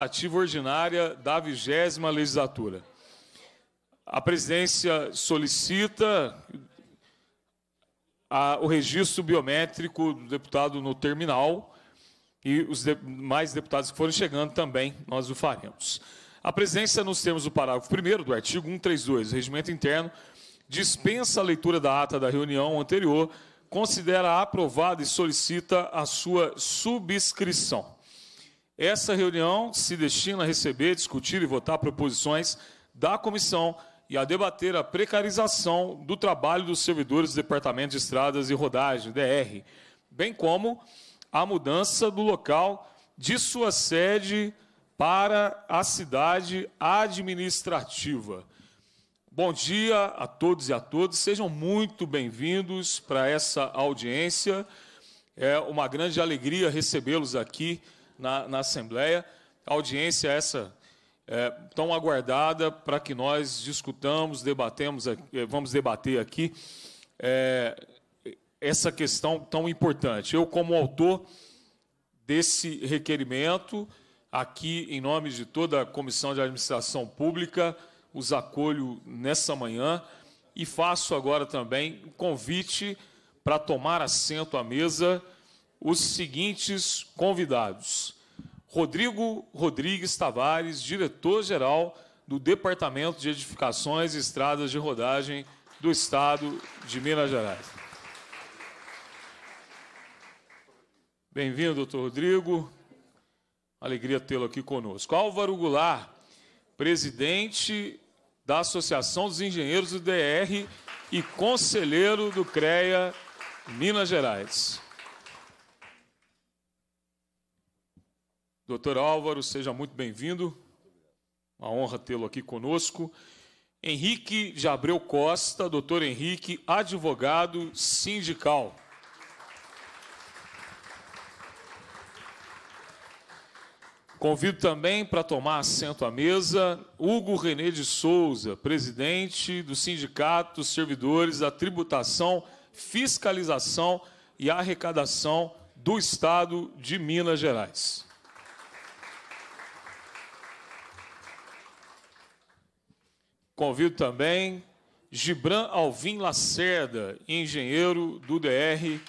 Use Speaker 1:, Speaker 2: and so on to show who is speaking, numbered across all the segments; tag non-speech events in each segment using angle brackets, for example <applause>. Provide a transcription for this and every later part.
Speaker 1: Ativa ordinária da vigésima legislatura. A presidência solicita a, o registro biométrico do deputado no terminal e os demais deputados que forem chegando também nós o faremos. A presidência, nos termos do parágrafo 1 do artigo 132 do Regimento Interno, dispensa a leitura da ata da reunião anterior, considera aprovada e solicita a sua subscrição. Essa reunião se destina a receber, discutir e votar proposições da comissão e a debater a precarização do trabalho dos servidores do Departamento de Estradas e Rodagem, DR, bem como a mudança do local de sua sede para a cidade administrativa. Bom dia a todos e a todas, sejam muito bem-vindos para essa audiência. É uma grande alegria recebê-los aqui na, na Assembleia. Audiência essa é, tão aguardada para que nós discutamos, debatemos, eh, vamos debater aqui é, essa questão tão importante. Eu, como autor desse requerimento, aqui em nome de toda a Comissão de Administração Pública, os acolho nessa manhã e faço agora também um convite para tomar assento à mesa os seguintes convidados: Rodrigo Rodrigues Tavares, diretor-geral do Departamento de Edificações e Estradas de Rodagem do Estado de Minas Gerais. Bem-vindo, doutor Rodrigo. Alegria tê-lo aqui conosco. Álvaro Goulart, presidente da Associação dos Engenheiros do DR e conselheiro do CREA Minas Gerais. Doutor Álvaro, seja muito bem-vindo. Uma honra tê-lo aqui conosco. Henrique Jabreu Costa, doutor Henrique, advogado sindical. Convido também para tomar assento à mesa Hugo René de Souza, presidente do Sindicato dos Servidores da Tributação, Fiscalização e Arrecadação do Estado de Minas Gerais. Convido também Gibran Alvim Lacerda, engenheiro do DR.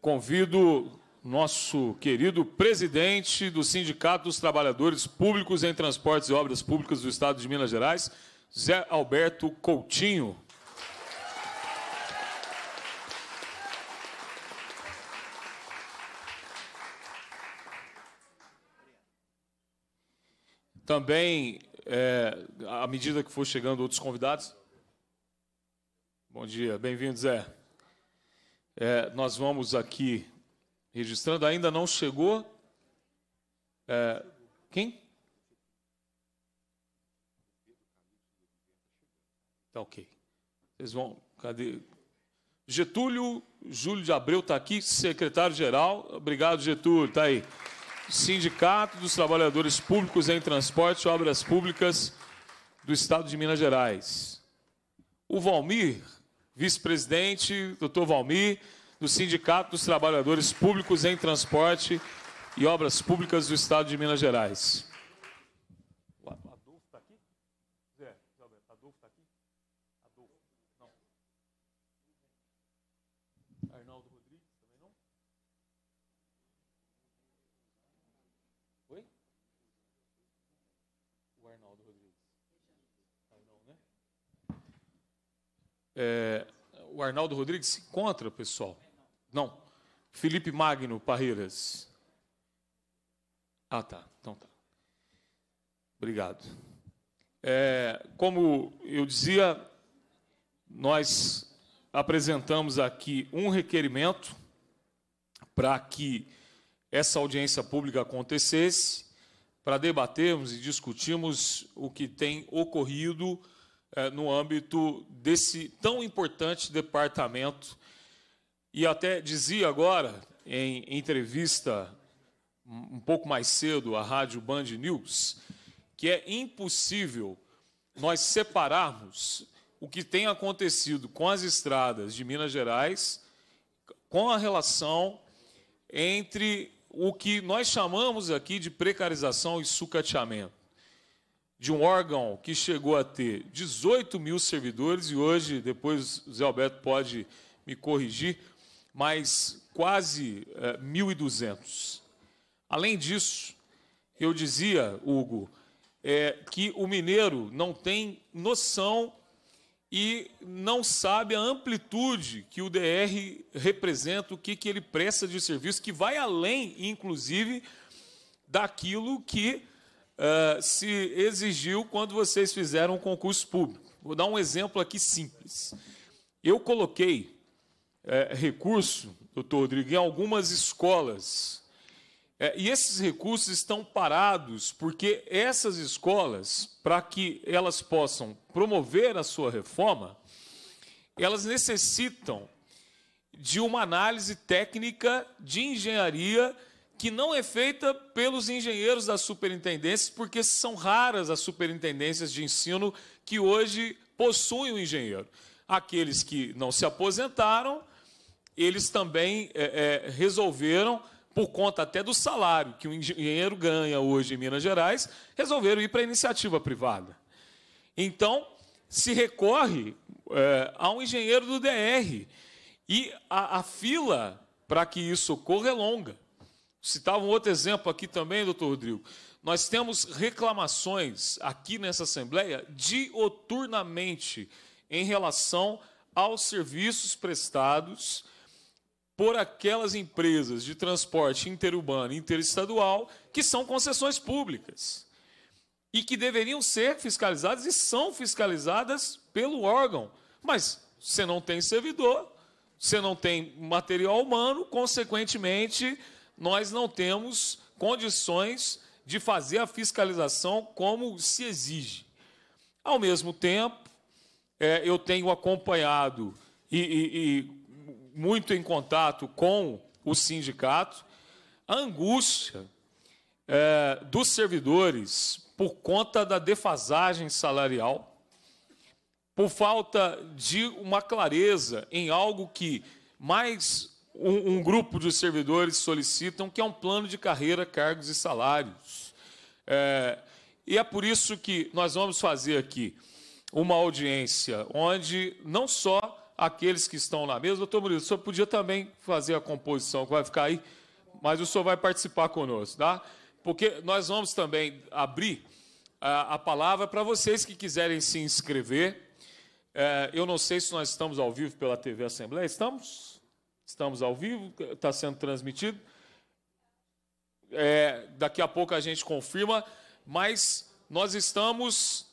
Speaker 1: Convido nosso querido presidente do Sindicato dos Trabalhadores Públicos em Transportes e Obras Públicas do Estado de Minas Gerais, Zé Alberto Coutinho. Também, é, à medida que for chegando outros convidados. Bom dia, bem-vindo, Zé. É, nós vamos aqui registrando. Ainda não chegou. É, quem? Tá ok. Vocês vão. Cadê? Getúlio Júlio de Abreu está aqui, secretário-geral. Obrigado, Getúlio, está aí. Sindicato dos Trabalhadores Públicos em Transporte e Obras Públicas do Estado de Minas Gerais. O Valmir, vice-presidente, doutor Valmir, do Sindicato dos Trabalhadores Públicos em Transporte e Obras Públicas do Estado de Minas Gerais. É, o Arnaldo Rodrigues se encontra, pessoal. Não. Felipe Magno Parreiras. Ah, tá. Então tá. Obrigado. É, como eu dizia, nós apresentamos aqui um requerimento para que essa audiência pública acontecesse, para debatermos e discutirmos o que tem ocorrido eh, no âmbito desse tão importante departamento. E até dizia agora, em entrevista um pouco mais cedo à Rádio Band News, que é impossível nós separarmos o que tem acontecido com as estradas de Minas Gerais com a relação entre o que nós chamamos aqui de precarização e sucateamento de um órgão que chegou a ter 18 mil servidores, e hoje, depois o Zé Alberto pode me corrigir, mas quase é, eh, 1.200. Além disso, eu dizia, Hugo, é, que o mineiro não tem noção e não sabe a amplitude que o DR representa, o que, que ele presta de serviço, que vai além, inclusive, daquilo que eh, se exigiu quando vocês fizeram o um concurso público. Vou dar um exemplo aqui simples. Eu coloquei eh, recurso, doutor Rodrigo, em algumas escolas. Eh, e esses recursos estão parados porque essas escolas, para que elas possam promover a sua reforma, elas necessitam de uma análise técnica de engenharia que não é feita pelos engenheiros das superintendências, porque são raras as superintendências de ensino que hoje possuem um engenheiro. Aqueles que não se aposentaram, eles também é, é, resolveram, por conta até do salário que o engenheiro ganha hoje em Minas Gerais, resolveram ir para a iniciativa privada. Então, se recorre é, a um engenheiro do DR. E a, a fila para que isso ocorra é longa. Citava um outro exemplo aqui também, doutor Rodrigo. Nós temos reclamações aqui nessa Assembleia dioturnamente em relação aos serviços prestados por aquelas empresas de transporte interurbano e interestadual que são concessões públicas e que deveriam ser fiscalizadas e são fiscalizadas pelo órgão. Mas você não tem servidor, você não tem material humano, consequentemente nós não temos condições de fazer a fiscalização como se exige. Ao mesmo tempo, é, eu tenho acompanhado e, e, e muito em contato com o sindicato a angústia é, dos servidores por conta da defasagem salarial, por falta de uma clareza em algo que mais um, um grupo de servidores solicitam, que é um plano de carreira, cargos e salários. É, e é por isso que nós vamos fazer aqui uma audiência onde não só aqueles que estão na mesa, doutor Murilo, o senhor podia também fazer a composição que vai ficar aí, mas o senhor vai participar conosco, tá? Porque nós vamos também abrir a, a palavra para vocês que quiserem se inscrever. É, eu não sei se nós estamos ao vivo pela TV Assembleia, estamos? Estamos ao vivo, está sendo transmitido. É, daqui a pouco a gente confirma, mas nós estamos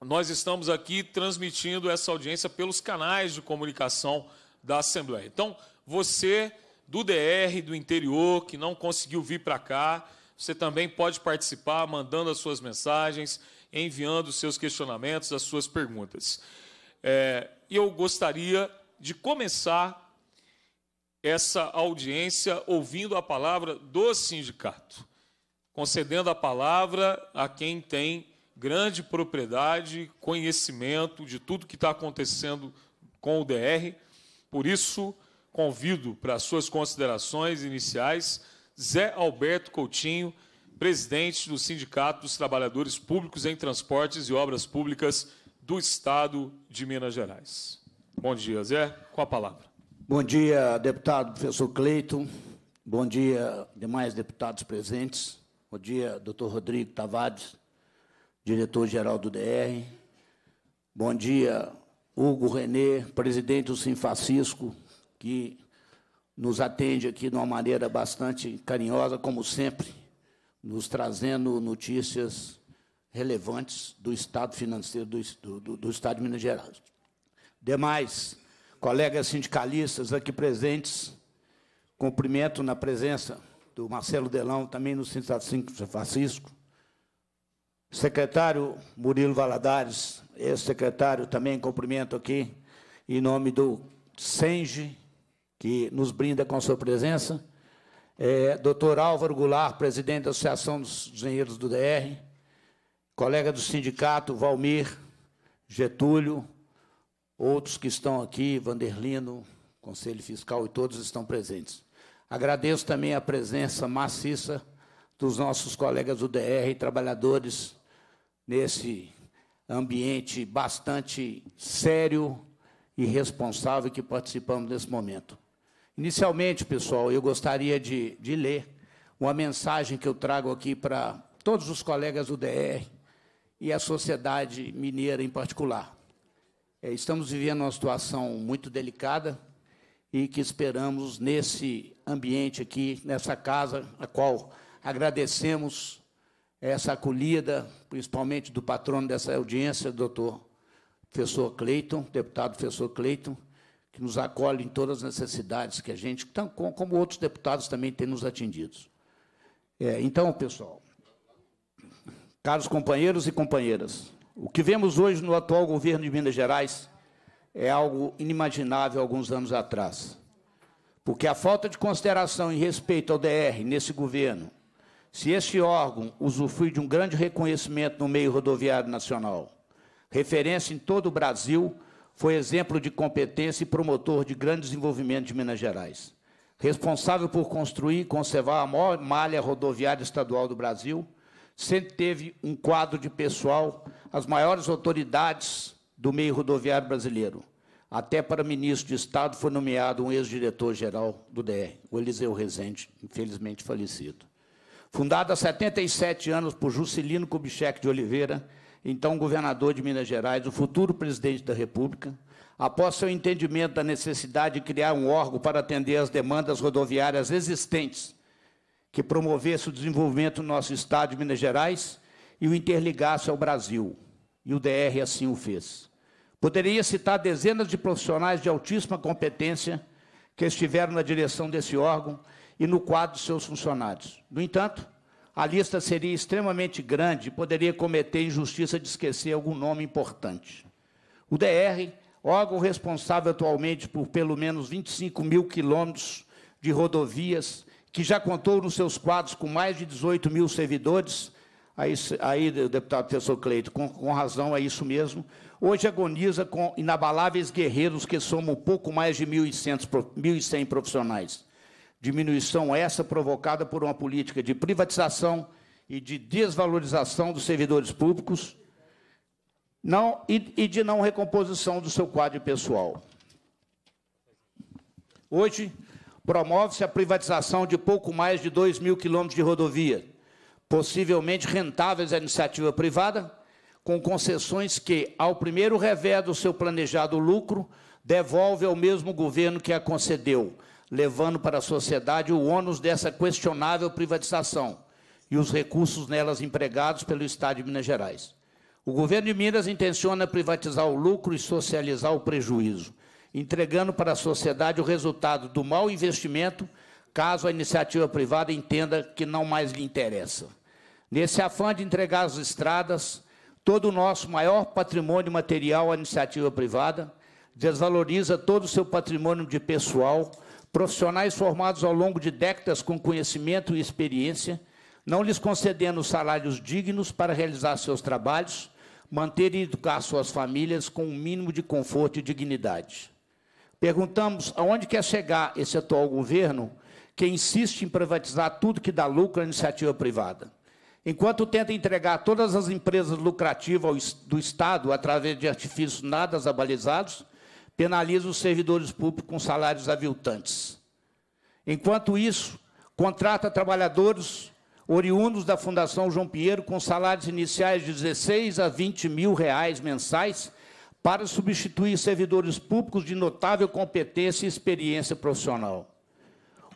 Speaker 1: nós estamos aqui transmitindo essa audiência pelos canais de comunicação da Assembleia. Então, você do DR, do interior, que não conseguiu vir para cá, você também pode participar mandando as suas mensagens, enviando os seus questionamentos, as suas perguntas. É, e é, eu gostaria de começar essa audiência ouvindo a palavra do sindicato, concedendo a palavra a quem tem grande propriedade, conhecimento de tudo que está acontecendo com o DR. Por isso, convido para as suas considerações iniciais Zé Alberto Coutinho, presidente do Sindicato dos Trabalhadores Públicos em Transportes e Obras Públicas do Estado de Minas Gerais. Bom dia, Zé. Com a palavra.
Speaker 2: Bom dia, deputado professor Cleiton. Bom dia, demais deputados presentes. Bom dia, doutor Rodrigo Tavares, diretor-geral do DR. Bom dia, Hugo Renê, presidente do Sim Francisco, que nos atende aqui de uma maneira bastante carinhosa, como sempre, nos trazendo notícias relevantes do estado financeiro do, do, do Estado de Minas Gerais. Demais, colegas sindicalistas aqui presentes, cumprimento na presença do Marcelo Delão, também no Sindicato Francisco, secretário Murilo Valadares, ex-secretário, também cumprimento aqui, em nome do SENGE, que nos brinda com sua presença, é, doutor Álvaro Goulart, presidente da Associação dos Engenheiros do DR, colega do sindicato Valmir, Getúlio, outros que estão aqui, Vanderlino, Conselho Fiscal e todos estão presentes. Agradeço também a presença maciça dos nossos colegas do DR e trabalhadores nesse ambiente bastante sério e responsável que participamos nesse momento. Inicialmente, pessoal, eu gostaria de, de ler uma mensagem que eu trago aqui para todos os colegas do DR e a sociedade mineira em particular. É, estamos vivendo uma situação muito delicada e que esperamos, nesse ambiente aqui, nessa casa, a qual agradecemos essa acolhida, principalmente do patrono dessa audiência, doutor professor Cleiton, deputado professor Cleiton, que nos acolhe em todas as necessidades que a gente, como outros deputados também tem nos atingidos. É, então, pessoal, caros companheiros e companheiras, o que vemos hoje no atual governo de Minas Gerais é algo inimaginável alguns anos atrás. Porque a falta de consideração e respeito ao DR nesse governo, se este órgão usufrui de um grande reconhecimento no meio rodoviário nacional, referência em todo o Brasil, foi exemplo de competência e promotor de grande desenvolvimento de Minas Gerais. Responsável por construir e conservar a maior malha rodoviária estadual do Brasil, sempre teve um quadro de pessoal, as maiores autoridades do meio rodoviário brasileiro. Até para ministro de Estado foi nomeado um ex-diretor-geral do DR, o Eliseu Rezende, infelizmente falecido. Fundada há 77 anos por Juscelino Kubitschek de Oliveira, então governador de Minas Gerais, o futuro presidente da República, após seu entendimento da necessidade de criar um órgão para atender às demandas rodoviárias existentes que promovesse o desenvolvimento do nosso Estado de Minas Gerais e o interligasse ao Brasil. E o DR assim o fez. Poderia citar dezenas de profissionais de altíssima competência que estiveram na direção desse órgão e no quadro de seus funcionários. No entanto, a lista seria extremamente grande e poderia cometer injustiça de esquecer algum nome importante. O DR, órgão responsável atualmente por pelo menos 25 mil quilômetros de rodovias, que já contou nos seus quadros com mais de 18 mil servidores. Aí, aí deputado professor Cleito, com, com razão, é isso mesmo. Hoje agoniza com inabaláveis guerreiros que somam pouco mais de 1.100 profissionais. Diminuição essa provocada por uma política de privatização e de desvalorização dos servidores públicos não, e, e de não recomposição do seu quadro pessoal. Hoje, Promove-se a privatização de pouco mais de 2 mil quilômetros de rodovia, possivelmente rentáveis à iniciativa privada, com concessões que, ao primeiro revés do seu planejado lucro, devolve ao mesmo governo que a concedeu, levando para a sociedade o ônus dessa questionável privatização e os recursos nelas empregados pelo Estado de Minas Gerais. O governo de Minas intenciona privatizar o lucro e socializar o prejuízo entregando para a sociedade o resultado do mau investimento, caso a iniciativa privada entenda que não mais lhe interessa. Nesse afã de entregar as estradas, todo o nosso maior patrimônio material à iniciativa privada, desvaloriza todo o seu patrimônio de pessoal, profissionais formados ao longo de décadas com conhecimento e experiência, não lhes concedendo salários dignos para realizar seus trabalhos, manter e educar suas famílias com o um mínimo de conforto e dignidade. Perguntamos aonde quer chegar esse atual governo que insiste em privatizar tudo que dá lucro à iniciativa privada. Enquanto tenta entregar todas as empresas lucrativas do Estado através de artifícios nada abalizados, penaliza os servidores públicos com salários aviltantes. Enquanto isso, contrata trabalhadores oriundos da Fundação João Pinheiro com salários iniciais de 16 a 20 mil reais mensais para substituir servidores públicos de notável competência e experiência profissional.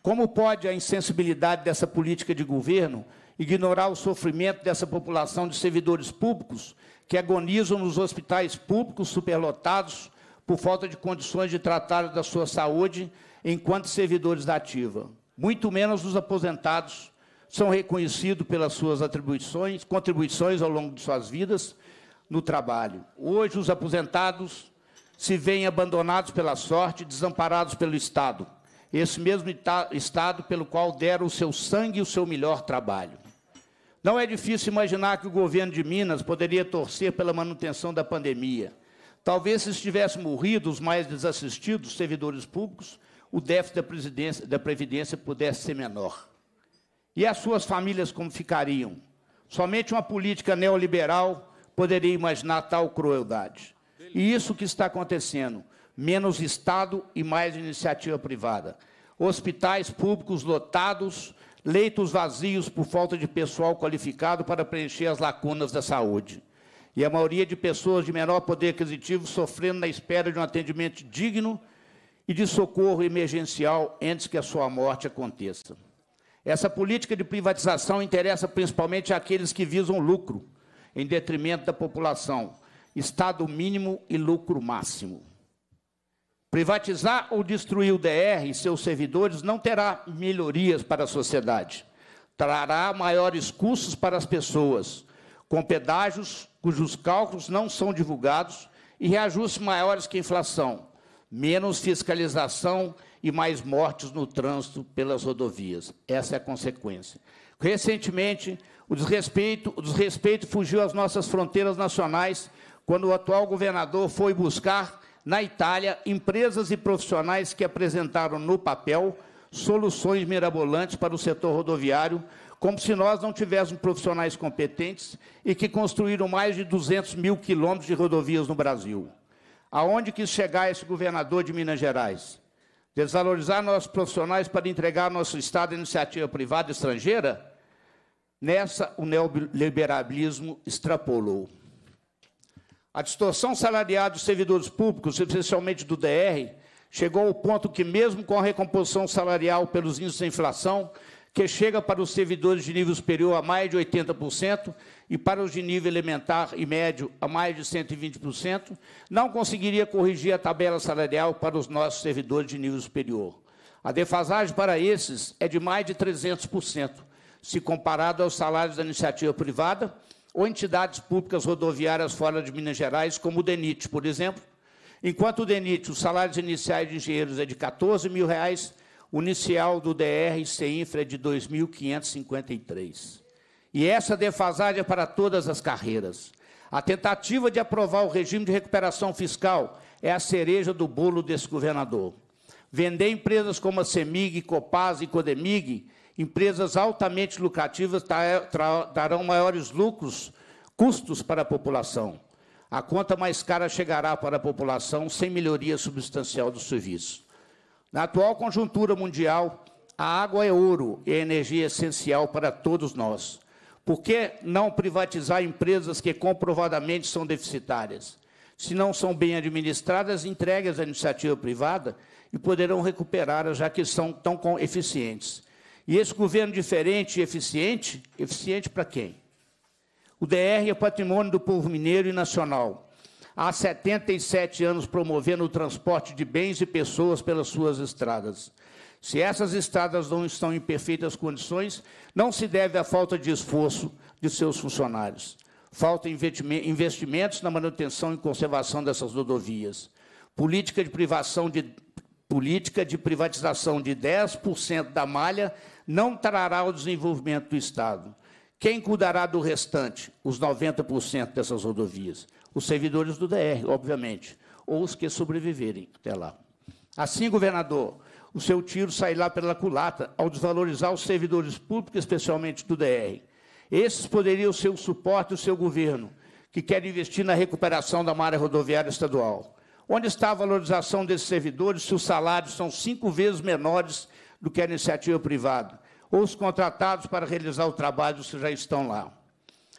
Speaker 2: Como pode a insensibilidade dessa política de governo ignorar o sofrimento dessa população de servidores públicos que agonizam nos hospitais públicos superlotados por falta de condições de tratar da sua saúde enquanto servidores da ativa? Muito menos os aposentados são reconhecidos pelas suas atribuições, contribuições ao longo de suas vidas no trabalho. Hoje, os aposentados se veem abandonados pela sorte, desamparados pelo Estado, esse mesmo Estado pelo qual deram o seu sangue e o seu melhor trabalho. Não é difícil imaginar que o governo de Minas poderia torcer pela manutenção da pandemia. Talvez, se estivessem morridos os mais desassistidos servidores públicos, o déficit da, da Previdência pudesse ser menor. E as suas famílias como ficariam? Somente uma política neoliberal poderia imaginar tal crueldade. E isso que está acontecendo: menos Estado e mais iniciativa privada. Hospitais públicos lotados, leitos vazios por falta de pessoal qualificado para preencher as lacunas da saúde. E a maioria de pessoas de menor poder aquisitivo sofrendo na espera de um atendimento digno e de socorro emergencial antes que a sua morte aconteça. Essa política de privatização interessa principalmente àqueles que visam lucro em detrimento da população. Estado mínimo e lucro máximo. Privatizar ou destruir o DR e seus servidores não terá melhorias para a sociedade. Trará maiores custos para as pessoas, com pedágios cujos cálculos não são divulgados e reajustes maiores que a inflação, menos fiscalização e mais mortes no trânsito pelas rodovias. Essa é a consequência. Recentemente, o desrespeito, o desrespeito fugiu às nossas fronteiras nacionais quando o atual governador foi buscar na Itália empresas e profissionais que apresentaram no papel soluções mirabolantes para o setor rodoviário, como se nós não tivéssemos profissionais competentes e que construíram mais de 200 mil quilômetros de rodovias no Brasil. Aonde quis chegar esse governador de Minas Gerais? Desvalorizar nossos profissionais para entregar nosso Estado a iniciativa privada estrangeira? Nessa, o neoliberalismo extrapolou. A distorção salarial dos servidores públicos, especialmente do DR, chegou ao ponto que, mesmo com a recomposição salarial pelos índices de inflação, que chega para os servidores de nível superior a mais de 80% e para os de nível elementar e médio a mais de 120%, não conseguiria corrigir a tabela salarial para os nossos servidores de nível superior. A defasagem para esses é de mais de 300%, se comparado aos salários da iniciativa privada ou entidades públicas rodoviárias fora de Minas Gerais, como o DENIT, por exemplo. Enquanto o DENIT, os salários iniciais de engenheiros é de R$ 14 mil, reais, o inicial do DR e CEINFRA é de R$ 2.553. E essa defasagem é para todas as carreiras. A tentativa de aprovar o regime de recuperação fiscal é a cereja do bolo desse governador. Vender empresas como a CEMIG, Copas e Codemig Empresas altamente lucrativas darão maiores lucros, custos para a população. A conta mais cara chegará para a população sem melhoria substancial do serviço. Na atual conjuntura mundial, a água é ouro e a energia é essencial para todos nós. Por que não privatizar empresas que comprovadamente são deficitárias? Se não são bem administradas, entregues à iniciativa privada e poderão recuperá-las, já que são tão eficientes. E esse governo diferente e eficiente, eficiente para quem? O DR é patrimônio do povo mineiro e nacional. Há 77 anos promovendo o transporte de bens e pessoas pelas suas estradas. Se essas estradas não estão em perfeitas condições, não se deve à falta de esforço de seus funcionários. Falta investimentos na manutenção e conservação dessas rodovias. Política de privação de política de privatização de 10% da malha não trará o desenvolvimento do Estado. Quem cuidará do restante, os 90% dessas rodovias? Os servidores do DR, obviamente, ou os que sobreviverem até lá. Assim, governador, o seu tiro sairá pela culata ao desvalorizar os servidores públicos, especialmente do DR. Esses poderiam ser o suporte do seu governo, que quer investir na recuperação da área rodoviária estadual. Onde está a valorização desses servidores se os salários são cinco vezes menores do que a iniciativa privada? os contratados para realizar o trabalho já estão lá.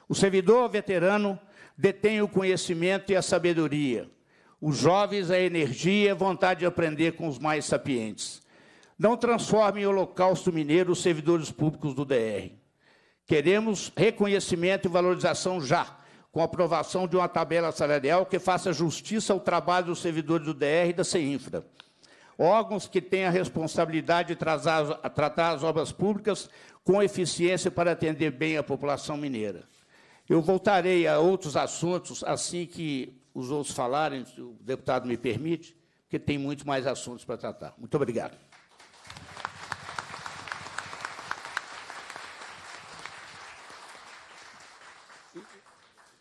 Speaker 2: O servidor veterano detém o conhecimento e a sabedoria, os jovens a energia e a vontade de aprender com os mais sapientes. Não transforme em holocausto mineiro os servidores públicos do DR. Queremos reconhecimento e valorização já, com a aprovação de uma tabela salarial que faça justiça ao trabalho dos servidores do DR e da CEINFRA órgãos que têm a responsabilidade de tratar, tratar as obras públicas com eficiência para atender bem a população mineira. Eu voltarei a outros assuntos assim que os outros falarem, se o deputado me permite, porque tem muito mais assuntos para tratar. Muito obrigado.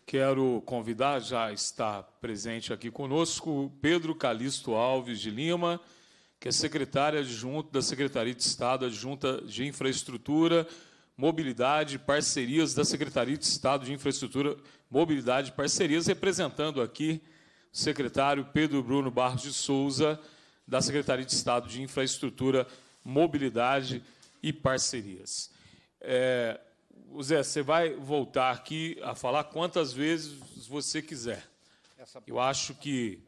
Speaker 1: Quero convidar, já está presente aqui conosco, Pedro Calixto Alves de Lima, que é secretária adjunto da Secretaria de Estado, adjunta de Infraestrutura, Mobilidade, Parcerias da Secretaria de Estado de Infraestrutura, Mobilidade e Parcerias, representando aqui o secretário Pedro Bruno Barros de Souza, da Secretaria de Estado de Infraestrutura, Mobilidade e Parcerias. É, Zé, você vai voltar aqui a falar quantas vezes você quiser. Eu acho que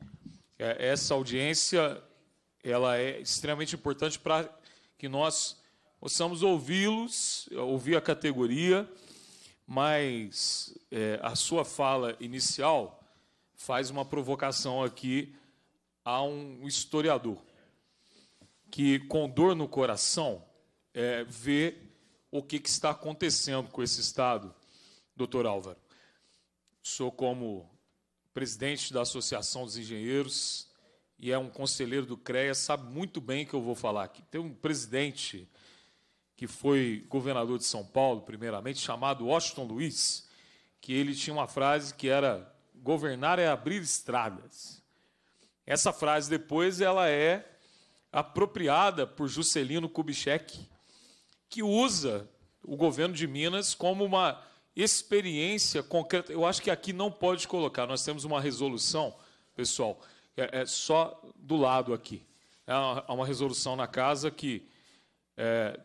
Speaker 1: é, essa audiência ela é extremamente importante para que nós possamos ouvi-los, ouvir a categoria, mas é, a sua fala inicial faz uma provocação aqui a um historiador que, com dor no coração, é, vê o que, que, está acontecendo com esse Estado, doutor Álvaro. Sou como presidente da Associação dos Engenheiros e é um conselheiro do CREA, sabe muito bem que eu vou falar aqui. Tem um presidente que foi governador de São Paulo, primeiramente, chamado Washington Luiz, que ele tinha uma frase que era governar é abrir estradas. Essa frase depois ela é apropriada por Juscelino Kubitschek, que usa o governo de Minas como uma experiência concreta. Eu acho que aqui não pode colocar. Nós temos uma resolução, pessoal, é, é só do lado aqui. É há uma resolução na casa que, é,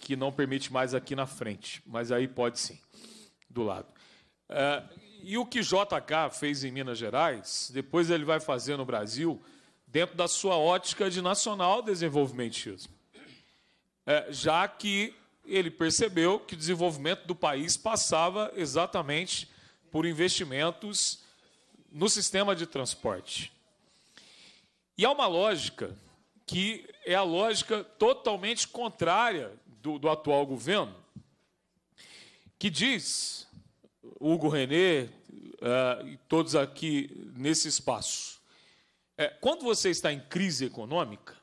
Speaker 1: que não permite mais aqui na frente, mas aí pode sim, do lado. É, e o que JK fez em Minas Gerais, depois ele vai fazer no Brasil, dentro da sua ótica de nacional desenvolvimentismo. É, já que ele percebeu que o desenvolvimento do país passava exatamente por investimentos no sistema de transporte. E há uma lógica que é a lógica totalmente contrária do, do atual governo, que diz, Hugo René eh, e todos aqui nesse espaço, é, quando você está em crise econômica,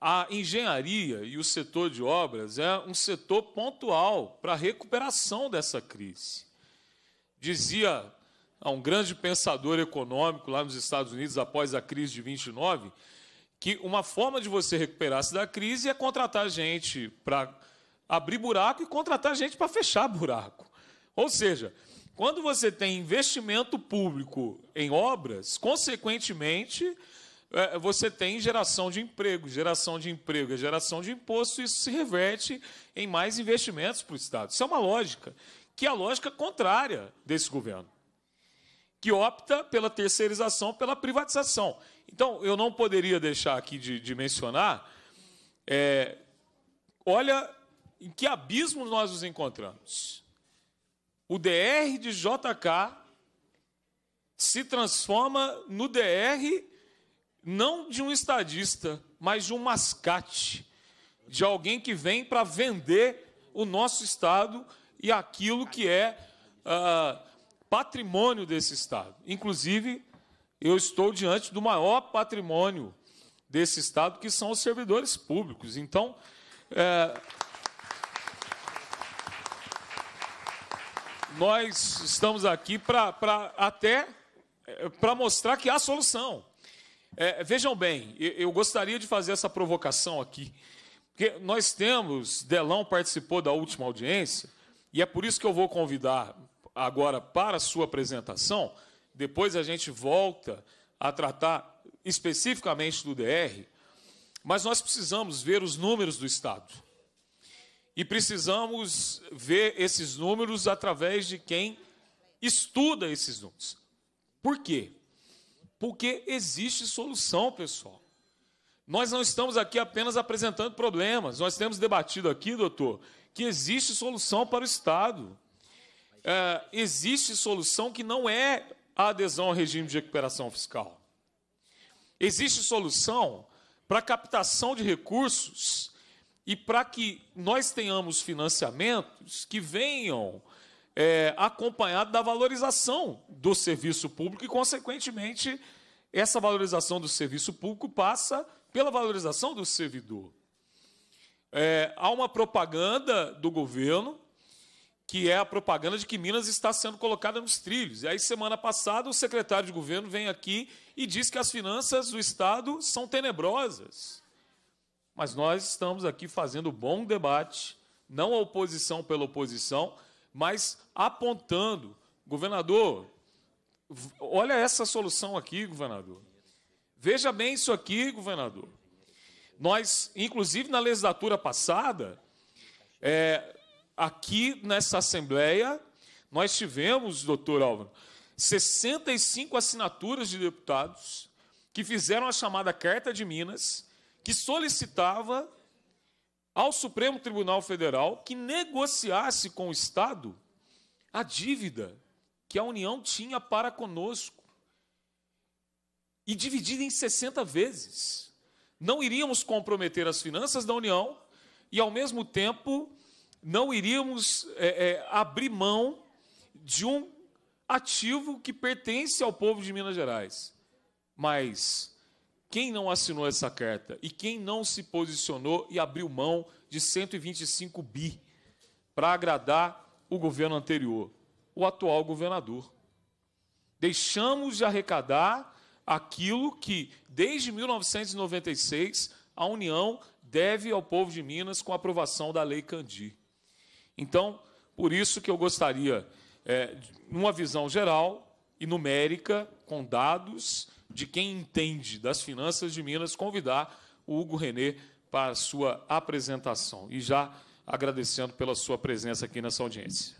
Speaker 1: a engenharia e o setor de obras é um setor pontual para a recuperação dessa crise. Dizia a um grande pensador econômico lá nos Estados Unidos após a crise de 29, que uma forma de você recuperar-se da crise é contratar gente para abrir buraco e contratar gente para fechar <laughs> buraco. Ou seja, quando você tem investimento público em obras, consequentemente, é, você tem geração de emprego, geração de emprego, é geração de imposto, isso se reverte em mais investimentos para o Estado. Isso é uma lógica, que é a lógica contrária desse governo que opta pela terceirização, pela privatização. Então, eu não poderia deixar aqui de, de mencionar. É, olha em que abismo nós nos encontramos. O DR de JK se transforma no DR não de um estadista, mas de um mascate, de alguém que vem para vender o nosso Estado e aquilo que é. Ah, patrimônio desse Estado. Inclusive, eu estou diante do maior patrimônio desse Estado, que são os servidores públicos. Então, é, nós estamos aqui para até é, para mostrar que há solução. É, vejam bem, eu gostaria de fazer essa provocação aqui, porque nós temos, Delão participou da última audiência, e é por isso que eu vou convidar agora para a sua apresentação. Depois a gente volta a tratar especificamente do DR, mas nós precisamos ver os números do Estado. E precisamos ver esses números através de quem estuda esses números. Por quê? Porque existe solução, pessoal. Nós não estamos aqui apenas apresentando problemas, nós temos debatido aqui, doutor, que existe solução para o Estado é, existe solução que não é a adesão ao regime de recuperação fiscal. Existe solução para captação de recursos e para que nós tenhamos financiamentos que venham é, acompanhado da valorização do serviço público e, consequentemente, essa valorização do serviço público passa pela valorização do servidor. É, há uma propaganda do governo que é a propaganda de que Minas está sendo colocada nos trilhos. E aí, semana passada, o secretário de governo vem aqui e diz que as finanças do Estado são tenebrosas. Mas nós estamos aqui fazendo bom debate, não a oposição pela oposição, mas apontando. Governador, olha essa solução aqui, governador. Veja bem isso aqui, governador. Nós, inclusive na legislatura passada, é, Aqui nessa Assembleia, nós tivemos, doutor Álvaro, 65 assinaturas de deputados que fizeram a chamada Carta de Minas, que solicitava ao Supremo Tribunal Federal que negociasse com o Estado a dívida que a União tinha para conosco e dividida em 60 vezes. Não iríamos comprometer as finanças da União e, ao mesmo tempo, não iríamos é, é, abrir mão de um ativo que pertence ao povo de Minas Gerais. Mas quem não assinou essa carta e quem não se posicionou e abriu mão de 125 bi para agradar o governo anterior, o atual governador. Deixamos de arrecadar aquilo que, desde 1996, a União deve ao povo de Minas com a aprovação da Lei Candi. Então, por isso que eu gostaria, é, numa visão geral e numérica, com dados de quem entende das finanças de Minas, convidar o Hugo Renê para a sua apresentação. E já agradecendo pela sua presença aqui nessa audiência.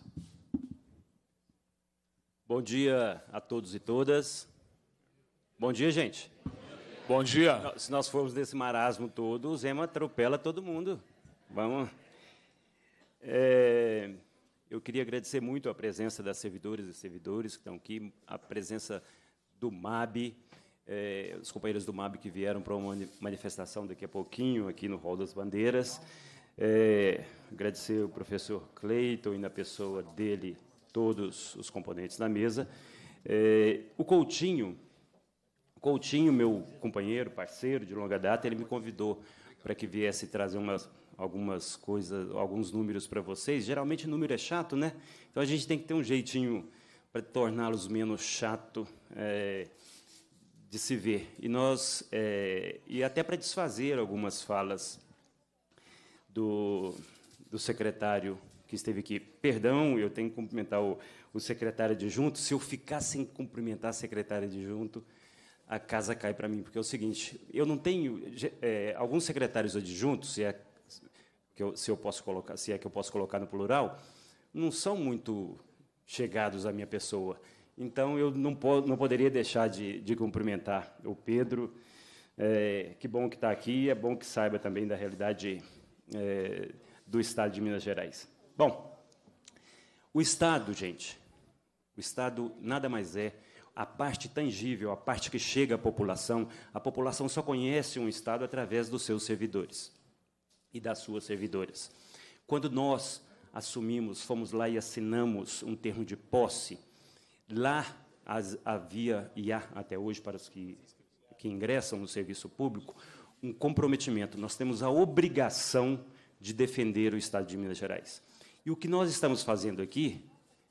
Speaker 3: Bom dia a todos e todas. Bom dia, gente. Bom dia. Se nós formos desse marasmo todo, o Zema atropela todo mundo. Vamos. É, eu queria agradecer muito a presença das servidoras e servidores que estão aqui, a presença do MAB, é, os companheiros do MAB que vieram para uma manifestação daqui a pouquinho, aqui no Hall das Bandeiras. É, agradecer o professor Cleiton e, na pessoa dele, todos os componentes da mesa. É, o Coutinho, Coutinho, meu companheiro, parceiro de longa data, ele me convidou para que viesse trazer umas algumas coisas, alguns números para vocês. Geralmente o número é chato, né? Então a gente tem que ter um jeitinho para torná-los menos chato é, de se ver. E nós é, e até para desfazer algumas falas do, do secretário que esteve aqui. Perdão, eu tenho que cumprimentar o, o secretário adjunto. Se eu ficar sem cumprimentar a secretária adjunto, a casa cai para mim, porque é o seguinte: eu não tenho. É, alguns secretários adjuntos, e a que eu, se eu posso colocar, se é que eu posso colocar no plural, não são muito chegados à minha pessoa. Então eu não, po não poderia deixar de, de cumprimentar o Pedro. É, que bom que está aqui, é bom que saiba também da realidade é, do Estado de Minas Gerais. Bom, o Estado, gente, o Estado nada mais é a parte tangível, a parte que chega à população. A população só conhece um Estado através dos seus servidores e das suas servidoras. Quando nós assumimos, fomos lá e assinamos um termo de posse, lá as, havia, e há até hoje para os que, que ingressam no serviço público, um comprometimento. Nós temos a obrigação de defender o Estado de Minas Gerais. E o que nós estamos fazendo aqui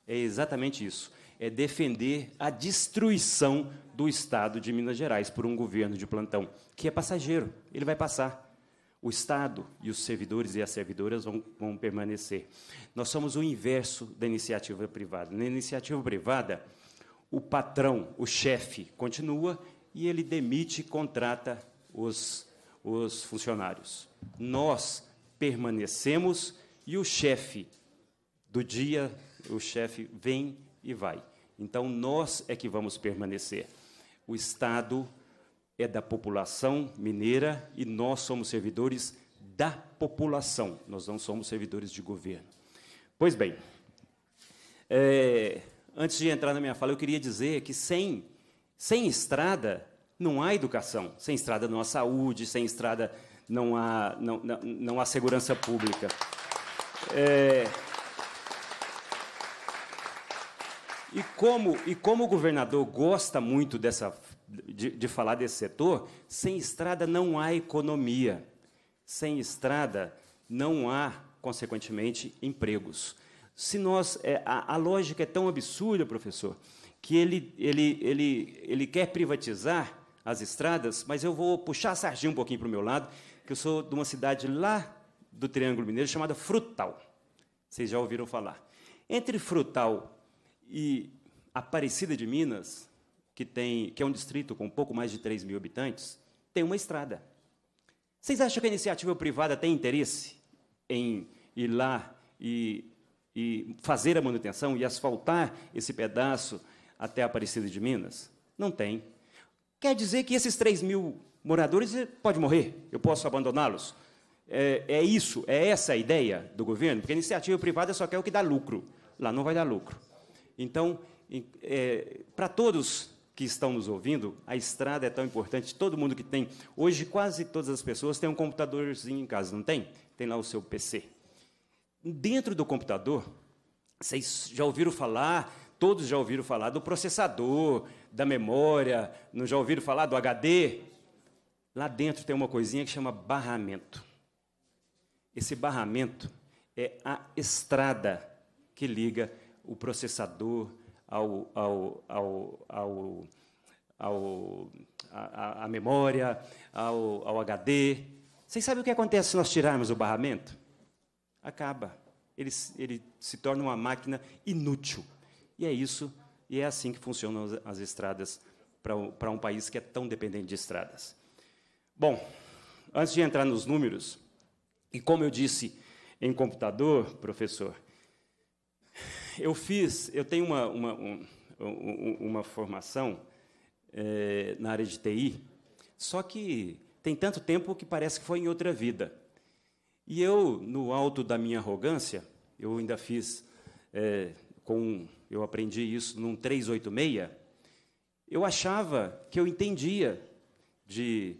Speaker 3: é exatamente isso: é defender a destruição do Estado de Minas Gerais por um governo de plantão, que é passageiro, ele vai passar o Estado e os servidores e as servidoras vão, vão permanecer. Nós somos o inverso da iniciativa privada. Na iniciativa privada, o patrão, o chefe, continua e ele demite e contrata os, os funcionários. Nós permanecemos e o chefe do dia, o chefe vem e vai. Então, nós é que vamos permanecer. O Estado é da população mineira e nós somos servidores da população, nós não somos servidores de governo. Pois bem, é, antes de entrar na minha fala, eu queria dizer que sem, sem estrada não há educação, sem estrada não há saúde, sem estrada não há, não, não, não há segurança pública. É, e como, e como o governador gosta muito dessa de, de falar desse setor, sem estrada não há economia. Sem estrada não há, consequentemente, empregos. Se nós, é, a, a lógica é tão absurda, professor, que ele, ele, ele, ele quer privatizar as estradas, mas eu vou puxar a sardinha um pouquinho para o meu lado, que eu sou de uma cidade lá do Triângulo Mineiro chamada Frutal. Vocês já ouviram falar. Entre Frutal e Aparecida de Minas, que, tem, que é um distrito com pouco mais de 3 mil habitantes, tem uma estrada. Vocês acham que a iniciativa privada tem interesse em ir lá e, e fazer a manutenção e asfaltar esse pedaço até a Aparecida de Minas? Não tem. Quer dizer que esses 3 mil moradores eh, podem morrer, eu posso abandoná-los. É, é, isso, é essa a ideia do governo, porque a iniciativa privada só quer o que dá lucro. Lá não vai dar lucro. Então, é, para todos que estão nos ouvindo, a estrada é tão importante. Todo mundo que tem, hoje quase todas as pessoas têm um computadorzinho em casa, não tem? Tem lá o seu PC. Dentro do computador, vocês já ouviram falar, todos já ouviram falar do processador, da memória, não já ouviram falar do HD? Lá dentro tem uma coisinha que chama barramento. Esse barramento é a estrada que liga o processador, ao, ao, ao, ao, ao a, a, memória, ao, ao HD. Vocês sabem o que acontece se nós tirarmos o barramento? Acaba. Ele, ele se torna uma máquina inútil. E é isso, e é assim que funcionam as estradas para um país que é tão dependente de estradas. Bom, antes de entrar nos números, e como eu disse em computador, professor, eu fiz, eu tenho uma, uma, um, uma formação é, na área de TI, só que tem tanto tempo que parece que foi em outra vida. E eu, no alto da minha arrogância, eu ainda fiz é, com, eu aprendi isso num 386, eu achava que eu entendia de,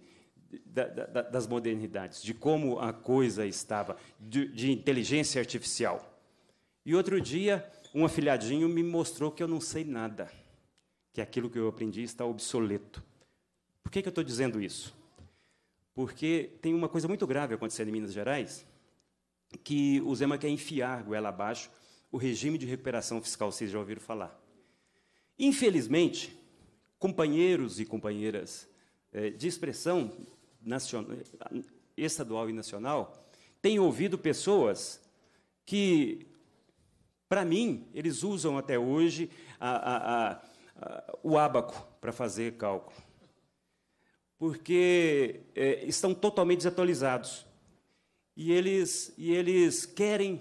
Speaker 3: da, da, das modernidades, de como a coisa estava, de, de inteligência artificial. E outro dia um afilhadinho me mostrou que eu não sei nada, que aquilo que eu aprendi está obsoleto. Por que, que eu estou dizendo isso? Porque tem uma coisa muito grave acontecendo em Minas Gerais, que o Zema quer enfiar goela abaixo o regime de recuperação fiscal, vocês já ouviram falar. Infelizmente, companheiros e companheiras eh, de expressão nacional, eh, estadual e nacional têm ouvido pessoas que para mim, eles usam até hoje a, a, a, o ábaco para fazer cálculo, porque é, estão totalmente desatualizados. E eles, e eles querem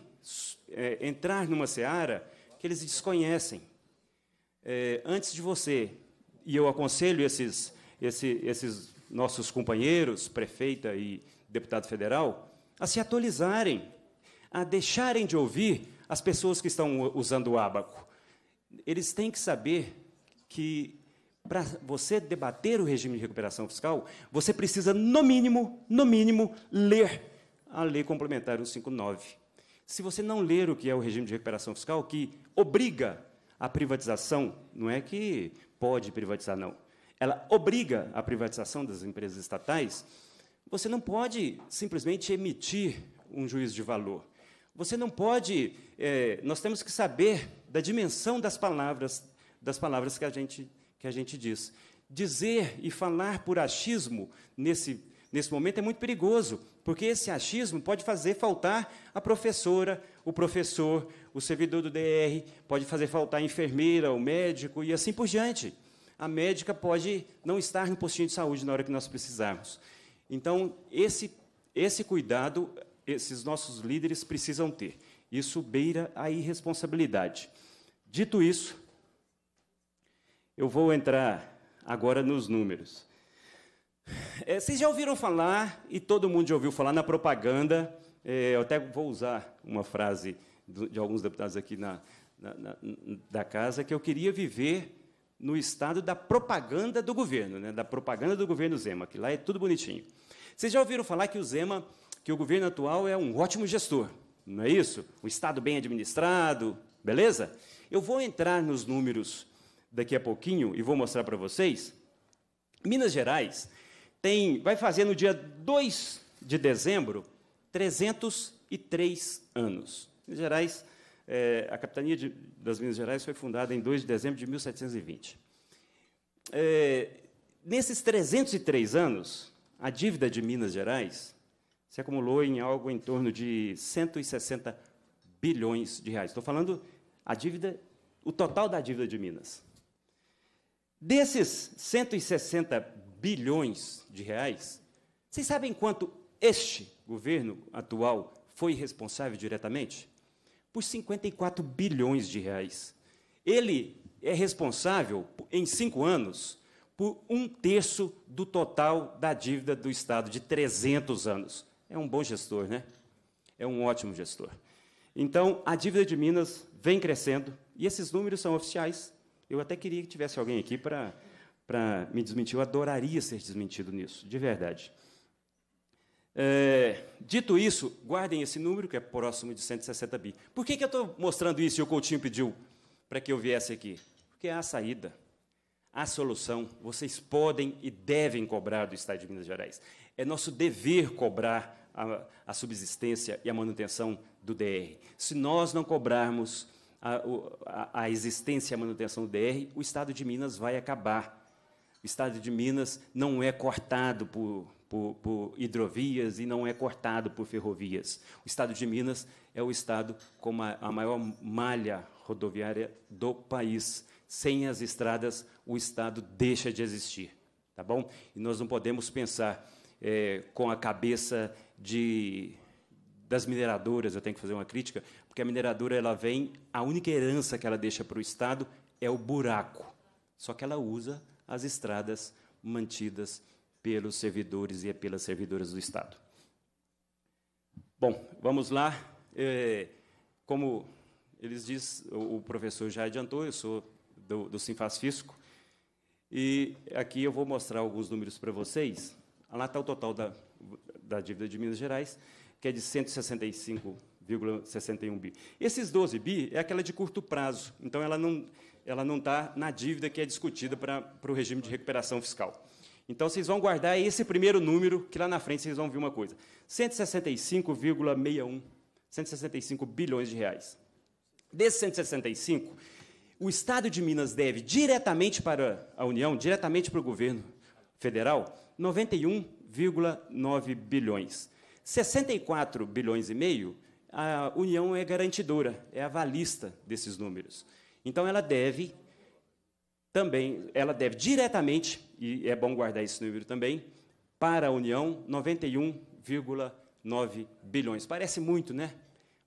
Speaker 3: é, entrar numa seara que eles desconhecem. É, antes de você, e eu aconselho esses, esses nossos companheiros, prefeita e deputado federal, a se atualizarem, a deixarem de ouvir as pessoas que estão usando o ábaco. Eles têm que saber que para você debater o regime de recuperação fiscal, você precisa, no mínimo, no mínimo, ler a Lei Complementar 159. Se você não ler o que é o regime de recuperação fiscal, que obriga a privatização, não é que pode privatizar, não. Ela obriga a privatização das empresas estatais, você não pode simplesmente emitir um juízo de valor. Você não pode. É, nós temos que saber da dimensão das palavras, das palavras que a gente que a gente diz. Dizer e falar por achismo nesse nesse momento é muito perigoso, porque esse achismo pode fazer faltar a professora, o professor, o servidor do DR, pode fazer faltar a enfermeira, o médico e assim por diante. A médica pode não estar no postinho de saúde na hora que nós precisarmos. Então, esse, esse cuidado esses nossos líderes precisam ter. Isso beira a irresponsabilidade. Dito isso, eu vou entrar agora nos números. É, vocês já ouviram falar, e todo mundo já ouviu falar, na propaganda, é, eu até vou usar uma frase do, de alguns deputados aqui na, na, na, da casa, que eu queria viver no estado da propaganda do governo, né, da propaganda do governo Zema, que lá é tudo bonitinho. Vocês já ouviram falar que o Zema que o governo atual é um ótimo gestor, não é isso? Um Estado bem administrado, beleza? Eu vou entrar nos números daqui a pouquinho e vou mostrar para vocês. Minas Gerais tem, vai fazer no dia 2 de dezembro 303 anos. Minas Gerais, é, a capitania de, das Minas Gerais foi fundada em 2 de dezembro de 1720. É, nesses 303 anos, a dívida de Minas Gerais se acumulou em algo em torno de 160 bilhões de reais. Estou falando a dívida, o total da dívida de Minas. Desses 160 bilhões de reais, vocês sabem quanto este governo atual foi responsável diretamente? Por 54 bilhões de reais. Ele é responsável, em cinco anos, por um terço do total da dívida do Estado, de 300 anos é um bom gestor, né? É um ótimo gestor. Então, a dívida de Minas vem crescendo e esses números são oficiais. Eu até queria que tivesse alguém aqui para para me desmentir. Eu adoraria ser desmentido nisso, de verdade. É, dito isso, guardem esse número, que é próximo de 160 bi. Por que, que eu estou mostrando isso e o Coutinho pediu para que eu viesse aqui? Porque é a saída a solução. Vocês podem e devem cobrar do Estado de Minas Gerais. É nosso dever cobrar a, a subsistência e a manutenção do DR. Se nós não cobrarmos a, a, a existência e a manutenção do DR, o Estado de Minas vai acabar. O Estado de Minas não é cortado por, por, por, hidrovias e não é cortado por ferrovias. O Estado de Minas é o Estado com a, a maior malha rodoviária do país. Sem as estradas, o Estado deixa de existir, tá bom? E nós não podemos pensar é, com a cabeça de das mineradoras. Eu tenho que fazer uma crítica, porque a mineradora ela vem, a única herança que ela deixa para o Estado é o buraco. Só que ela usa as estradas mantidas pelos servidores e é pelas servidoras do Estado. Bom, vamos lá. É, como eles diz, o professor já adiantou, eu sou do, do Sinfaz Fisco. E aqui eu vou mostrar alguns números para vocês. Lá está o total da, da dívida de Minas Gerais, que é de 165,61 bi. Esses 12 bi é aquela de curto prazo, então ela não ela não está na dívida que é discutida para o regime de recuperação fiscal. Então, vocês vão guardar esse primeiro número, que lá na frente vocês vão ver uma coisa. 165,61, 165 bilhões de reais. Desses 165, o Estado de Minas deve diretamente para a União, diretamente para o governo federal, 91,9 bilhões. 64 bilhões e meio, a União é garantidora, é avalista desses números. Então ela deve também, ela deve diretamente, e é bom guardar esse número também, para a União 91,9 bilhões. Parece muito, né?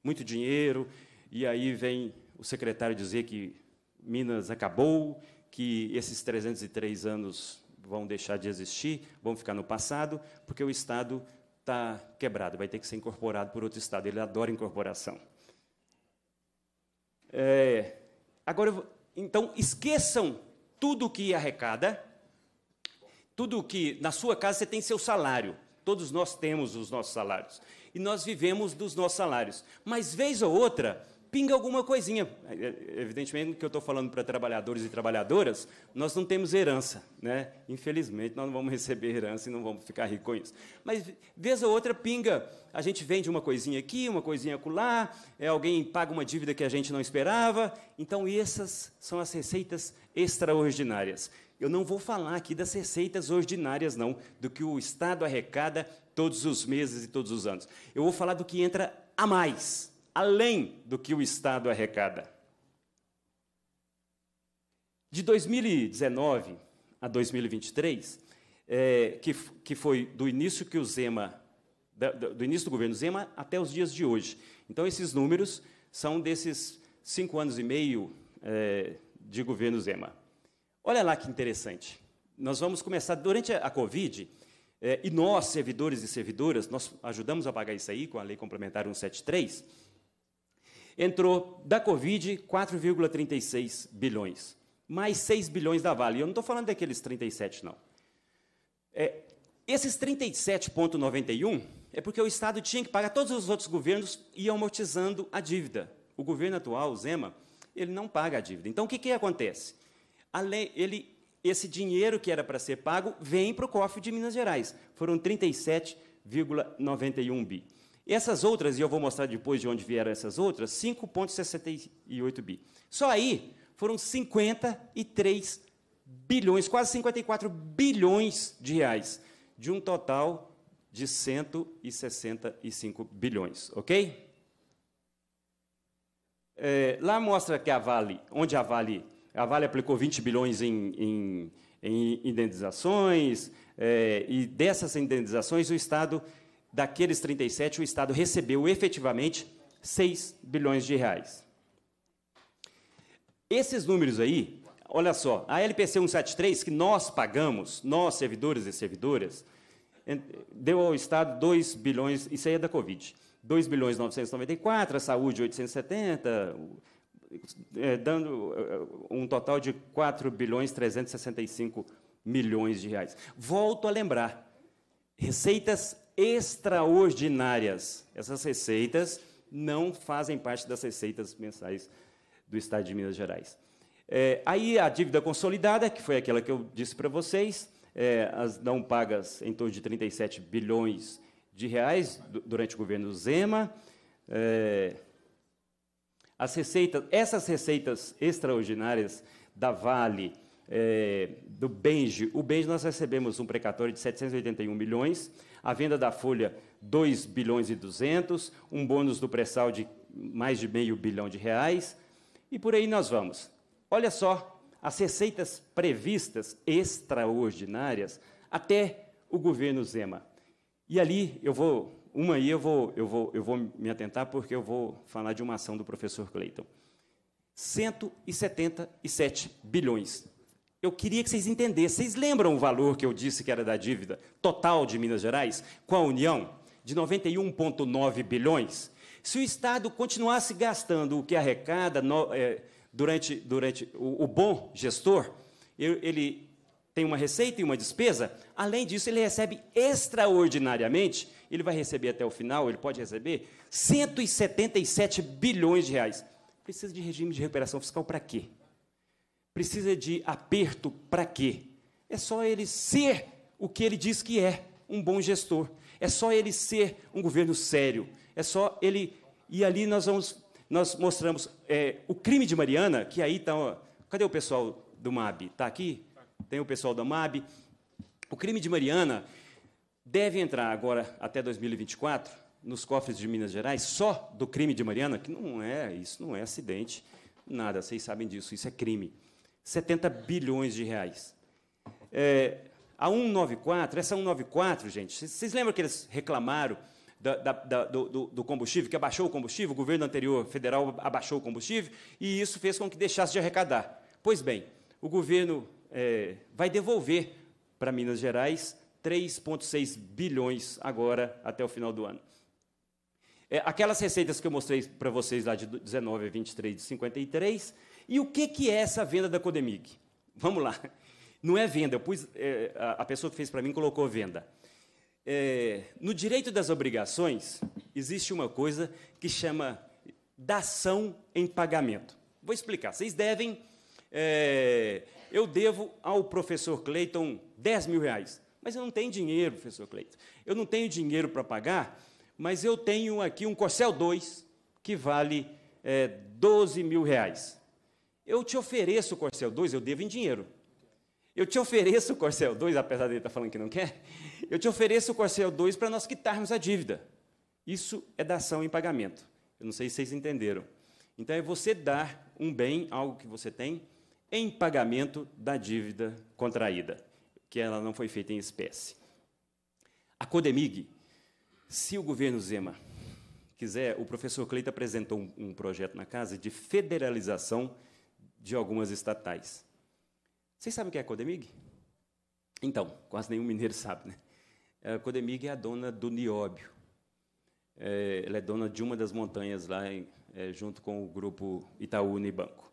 Speaker 3: Muito dinheiro, e aí vem o secretário dizer que Minas acabou, que esses 303 anos vão deixar de existir, vão ficar no passado, porque o Estado está quebrado, vai ter que ser incorporado por outro Estado. Ele adora incorporação. É, agora, vou, então, esqueçam tudo o que arrecada, tudo o que na sua casa você tem seu salário. Todos nós temos os nossos salários. E nós vivemos dos nossos salários. Mas, vez ou outra, pinga alguma coisinha. É, é, evidentemente que eu estou falando para trabalhadores e trabalhadoras, nós não temos herança. Né? Infelizmente, nós não vamos receber herança e não vamos ficar ricos com isso. Mas, vez ou outra, pinga. A gente vende uma coisinha aqui, uma coisinha acolá, é, alguém paga uma dívida que a gente não esperava. Então, essas são as receitas extraordinárias. Eu não vou falar aqui das receitas ordinárias, não, do que o Estado arrecada todos os meses e todos os anos. Eu vou falar do que entra a mais além do que o Estado arrecada. De 2019 a 2023, é, eh, que, que foi do início que o Zema, do início do governo Zema até os dias de hoje. Então, esses números são desses cinco anos e meio é, de governo Zema. Olha lá que interessante. Nós vamos começar, durante a Covid, é, e nós, servidores e servidoras, nós ajudamos a pagar isso aí com a Lei Complementar 173, entrou da Covid 4,36 bilhões, mais 6 bilhões da Vale. Eu não estou falando daqueles 37, não. É, esses 37,91 é porque o Estado tinha que pagar, todos os outros governos iam amortizando a dívida. O governo atual, o Zema, ele não paga a dívida. Então, o que, que acontece? Lei, ele, esse dinheiro que era para ser pago vem para o cofre de Minas Gerais. Foram 37,91 bilhões. Essas outras, e eu vou mostrar depois de onde vieram essas outras, 5,68 bi. Só aí foram 53 bilhões, quase 54 bilhões de reais, de um total de 165 bilhões, ok? É, lá mostra que a Vale, onde a Vale, a Vale aplicou 20 bilhões em, em, em indenizações, é, e dessas indenizações o Estado daqueles 37, o Estado recebeu efetivamente 6 bilhões de reais. Esses números aí, olha só, a LPC 173, que nós pagamos, nós, servidores e servidoras, deu ao Estado 2 bilhões, isso aí é da Covid, 2 bilhões 994, a saúde 870, é, dando é, um total de 4 bilhões 365 milhões de reais. Volto a lembrar, receitas extraordinárias. Essas receitas não fazem parte das receitas mensais do Estado de Minas Gerais. É, aí a dívida consolidada, que foi aquela que eu disse para vocês, é, as não pagas em torno de 37 bilhões de reais durante o governo Zema. É, as receitas, essas receitas extraordinárias da Vale, é, do Benji, o Benji nós recebemos um precatório de 781 milhões, a venda da Folha 2 bilhões e 200, um bônus do pré-sal de mais de meio bilhão de reais, e por aí nós vamos. Olha só as receitas previstas extraordinárias até o governo Zema. E ali eu vou uma aí eu vou, eu, vou, eu vou me atentar, porque eu vou falar de uma ação do professor Clayton. 177 bilhões eu queria que vocês entendessem. Vocês lembram o valor que eu disse que era da dívida total de Minas Gerais com a União? De 91,9 bilhões? Se o Estado continuasse gastando o que arrecada no, é, durante, durante o, o bom gestor, ele tem uma receita e uma despesa, além disso, ele recebe extraordinariamente, ele vai receber até o final, ele pode receber 177 bilhões de reais. Precisa de regime de recuperação fiscal para quê? Precisa de aperto para quê? É só ele ser o que ele diz que é, um bom gestor. É só ele ser um governo sério. É só ele. E ali nós vamos, nós mostramos é, o crime de Mariana, que aí está. Cadê o pessoal do MAB? Está aqui? Tem o pessoal da MAB. O crime de Mariana deve entrar agora até 2024 nos cofres de Minas Gerais só do crime de Mariana, que não é, isso não é acidente, nada, vocês sabem disso, isso é crime. 70 bilhões de reais. É, a 194, essa 194, gente, vocês lembram que eles reclamaram da, da, da, do, do, combustível, que abaixou o combustível, o governo anterior federal abaixou o combustível, e isso fez com que deixasse de arrecadar. Pois bem, o governo é, vai devolver para Minas Gerais 3,6 bilhões agora até o final do ano. É, aquelas receitas que eu mostrei para vocês lá de 19 a 23 de 53 e o que, que é essa venda da Codemig? Vamos lá. Não é venda, eu pus, é, a pessoa que fez para mim colocou venda. É, no direito das obrigações, existe uma coisa que chama dação em pagamento. Vou explicar. Vocês devem. É, eu devo ao professor Cleiton 10 mil reais. Mas eu não tenho dinheiro, professor Cleiton. Eu não tenho dinheiro para pagar, mas eu tenho aqui um Corcel 2 que vale é, 12 mil reais. Eu te ofereço o Corsel 2, eu devo em dinheiro. Eu te ofereço o Corsel 2, apesar dele estar tá falando que não quer, eu te ofereço o Corsel 2 para nós quitarmos a dívida. Isso é dação em pagamento. Eu não sei se vocês entenderam. Então, é você dar um bem, algo que você tem, em pagamento da dívida contraída, que ela não foi feita em espécie. A Codemig, se o governo Zema quiser, o professor Cleito apresentou um, um projeto na casa de federalização de algumas estatais. Vocês sabem o que é a Codemig? Então, quase nenhum mineiro sabe, né? A Codemig é a dona do nióbio. É, ela é dona de uma das montanhas lá, em, é, junto com o grupo Itaú Unibanco.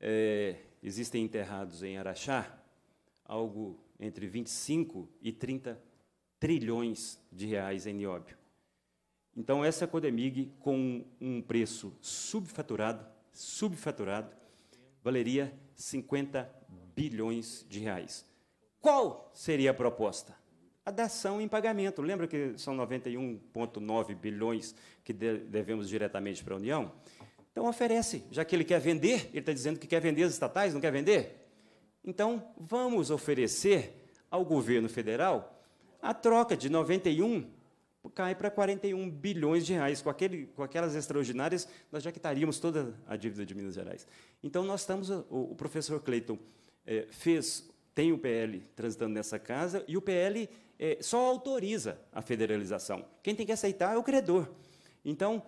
Speaker 3: É, existem enterrados em Araxá algo entre 25 e 30 trilhões de reais em nióbio. Então, essa Codemig, com um preço subfaturado, subfaturado, valeria 50 bilhões de reais. Qual seria a proposta? A dação em pagamento. Lembra que são 91,9 bilhões que devemos diretamente para a União? Então, oferece. Já que ele quer vender, ele está dizendo que quer vender as estatais, não quer vender? Então, vamos oferecer ao governo federal a troca de 91 cai para 41 bilhões de reais. Com, aquele, com aquelas extraordinárias, nós já quitaríamos toda a dívida de Minas Gerais. Então, nós estamos. O, o professor Cleiton é, fez, tem o PL transitando nessa casa, e o PL é, eh, só autoriza a federalização. Quem tem que aceitar é o credor. Então,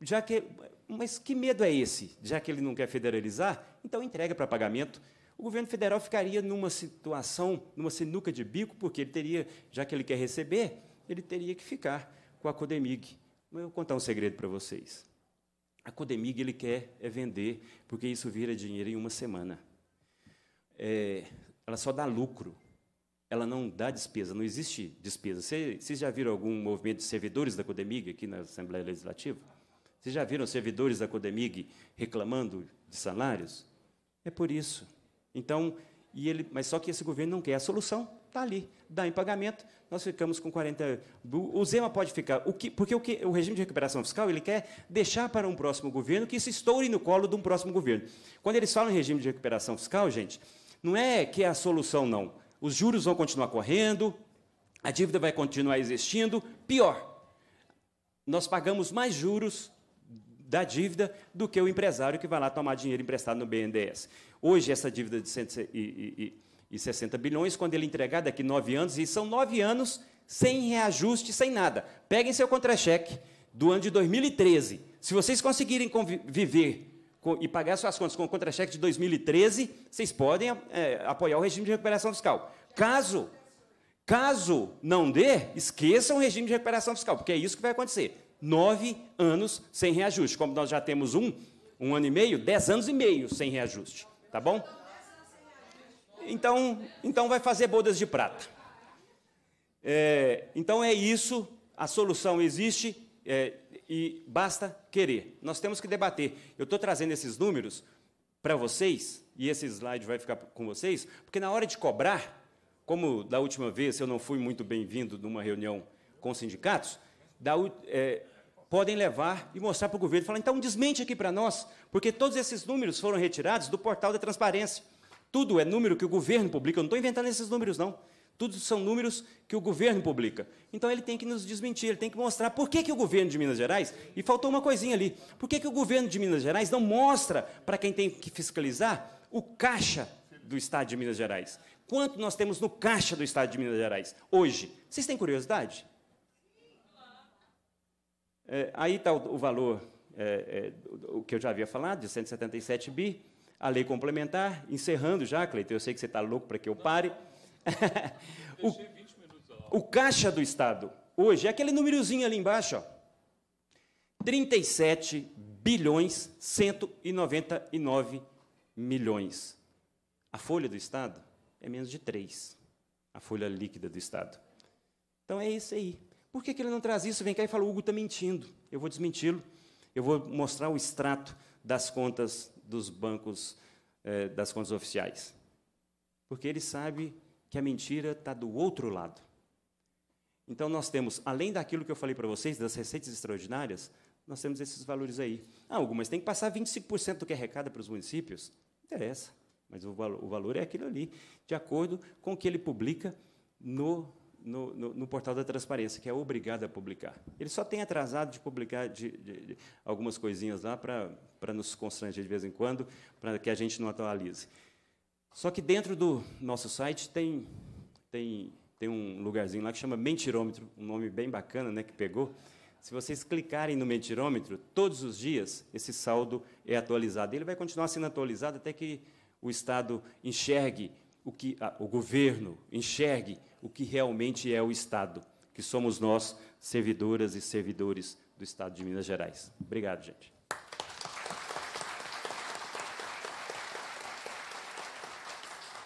Speaker 3: já que. Mas que medo é esse? Já que ele não quer federalizar, então entrega para pagamento o governo federal ficaria numa situação, numa sinuca de bico, porque ele teria, já que ele quer receber, ele teria que ficar com a Codemig. Mas eu vou contar um segredo para vocês. A Codemig ele quer é vender, porque isso vira dinheiro em uma semana. É, ela só dá lucro, ela não dá despesa, não existe despesa. Vocês já viram algum movimento de servidores da Codemig aqui na Assembleia Legislativa? Vocês já viram servidores da Codemig reclamando de salários? É por isso. Então, e ele, mas só que esse governo não quer a solução está ali, dá em pagamento, nós ficamos com 40. O Zema pode ficar. O que, porque o, que, o regime de recuperação fiscal ele quer deixar para um próximo governo que se estoure no colo de um próximo governo. Quando eles falam em regime de recuperação fiscal, gente, não é que é a solução, não. Os juros vão continuar correndo, a dívida vai continuar existindo. Pior, nós pagamos mais juros da dívida do que o empresário que vai lá tomar dinheiro emprestado no BNDES. Hoje, essa dívida de e, e, e 60 bilhões quando ele entregar daqui nove anos, e são nove anos sem reajuste, sem nada. Peguem seu contra-cheque do ano de 2013. Se vocês conseguirem viver e pagar suas contas com o contra-cheque de 2013, vocês podem é, apoiar o regime de recuperação fiscal. Caso, caso não dê, esqueçam o regime de recuperação fiscal, porque é isso que vai acontecer. Nove anos sem reajuste. Como nós já temos um, um ano e meio, dez anos e meio sem reajuste. Tá bom? Então, então vai fazer bodas de prata. É, então é isso, a solução existe é, e basta querer. Nós temos que debater. Eu estou trazendo esses números para vocês, e esse slide vai ficar com vocês, porque na hora de cobrar, como da última vez eu não fui muito bem-vindo numa reunião com sindicatos, da, é, podem levar e mostrar para o governo. Falar, então desmente aqui para nós, porque todos esses números foram retirados do portal da transparência. Tudo é número que o governo publica. Eu não estou inventando esses números, não. Tudo são números que o governo publica. Então ele tem que nos desmentir, ele tem que mostrar por que, que o governo de Minas Gerais, e faltou uma coisinha ali, por que, que o governo de Minas Gerais não mostra para quem tem que fiscalizar o caixa do Estado de Minas Gerais? Quanto nós temos no caixa do Estado de Minas Gerais hoje? Vocês têm curiosidade? É, aí está o, o valor é, é, o que eu já havia falado, de 177 bi a lei complementar, encerrando já, Cleiton, eu sei que você está louco para que eu pare. Não, <laughs> o, o caixa do Estado, hoje, é aquele númerozinho ali embaixo, ó, 37 bilhões 199 milhões. A folha do Estado é menos de 3, a folha líquida do Estado. Então é isso aí. Por que, que ele não traz isso? Vem cá e fala, o Hugo está mentindo. Eu vou desmenti-lo. Eu vou mostrar o extrato das contas dos bancos eh, das contas oficiais. Porque ele sabe que a mentira está do outro lado. Então, nós temos, além daquilo que eu falei para vocês, das receitas extraordinárias, nós temos esses valores aí. Ah, algumas têm que passar 25% do que é arrecada para os municípios. Não interessa, mas o, valo, o valor é aquilo ali, de acordo com o que ele publica no no, no, no, portal da transparência, que é obrigado a publicar. Ele só tem atrasado de publicar de, de, de algumas coisinhas lá para nos constranger de vez em quando, para que a gente não atualize. Só que dentro do nosso site tem, tem, tem um lugarzinho lá que chama Mentirômetro, um nome bem bacana né, que pegou. Se vocês clicarem no mentirômetro, todos os dias esse saldo é atualizado. Ele vai continuar sendo atualizado até que o Estado enxergue o que a, o governo enxergue o que realmente é o Estado, que somos nós, servidoras e servidores do Estado de Minas Gerais.
Speaker 1: Obrigado, gente.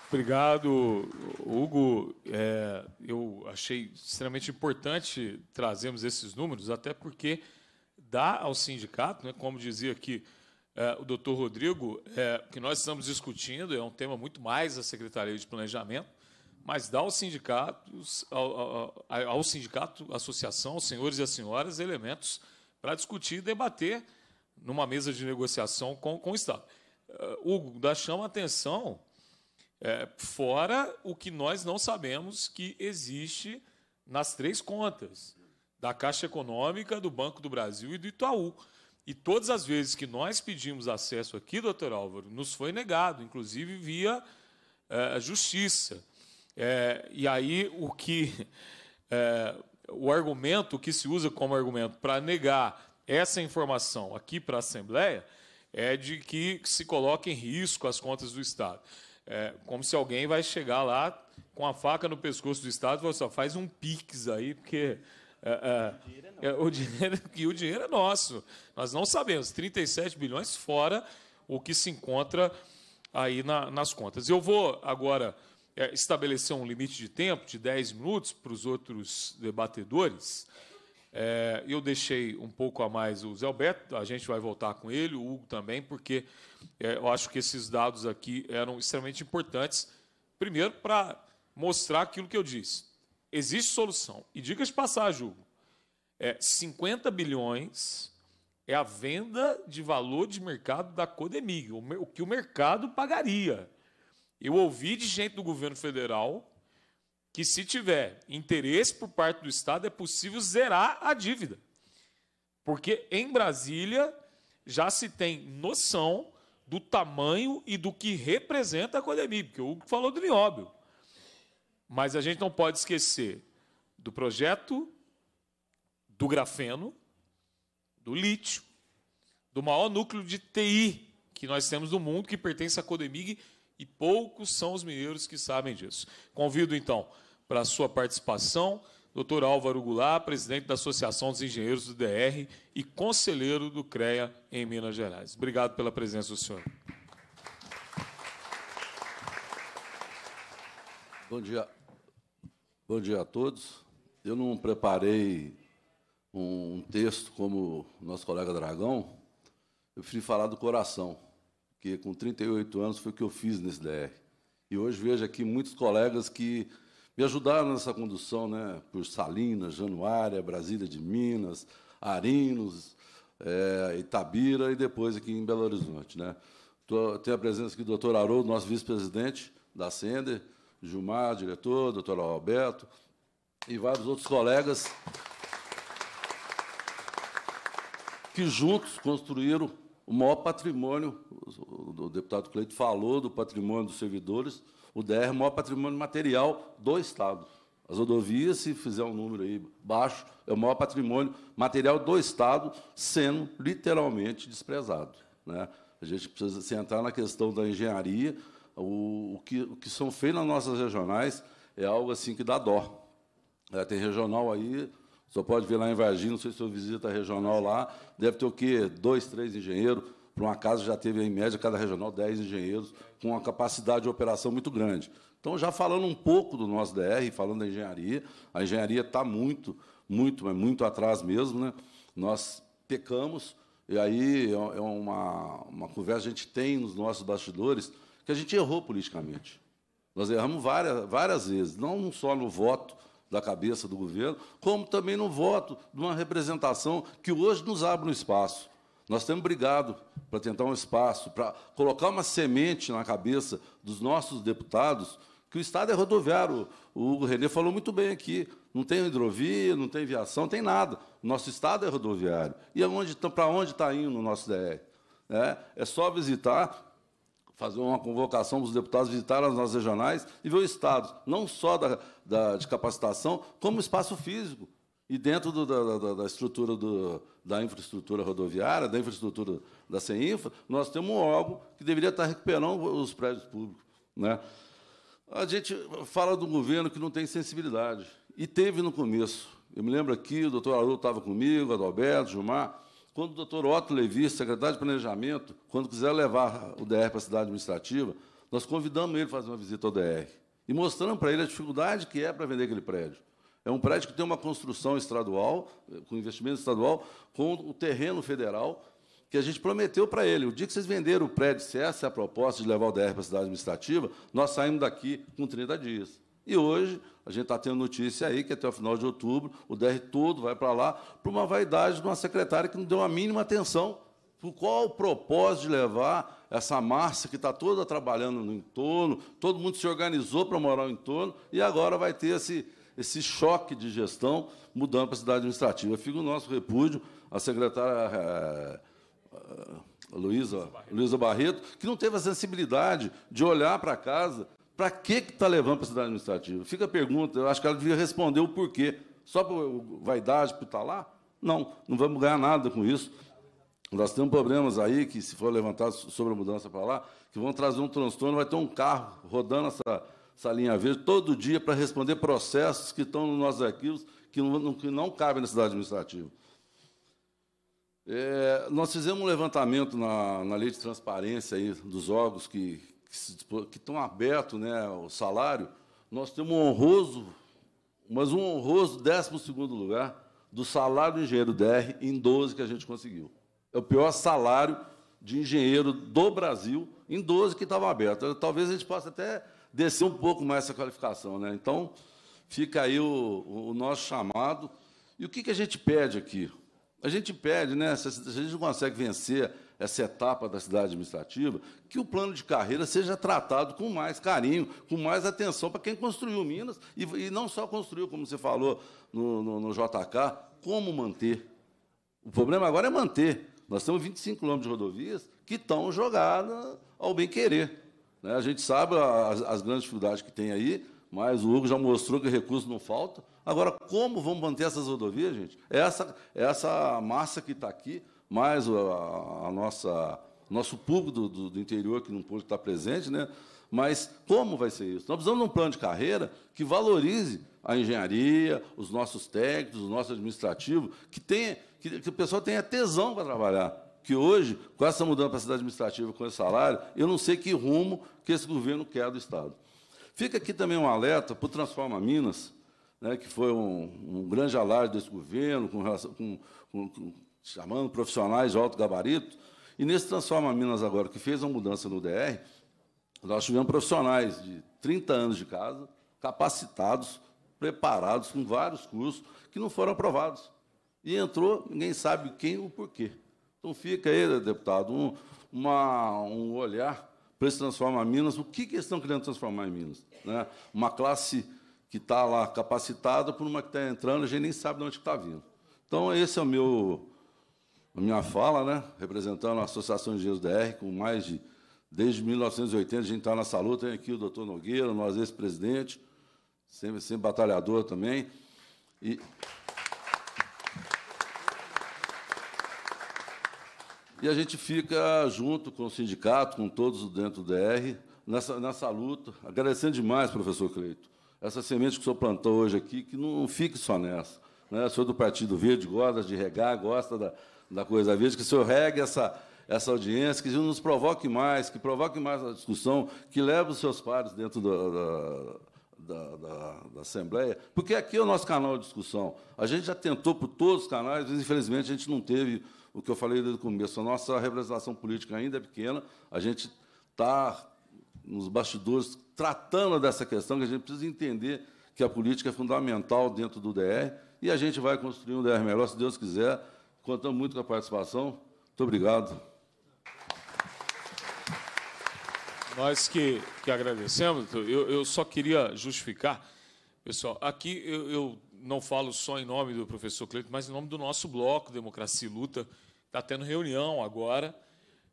Speaker 1: Obrigado, Hugo. É, eu achei extremamente importante trazermos esses números, até porque dá ao sindicato, né, como dizia aqui é, o doutor Rodrigo, é, que nós estamos discutindo, é um tema muito mais a Secretaria de Planejamento, mas dá aos sindicatos, ao, ao, ao sindicato, associação, aos senhores e às senhoras, elementos para discutir e debater numa mesa de negociação com, com o Estado. Uh, Hugo, chama atenção, é, fora o que nós não sabemos que existe nas três contas, da Caixa Econômica, do Banco do Brasil e do Itaú. E todas as vezes que nós pedimos acesso aqui, doutor Álvaro, nos foi negado, inclusive via eh, justiça. É, e aí o que é, o argumento que se usa como argumento para negar essa informação aqui para a Assembleia é de que se coloca em risco as contas do Estado. É, como se alguém vai chegar lá com a faca no pescoço do Estado e falar só faz um pix aí, porque é, é, é o, dinheiro, que <laughs> o dinheiro é nosso. Nós não sabemos. 37 bilhões fora o que se encontra aí na, nas contas. Eu vou agora é, estabelecer um limite de tempo de 10 minutos para os outros debatedores. É, eu deixei um pouco a mais o Zé Alberto, a gente vai voltar com ele, o Hugo também, porque é, eu acho que esses dados aqui eram extremamente importantes. Primeiro, para mostrar aquilo que eu disse. Existe solução. E diga de passagem, Hugo. É, 50 bilhões é a venda de valor de mercado da Codemig, o que o mercado pagaria. Eu ouvi de gente do governo federal que, se tiver interesse por parte do Estado, é possível zerar a dívida. Porque em Brasília já se tem noção do tamanho e do que representa a Codemib, porque o Hugo falou do nióbio. Mas a gente não pode esquecer do projeto do grafeno, do lítio, do maior núcleo de TI que nós temos no mundo, que pertence à Codemig e poucos são os mineiros que sabem disso. Convido então para a sua participação, Dr. Álvaro Goulart, presidente da Associação dos Engenheiros do DR e conselheiro do CREA em Minas Gerais. Obrigado pela presença do senhor. Bom dia.
Speaker 4: Bom dia a todos. Eu não preparei um texto como o nosso colega Dragão, eu fui falar do coração que com 38 anos foi o que eu fiz nesse DR. E hoje vejo aqui muitos colegas que me ajudaram nessa condução, né? por Salinas, Januária, Brasília de Minas, Arinos, é, Itabira e depois aqui em Belo Horizonte. Né? Tô, tenho a presença aqui do doutor Haroldo, nosso vice-presidente da Sender, Gilmar, diretor, doutor Alberto, e vários outros colegas que juntos construíram o maior patrimônio, o deputado Cleito falou do patrimônio dos servidores, o DR é o maior patrimônio material do Estado. As rodovias, se fizer um número aí baixo, é o maior patrimônio material do Estado, sendo literalmente desprezado. Né? A gente precisa se entrar na questão da engenharia. O, o, que, o que são feitos nas nossas regionais é algo assim que dá dó. É, tem regional aí só pode vir lá em Varginha, não sei se eu visita regional lá, deve ter o quê? Dois, três engenheiros. Para uma casa já teve, em média, cada regional, dez engenheiros, com uma capacidade de operação muito grande. Então, já falando um pouco do nosso DR, falando da engenharia, a engenharia está muito, muito, mas muito atrás mesmo. Né? Nós pecamos, e aí é, é uma, uma conversa que a gente tem nos nossos bastidores, que a gente errou politicamente. Nós erramos várias, várias vezes, não só no voto, da cabeça do governo, como também no voto de uma representação que hoje nos abre um espaço. Nós temos brigado para tentar um espaço, para colocar uma semente na cabeça dos nossos deputados, que o Estado é rodoviário. O Renê falou muito bem aqui. Não tem hidrovia, não tem viação, não tem nada. O nosso Estado é rodoviário. E tá, para onde está indo o nosso DR? É, é só visitar fazer uma convocação dos deputados visitar as nossas regionais e ver o estado, não só da, da de capacitação, como espaço físico. E dentro do, da, da, da, estrutura do, da infraestrutura rodoviária, da infraestrutura da CEINFRA, nós temos um órgão que deveria estar recuperando os prédios públicos. Né? A gente fala do governo que não tem sensibilidade. E teve no começo. Eu me lembro aqui, o doutor Haroldo estava comigo, Adalberto, Gilmar, quando o doutor Otto Levi, secretário de Planejamento, quando quiser levar o DR para a cidade administrativa, nós convidamos ele a fazer uma visita ao DR e mostramos para ele a dificuldade que é para vender aquele prédio. É um prédio que tem uma construção estadual, eh, com investimento estadual, com o terreno federal, que a gente prometeu para ele. O dia que vocês venderam o prédio, se essa é a proposta de levar o DR para a cidade administrativa, nós saímos daqui com 30 dias. E hoje, a gente está tendo notícia aí que até o final de outubro o DR todo vai para lá, por uma vaidade de uma secretária que não deu a mínima atenção. Por qual o propósito de levar essa massa que está toda trabalhando no entorno, todo mundo se organizou para morar no entorno, e agora vai ter esse, esse choque de gestão mudando para a cidade administrativa. Fica o nosso repúdio à secretária. É, Luísa Barreto. Luísa Barreto, que não teve a sensibilidade de olhar para casa para que está levando para a cidade administrativa? Fica a pergunta, eu acho que ela devia responder o porquê. Só por vaidade, por estar tá lá? Não, não vamos ganhar nada com isso. Nós temos problemas aí que, se for levantado sobre a mudança para lá, que vão trazer um transtorno, vai ter um carro rodando essa, essa linha verde todo dia para responder processos que estão nos nossos arquivos, que não, que não cabem na cidade administrativa. É, nós fizemos um levantamento na, na lei de transparência aí, dos órgãos que, que estão abertos né, o salário, nós temos um honroso, mas um honroso 12 lugar do salário do engenheiro DR em 12 que a gente conseguiu. É o pior salário de engenheiro do Brasil em 12 que estava aberto. Talvez a gente possa até descer um pouco mais essa qualificação. Né? Então, fica aí o, o nosso chamado. E o que, que a gente pede aqui? A gente pede, né? Se a gente não consegue vencer essa etapa da cidade administrativa, que o plano de carreira seja tratado com mais carinho, com mais atenção para quem construiu Minas, e, e não só construiu, como você falou no, no, no JK, como manter. O problema agora é manter. Nós temos 25 quilômetros de rodovias que estão jogadas ao bem querer. Né? A gente sabe as, as grandes dificuldades que tem aí, mas o Hugo já mostrou que recursos não faltam. Agora, como vamos manter essas rodovias, gente? É essa, é essa massa que está aqui, mais a, a nossa nosso público do, do, interior que não pôde estar presente, né? Mas como vai ser isso? Nós precisamos de um plano de carreira que valorize a engenharia, os nossos técnicos, o nosso administrativo, que tenha que, que o pessoal tenha tesão para trabalhar. Que hoje, com essa mudança para a cidade administrativa, com esse salário, eu não sei que rumo que esse governo quer do Estado. Fica aqui também um alerta para o Transforma Minas, né, que foi um, um grande alarde desse governo com, relação, com, com, chamando profissionais de alto gabarito, e nesse Transforma Minas agora, que fez uma mudança no DR, nós tivemos profissionais de 30 anos de casa, capacitados, preparados, com vários cursos, que não foram aprovados. E entrou, ninguém sabe quem ou porquê. Então fica aí, deputado, um, uma, um olhar para esse Transforma Minas, o que, que eles estão querendo transformar em Minas? Né? Uma classe que está lá capacitada por uma que está entrando, a gente nem sabe de onde está vindo. Então, esse é o meu a minha fala, né, representando a Associação de Engenheiros DR, com mais de, desde 1980 a gente está nessa luta, tem aqui o doutor Nogueira, nós ex-presidente, sempre, sempre batalhador também, e... E a gente fica junto com o sindicato, com todos dentro do DR, nessa, nessa luta, agradecendo demais, professor Cleito, essa semente que o senhor plantou hoje aqui, que não, não fique só nessa. Né? O senhor do Partido Verde gosta de regar, gosta da, da coisa verde, que o senhor regue essa, essa audiência, que nos provoque mais, que provoque mais a discussão, que leve os seus pares dentro da, da, da, da, Assembleia, porque aqui é o nosso canal de discussão. A gente já tentou por todos os canais, mas, infelizmente, a gente não teve o que eu falei desde o começo. A nossa representação política ainda é pequena, a gente está nos bastidores tratando dessa questão, que a gente precisa entender que a política é fundamental dentro do DR, e a gente vai construir um DR melhor, se Deus quiser, Contamos muito com a participação. Muito obrigado.
Speaker 1: Nós que, que agradecemos, eu, eu só queria justificar, pessoal, aqui eu, eu não falo só em nome do professor Cleiton, mas em nome do nosso bloco Democracia e Luta, está tendo reunião agora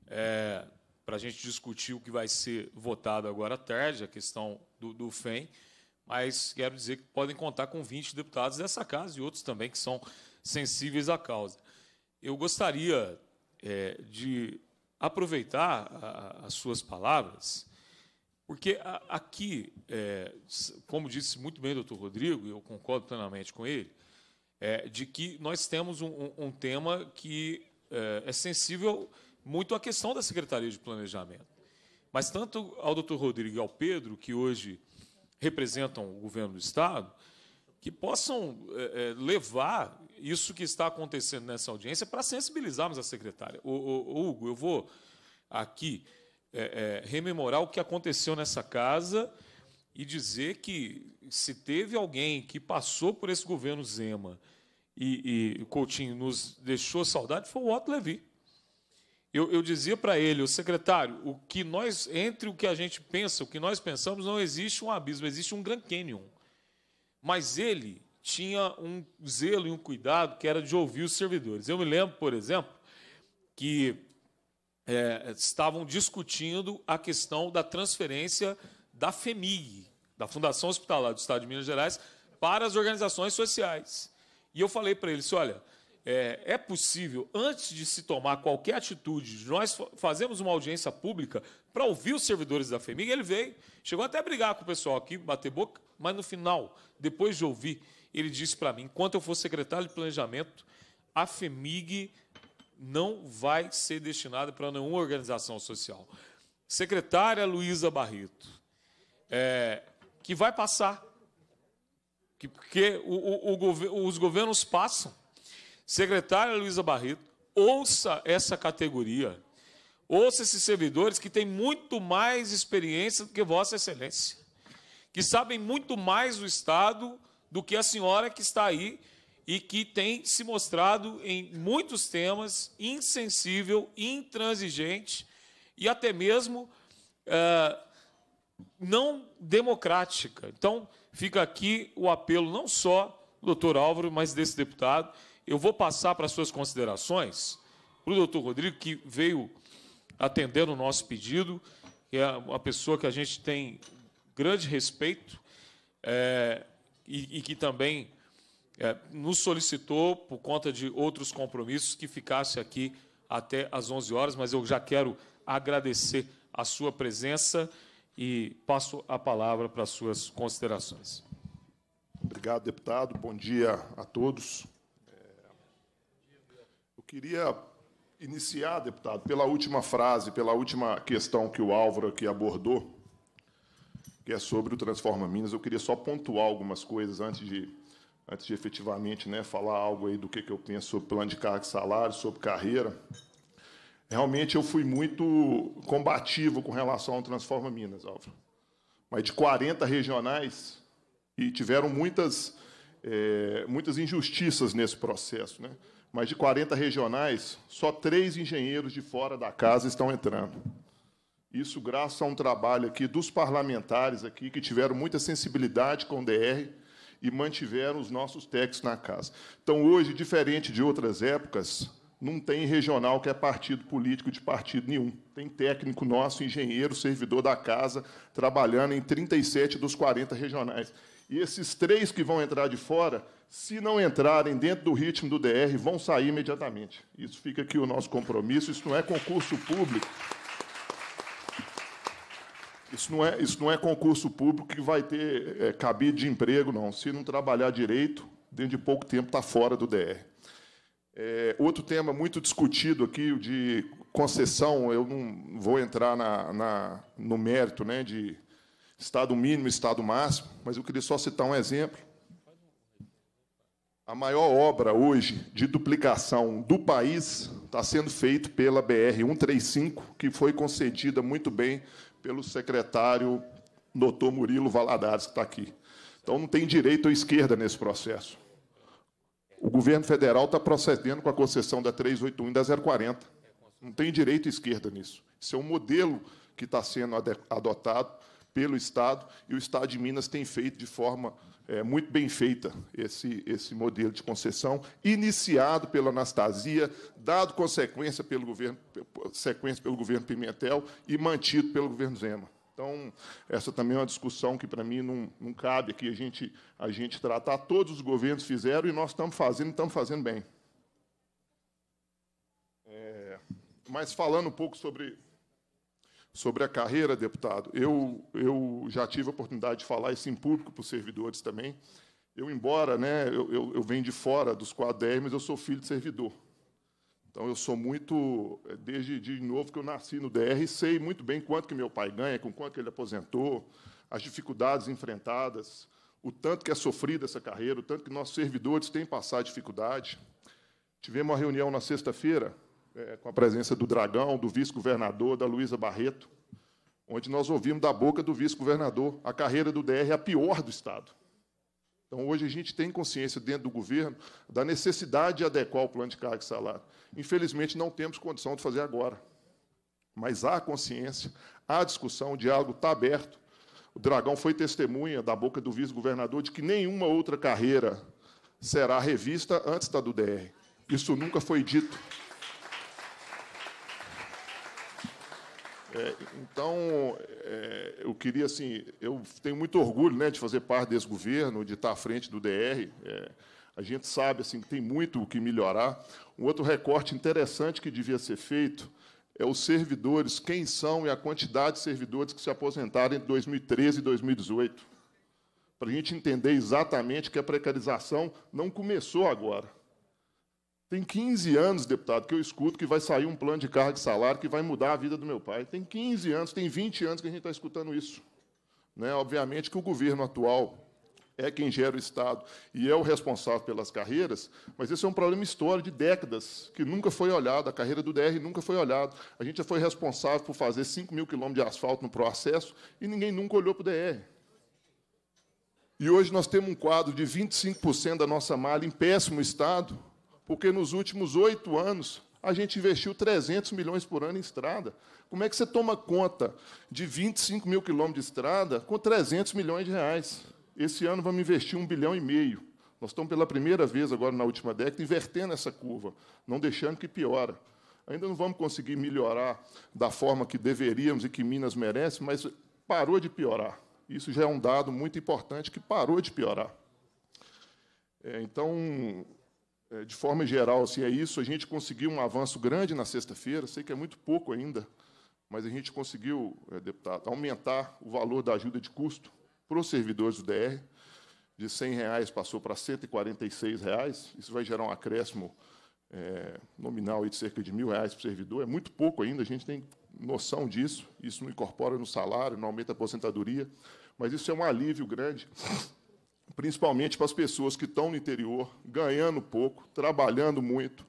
Speaker 1: é, para a gente discutir o que vai ser votado agora à tarde, a questão do, do FEM, mas quero dizer que podem contar com 20 deputados dessa casa e outros também que são sensíveis à causa eu gostaria é, de aproveitar a, as suas palavras, porque a, aqui, é, como disse muito bem o doutor Rodrigo, e eu concordo plenamente com ele, é, de que nós temos um, um, um tema que é, é sensível muito à questão da Secretaria de Planejamento. Mas tanto ao doutor Rodrigo e ao Pedro, que hoje representam o governo do Estado, que possam é, é levar isso que está acontecendo nessa audiência para sensibilizarmos a secretária. O, o, Hugo, eu vou aqui é, é, rememorar o que aconteceu nessa casa e dizer que se teve alguém que passou por esse governo Zema e, e Coutinho nos deixou saudade foi o Otto Levi. Eu, eu dizia para ele, o secretário, o que nós entre o que a gente pensa, o que nós pensamos, não existe um abismo, existe um Grand Canyon. Mas ele tinha um zelo e um cuidado que era de ouvir os servidores. Eu me lembro, por exemplo, que é, estavam discutindo a questão da transferência da FEMIG, da Fundação Hospitalar do Estado de Minas Gerais, para as organizações sociais. E eu falei para eles: olha, é, é, possível, antes de se tomar qualquer atitude, nós fazemos uma audiência pública para ouvir os servidores da FEMIG. Ele veio, chegou até a brigar com o pessoal aqui, bater boca, mas no final, depois de ouvir, ele disse para mim: enquanto eu for secretário de planejamento, a FEMIG não vai ser destinada para nenhuma organização social. Secretária Luísa Barreto, é, que vai passar, que, porque o, o, o, os governos passam. Secretária Luísa Barreto, ouça essa categoria, ouça esses servidores que têm muito mais experiência do que Vossa Excelência, que sabem muito mais do Estado do que a senhora que está aí e que tem se mostrado em muitos temas insensível, intransigente e até mesmo é, não democrática. Então, fica aqui o apelo não só do doutor Álvaro, mas desse deputado. Eu vou passar para as suas considerações para o doutor Rodrigo, que veio atendendo o nosso pedido, que é uma pessoa que a gente tem grande respeito. É, e, e que também é, nos solicitou, por conta de outros compromissos, que ficasse aqui até às 11 horas, mas eu já quero agradecer a sua presença e passo a palavra para as suas considerações. Obrigado,
Speaker 5: deputado. Bom dia
Speaker 1: a todos. É,
Speaker 5: eu queria iniciar, deputado, pela última frase, pela última questão que o Álvaro aqui abordou que é sobre o Transforma Minas. Eu queria só pontuar algumas coisas antes de, antes de efetivamente né, falar algo aí do que, que eu penso sobre plano de carga e salário, sobre carreira. Realmente eu fui muito combativo com relação ao Transforma Minas, Álvaro. Mas de 40 regionais, e tiveram muitas, é, muitas injustiças nesse processo, né? mas de 40 regionais, só três engenheiros de fora da casa estão entrando. Isso graças a um trabalho aqui dos parlamentares aqui que tiveram muita sensibilidade com o DR e mantiveram os nossos textos na casa. Então, hoje, diferente de outras épocas, não tem regional que é partido político de partido nenhum. Tem técnico nosso, engenheiro, servidor da casa, trabalhando em 37 dos 40 regionais. E esses três que vão entrar de fora, se não entrarem dentro do ritmo do DR, vão sair imediatamente. Isso fica aqui o nosso compromisso, isso não é concurso público, isso não é, isso não é concurso público que vai ter é, cabide de emprego, não. Se não trabalhar direito, dentro de pouco tempo está fora do DR. É, outro tema muito discutido aqui, o de concessão, eu não vou entrar na, na, no mérito né, de Estado mínimo, Estado máximo, mas eu queria só citar um exemplo. A maior obra hoje de duplicação do país está sendo feita pela BR-135, que foi concedida muito bem pelo secretário doutor Murilo Valadares, que está aqui. Então, não tem direita ou esquerda nesse processo. O governo federal está procedendo com a concessão da 381 e da 040. Não tem direita ou esquerda nisso. Isso é um modelo que está sendo adotado pelo Estado e o Estado de Minas tem feito de forma é, muito bem feita esse, esse modelo de concessão, iniciado pela Anastasia, dado consequência pelo governo, sequência pelo governo Pimentel e mantido pelo governo Zema. Então, essa também é uma discussão que, para mim, não, não cabe aqui a gente, a gente tratar. Todos os governos fizeram e nós estamos fazendo e estamos fazendo bem. É, mas, falando um pouco sobre sobre a carreira deputado. Eu, eu já tive a oportunidade de falar isso em público para os servidores também. Eu, embora né, eu, eu, eu venho de fora dos quadernos, eu sou filho de servidor. Então, eu sou muito, eh, desde de novo que eu nasci no DR, sei muito bem quanto que meu pai ganha, com quanto que ele aposentou, as dificuldades enfrentadas, o tanto que é sofrida essa carreira, o tanto que nossos servidores têm passado dificuldade. Tivemos uma reunião na sexta-feira é, com a presença do Dragão, do vice-governador, da Luísa Barreto, onde nós ouvimos da boca do vice-governador a carreira do DR é a pior do Estado. Então, hoje a gente tem consciência dentro do governo da necessidade de adequar o plano de carga e salário. Infelizmente, não temos condição de fazer agora. Mas há consciência, há discussão, o diálogo está aberto. O Dragão foi testemunha da boca do vice-governador de que nenhuma outra carreira será revista antes da do DR. Isso nunca foi dito. É, então, é, eu queria, assim, eu tenho muito orgulho né, de fazer parte desse governo, de estar à frente do DR. É, a gente sabe assim, que tem muito o que melhorar. Um outro recorte interessante que devia ser feito é os servidores, quem são e a quantidade de servidores que se aposentaram entre 2013 e 2018. Para a gente entender exatamente que a precarização não começou agora tem 15 anos, deputado, que eu escuto que vai sair um plano de carga e salário que vai mudar a vida do meu pai. Tem 15 anos, tem 20 anos que a gente está escutando isso. Né? Obviamente que o governo atual é quem gera o Estado e é o responsável pelas carreiras, mas esse é um problema histórico de décadas, que nunca foi olhado, a carreira do DR nunca foi olhada. A gente já foi responsável por fazer 5 mil quilômetros de asfalto no processo e ninguém nunca olhou para o DR. E hoje nós temos um quadro de 25% da nossa malha em péssimo estado, porque nos últimos oito anos, a gente investiu 300 milhões por ano em estrada. Como é que você toma conta de 25 mil quilômetros de estrada com 300 milhões de reais? Esse ano vamos investir um bilhão e meio. Nós estamos pela primeira vez agora na última década invertendo essa curva, não deixando que piora. Ainda não vamos conseguir melhorar da forma que deveríamos e que Minas merece, mas parou de piorar. Isso já é um dado muito importante que parou de piorar. É, então, é, de forma geral, assim, é isso. A gente conseguiu um avanço grande na sexta-feira, sei que é muito pouco ainda, mas a gente conseguiu, é, deputado, aumentar o valor da ajuda de custo para os servidores do DR, de R$ 100 reais passou para R$ 146. Reais. Isso vai gerar um acréscimo é, nominal de cerca de mil reais o servidor, é muito pouco ainda, a gente tem noção disso, isso não incorpora no salário, não aumenta a aposentadoria, mas isso é um alívio grande principalmente para as pessoas que estão no interior, ganhando pouco, trabalhando muito.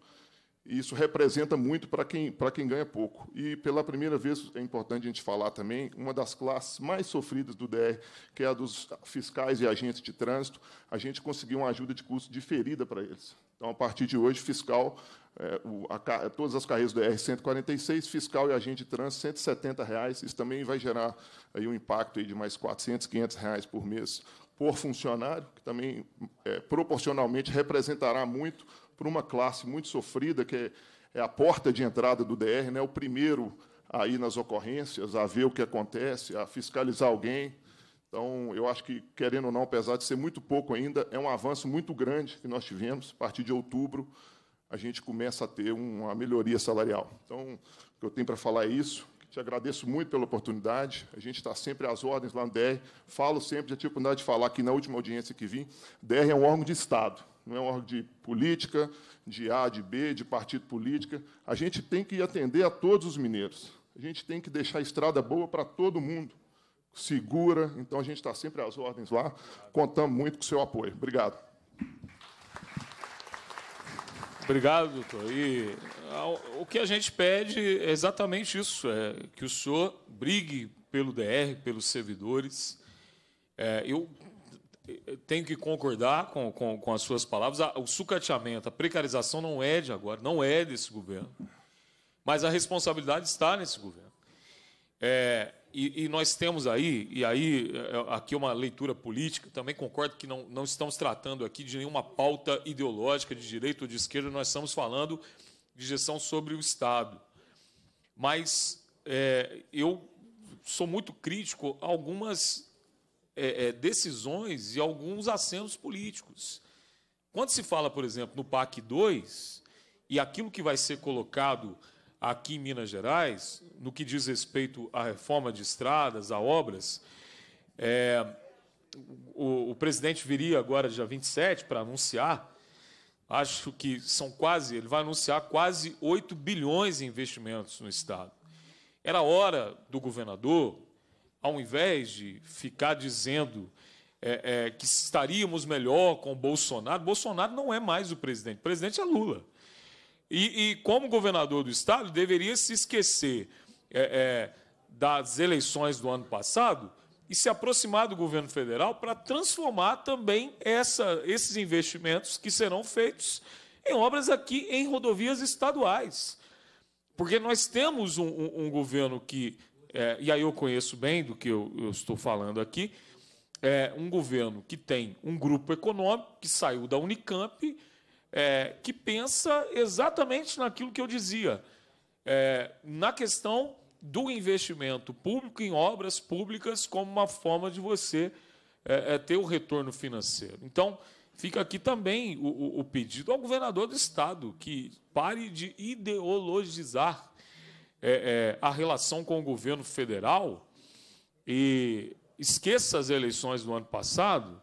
Speaker 5: E isso representa muito para quem, para quem ganha pouco. E, pela primeira vez, é importante a gente falar também, uma das classes mais sofridas do DR, que é a dos fiscais e agentes de trânsito, a gente conseguiu uma ajuda de custo diferida para eles. Então, a partir de hoje, fiscal, é, o, a, todas as carreiras do DR 146, fiscal e agente de trânsito, 170 reais. Isso também vai gerar aí, um impacto aí, de mais 400, 500 reais por mês por funcionário, que também é, proporcionalmente representará muito para uma classe muito sofrida, que é, é, a porta de entrada do DR, né, o primeiro aí nas ocorrências, a ver o que acontece, a fiscalizar alguém. Então, eu acho que, querendo ou não, apesar de ser muito pouco ainda, é um avanço muito grande que nós tivemos. A partir de outubro, a gente começa a ter uma melhoria salarial. Então, o que eu tenho para falar é isso. Te agradeço muito pela oportunidade. A gente está sempre às ordens lá no DR. Falo sempre, já tive a oportunidade de falar aqui na última audiência que vim. DR é um órgão de Estado, não é um órgão de política, de A, de B, de partido política. A gente tem que atender a todos os mineiros. A gente tem que deixar a estrada boa para todo mundo, segura. Então, a gente está sempre às ordens lá. Contamos muito com o seu apoio. Obrigado.
Speaker 1: Obrigado, doutor. E o que a gente pede é exatamente isso: é que o senhor brigue pelo DR, pelos servidores. É, eu tenho que concordar com, com, com, as suas palavras. O sucateamento, a precarização não é de agora, não é desse governo. Mas a responsabilidade está nesse governo. É, e, e, nós temos aí, e aí é, é, aqui é uma leitura política, também concordo que não, não estamos tratando aqui de nenhuma pauta ideológica de direita ou de esquerda, nós estamos falando de gestão sobre o Estado. Mas é, eu sou muito crítico a algumas é, é, decisões e alguns assentos políticos. Quando se fala, por exemplo, no PAC 2 e aquilo que vai ser colocado aqui em Minas Gerais, no que diz respeito à reforma de estradas, a obras, é, o, o, presidente viria agora, dia 27, para anunciar acho que são quase, ele vai anunciar quase 8 bilhões em investimentos no Estado. Era hora do governador, ao invés de ficar dizendo é, é, que estaríamos melhor com Bolsonaro, Bolsonaro não é mais o presidente, o presidente é Lula. E, e como governador do Estado, deveria se esquecer é, é, das eleições do ano passado e se aproximar do governo federal para transformar também essa, esses investimentos que serão feitos em obras aqui em rodovias estaduais. Porque nós temos um, um, um governo que, é, e aí eu conheço bem do que eu, eu estou falando aqui, é um governo que tem um grupo econômico que saiu da Unicamp, é, que pensa exatamente naquilo que eu dizia, é, na questão do investimento público em obras públicas como uma forma de você é, é, ter o retorno financeiro. Então, fica aqui também o, o, pedido ao governador do Estado que pare de ideologizar é, é, a relação com o governo federal e esqueça as eleições do ano passado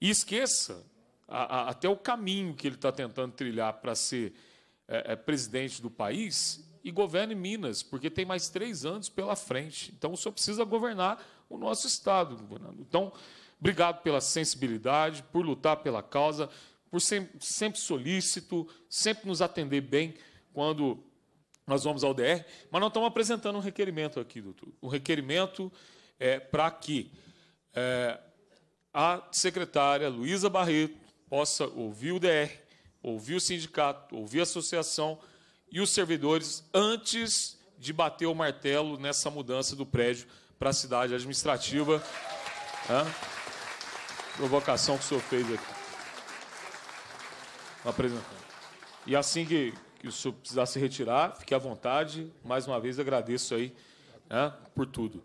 Speaker 1: e esqueça a, a, até o caminho que ele está tentando trilhar para ser é, é, presidente do país e governe Minas, porque tem mais três anos pela frente. Então, o senhor precisa governar o nosso Estado, governador. Então, obrigado pela sensibilidade, por lutar pela causa, por ser sempre solícito, sempre nos atender bem quando nós vamos ao DR. Mas nós estamos apresentando um requerimento aqui, doutor. Um requerimento é, para que é, a secretária Luísa Barreto possa ouvir o DR, ouvir o sindicato, ouvir a associação e os servidores antes de bater o martelo nessa mudança do prédio para a cidade administrativa. Né? Provocação que o senhor fez aqui. Apresentando. E assim que, que o senhor precisar se retirar, fique à vontade. Mais uma vez agradeço aí por tudo.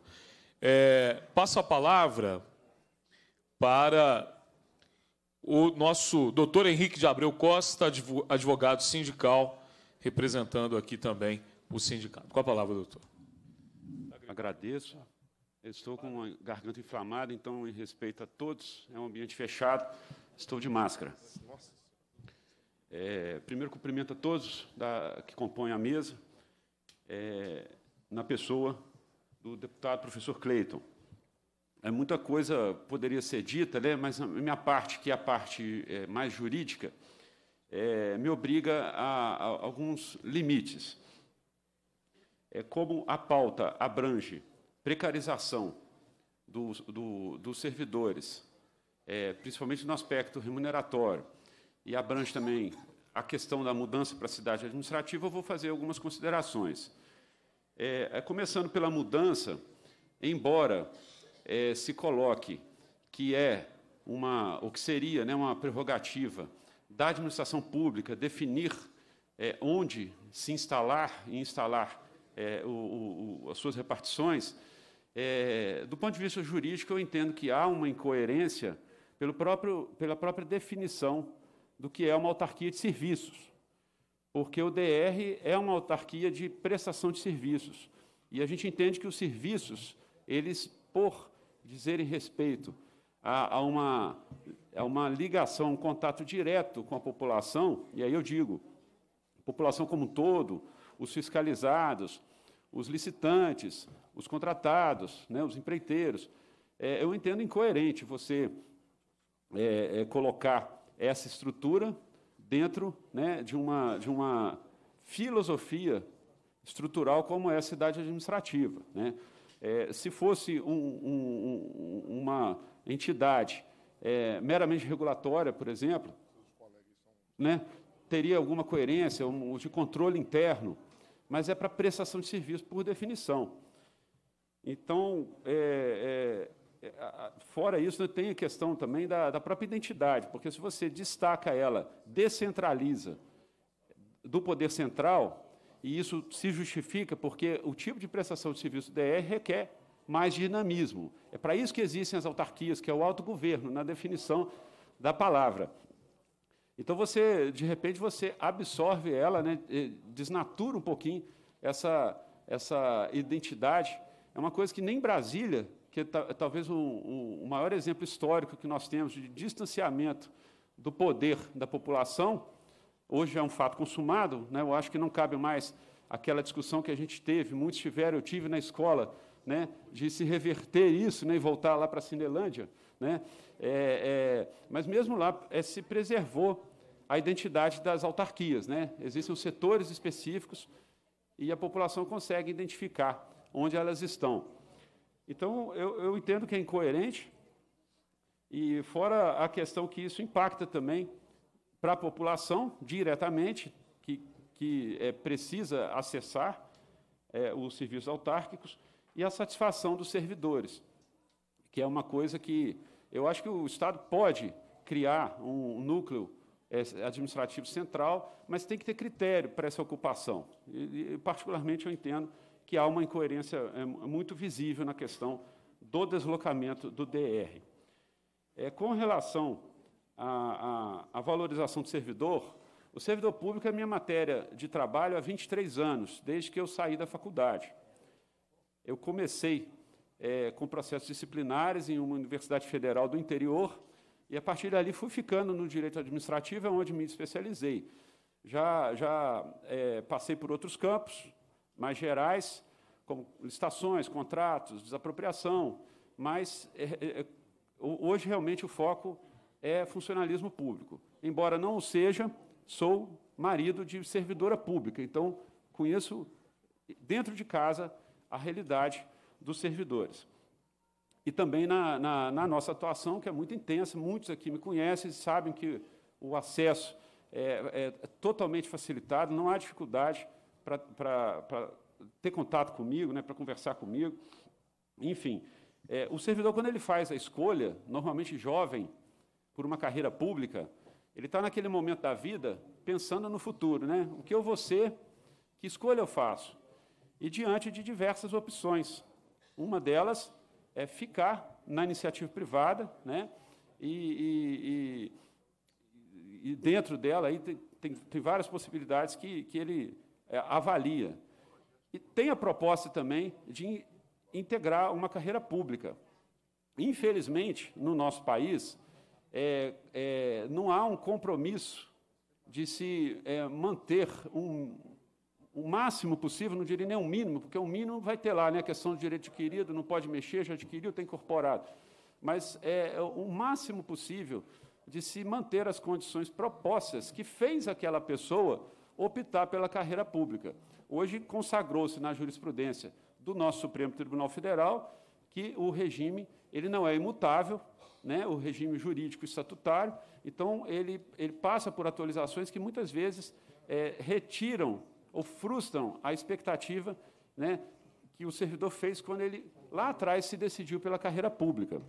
Speaker 1: É, passo a palavra para o nosso doutor Henrique de Abreu Costa, advogado sindical representando aqui também o sindicato. Com a palavra, doutor.
Speaker 6: Agradeço. Estou com uma garganta inflamada, então, em respeito a todos, é um ambiente fechado, estou de máscara. É, primeiro, cumprimento a todos da, que compõem a mesa, é, na pessoa do deputado professor Cleiton. É, muita coisa poderia ser dita, né, mas a minha parte, que é a parte é, mais jurídica, é, me obriga a, a, alguns limites. É como a pauta abrange precarização do, do, dos servidores, é, principalmente no aspecto remuneratório, e abrange também a questão da mudança para a cidade administrativa, eu vou fazer algumas considerações. É, é começando pela mudança, embora é, se coloque que é uma, o que seria né, uma prerrogativa da administração pública definir é, onde se instalar e instalar é, o, o, as suas repartições, é, do ponto de vista jurídico, eu entendo que há uma incoerência pelo próprio, pela própria definição do que é uma autarquia de serviços. Porque o DR é uma autarquia de prestação de serviços. E a gente entende que os serviços, eles, por dizerem respeito a, a, uma, a uma ligação, um contato direto com a população, e aí eu digo, população como um todo, os fiscalizados, os licitantes, os contratados, né, os empreiteiros. É, eu entendo incoerente você é, é, colocar essa estrutura dentro né, de, uma, de uma filosofia estrutural como é a cidade administrativa. Né? É, se fosse um, um, uma entidade é, meramente regulatória, por exemplo, né, teria alguma coerência, um, de controle interno, mas é para prestação de serviço por definição. Então, é, é fora isso, né, tem a questão também da, da própria identidade, porque se você destaca ela, descentraliza do poder central, e isso se justifica porque o tipo de prestação de serviço DR requer mais dinamismo. É para isso que existem as autarquias, que é o autogoverno, na definição da palavra. Então você, de repente, você absorve ela, né, desnatura um pouquinho essa, essa identidade. É uma coisa que nem Brasília, que é, é talvez o maior exemplo histórico que nós temos de distanciamento do poder da população, hoje é um fato consumado, né? eu acho que não cabe mais aquela discussão que a gente teve, muitos tiveram, eu tive na escola, né, de se reverter isso né, e voltar lá para a Cinelândia. Né? É, é, mas mesmo lá é, se preservou a identidade das autarquias. Né? Existem os setores específicos e a população consegue identificar onde elas estão. Então, eu, eu entendo que é incoerente, e fora a questão que isso impacta também para a população diretamente, que, que é, precisa acessar é, os serviços autárquicos, e a satisfação dos servidores, que é uma coisa que eu acho que o Estado pode criar um núcleo é, administrativo central, mas tem que ter critério para essa ocupação. E, e, particularmente, eu entendo que há uma incoerência é, muito visível na questão do deslocamento do DR. É, com relação a, a, a valorização do servidor, o servidor público é minha matéria de trabalho há 23 anos, desde que eu saí da faculdade. Eu comecei é, com processos disciplinares em uma universidade federal do interior, e a partir dali fui ficando no direito administrativo, é onde me especializei. Já, já é, passei por outros campos mais gerais, como licitações, contratos, desapropriação, mas é, é, é hoje realmente o foco é funcionalismo público. Embora não o seja, sou marido de servidora pública, então conheço dentro de casa a realidade dos servidores. E também na, na, na nossa atuação, que é muito intensa, muitos aqui me conhecem, sabem que o acesso é, é totalmente facilitado, não há dificuldade para ter contato comigo, né, para conversar comigo. Enfim, é, o servidor, quando ele faz a escolha, normalmente jovem, por uma carreira pública, ele está naquele momento da vida pensando no futuro, né? O que eu vou ser, que escolha eu faço? E diante de diversas opções. Uma delas é ficar na iniciativa privada, né? E, e, e, e dentro dela aí tem, tem, tem várias possibilidades que, que ele é, avalia. E tem a proposta também de integrar uma carreira pública. Infelizmente, no nosso país, é, é, não há um compromisso de se é, manter um, o máximo possível, não diria nem um mínimo, porque o um mínimo vai ter lá né, a questão do direito adquirido, não pode mexer, já adquiriu, está incorporado. Mas é, é o máximo possível de se manter as condições propostas que fez aquela pessoa optar pela carreira pública. Hoje consagrou-se na jurisprudência do nosso Supremo Tribunal Federal que o regime ele não é imutável, né, o regime jurídico estatutário. Então, ele, ele passa por atualizações que muitas vezes é, retiram ou frustram a expectativa né, que o servidor fez quando ele, lá atrás, se decidiu pela carreira pública.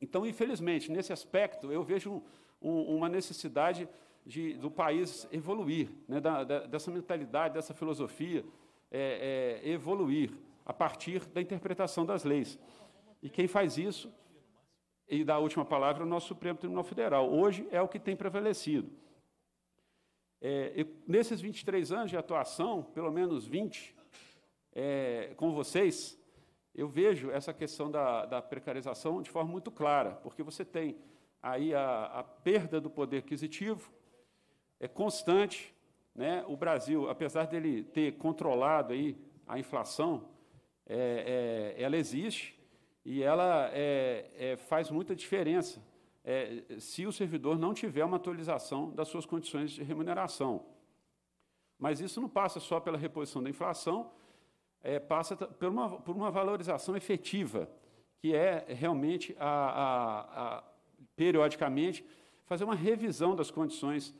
Speaker 6: Então, infelizmente, nesse aspecto, eu vejo um, um, uma necessidade de, do país evoluir, né, da, da, dessa mentalidade, dessa filosofia, é, é, evoluir a partir da interpretação das leis. E quem faz isso e dá a última palavra ao nosso Supremo Tribunal Federal. Hoje é o que tem prevalecido. É, nesses 23 anos de atuação, pelo menos 20, é, com vocês, eu vejo essa questão da, da, precarização de forma muito clara, porque você tem aí a, a perda do poder aquisitivo, é constante. Né? O Brasil, apesar dele ter controlado aí a inflação, é, é ela existe, e ela é, é, faz muita diferença é, se o servidor não tiver uma atualização das suas condições de remuneração. Mas isso não passa só pela reposição da inflação, é, passa por uma, por uma, valorização efetiva, que é realmente, a, a, a, periodicamente, fazer uma revisão das condições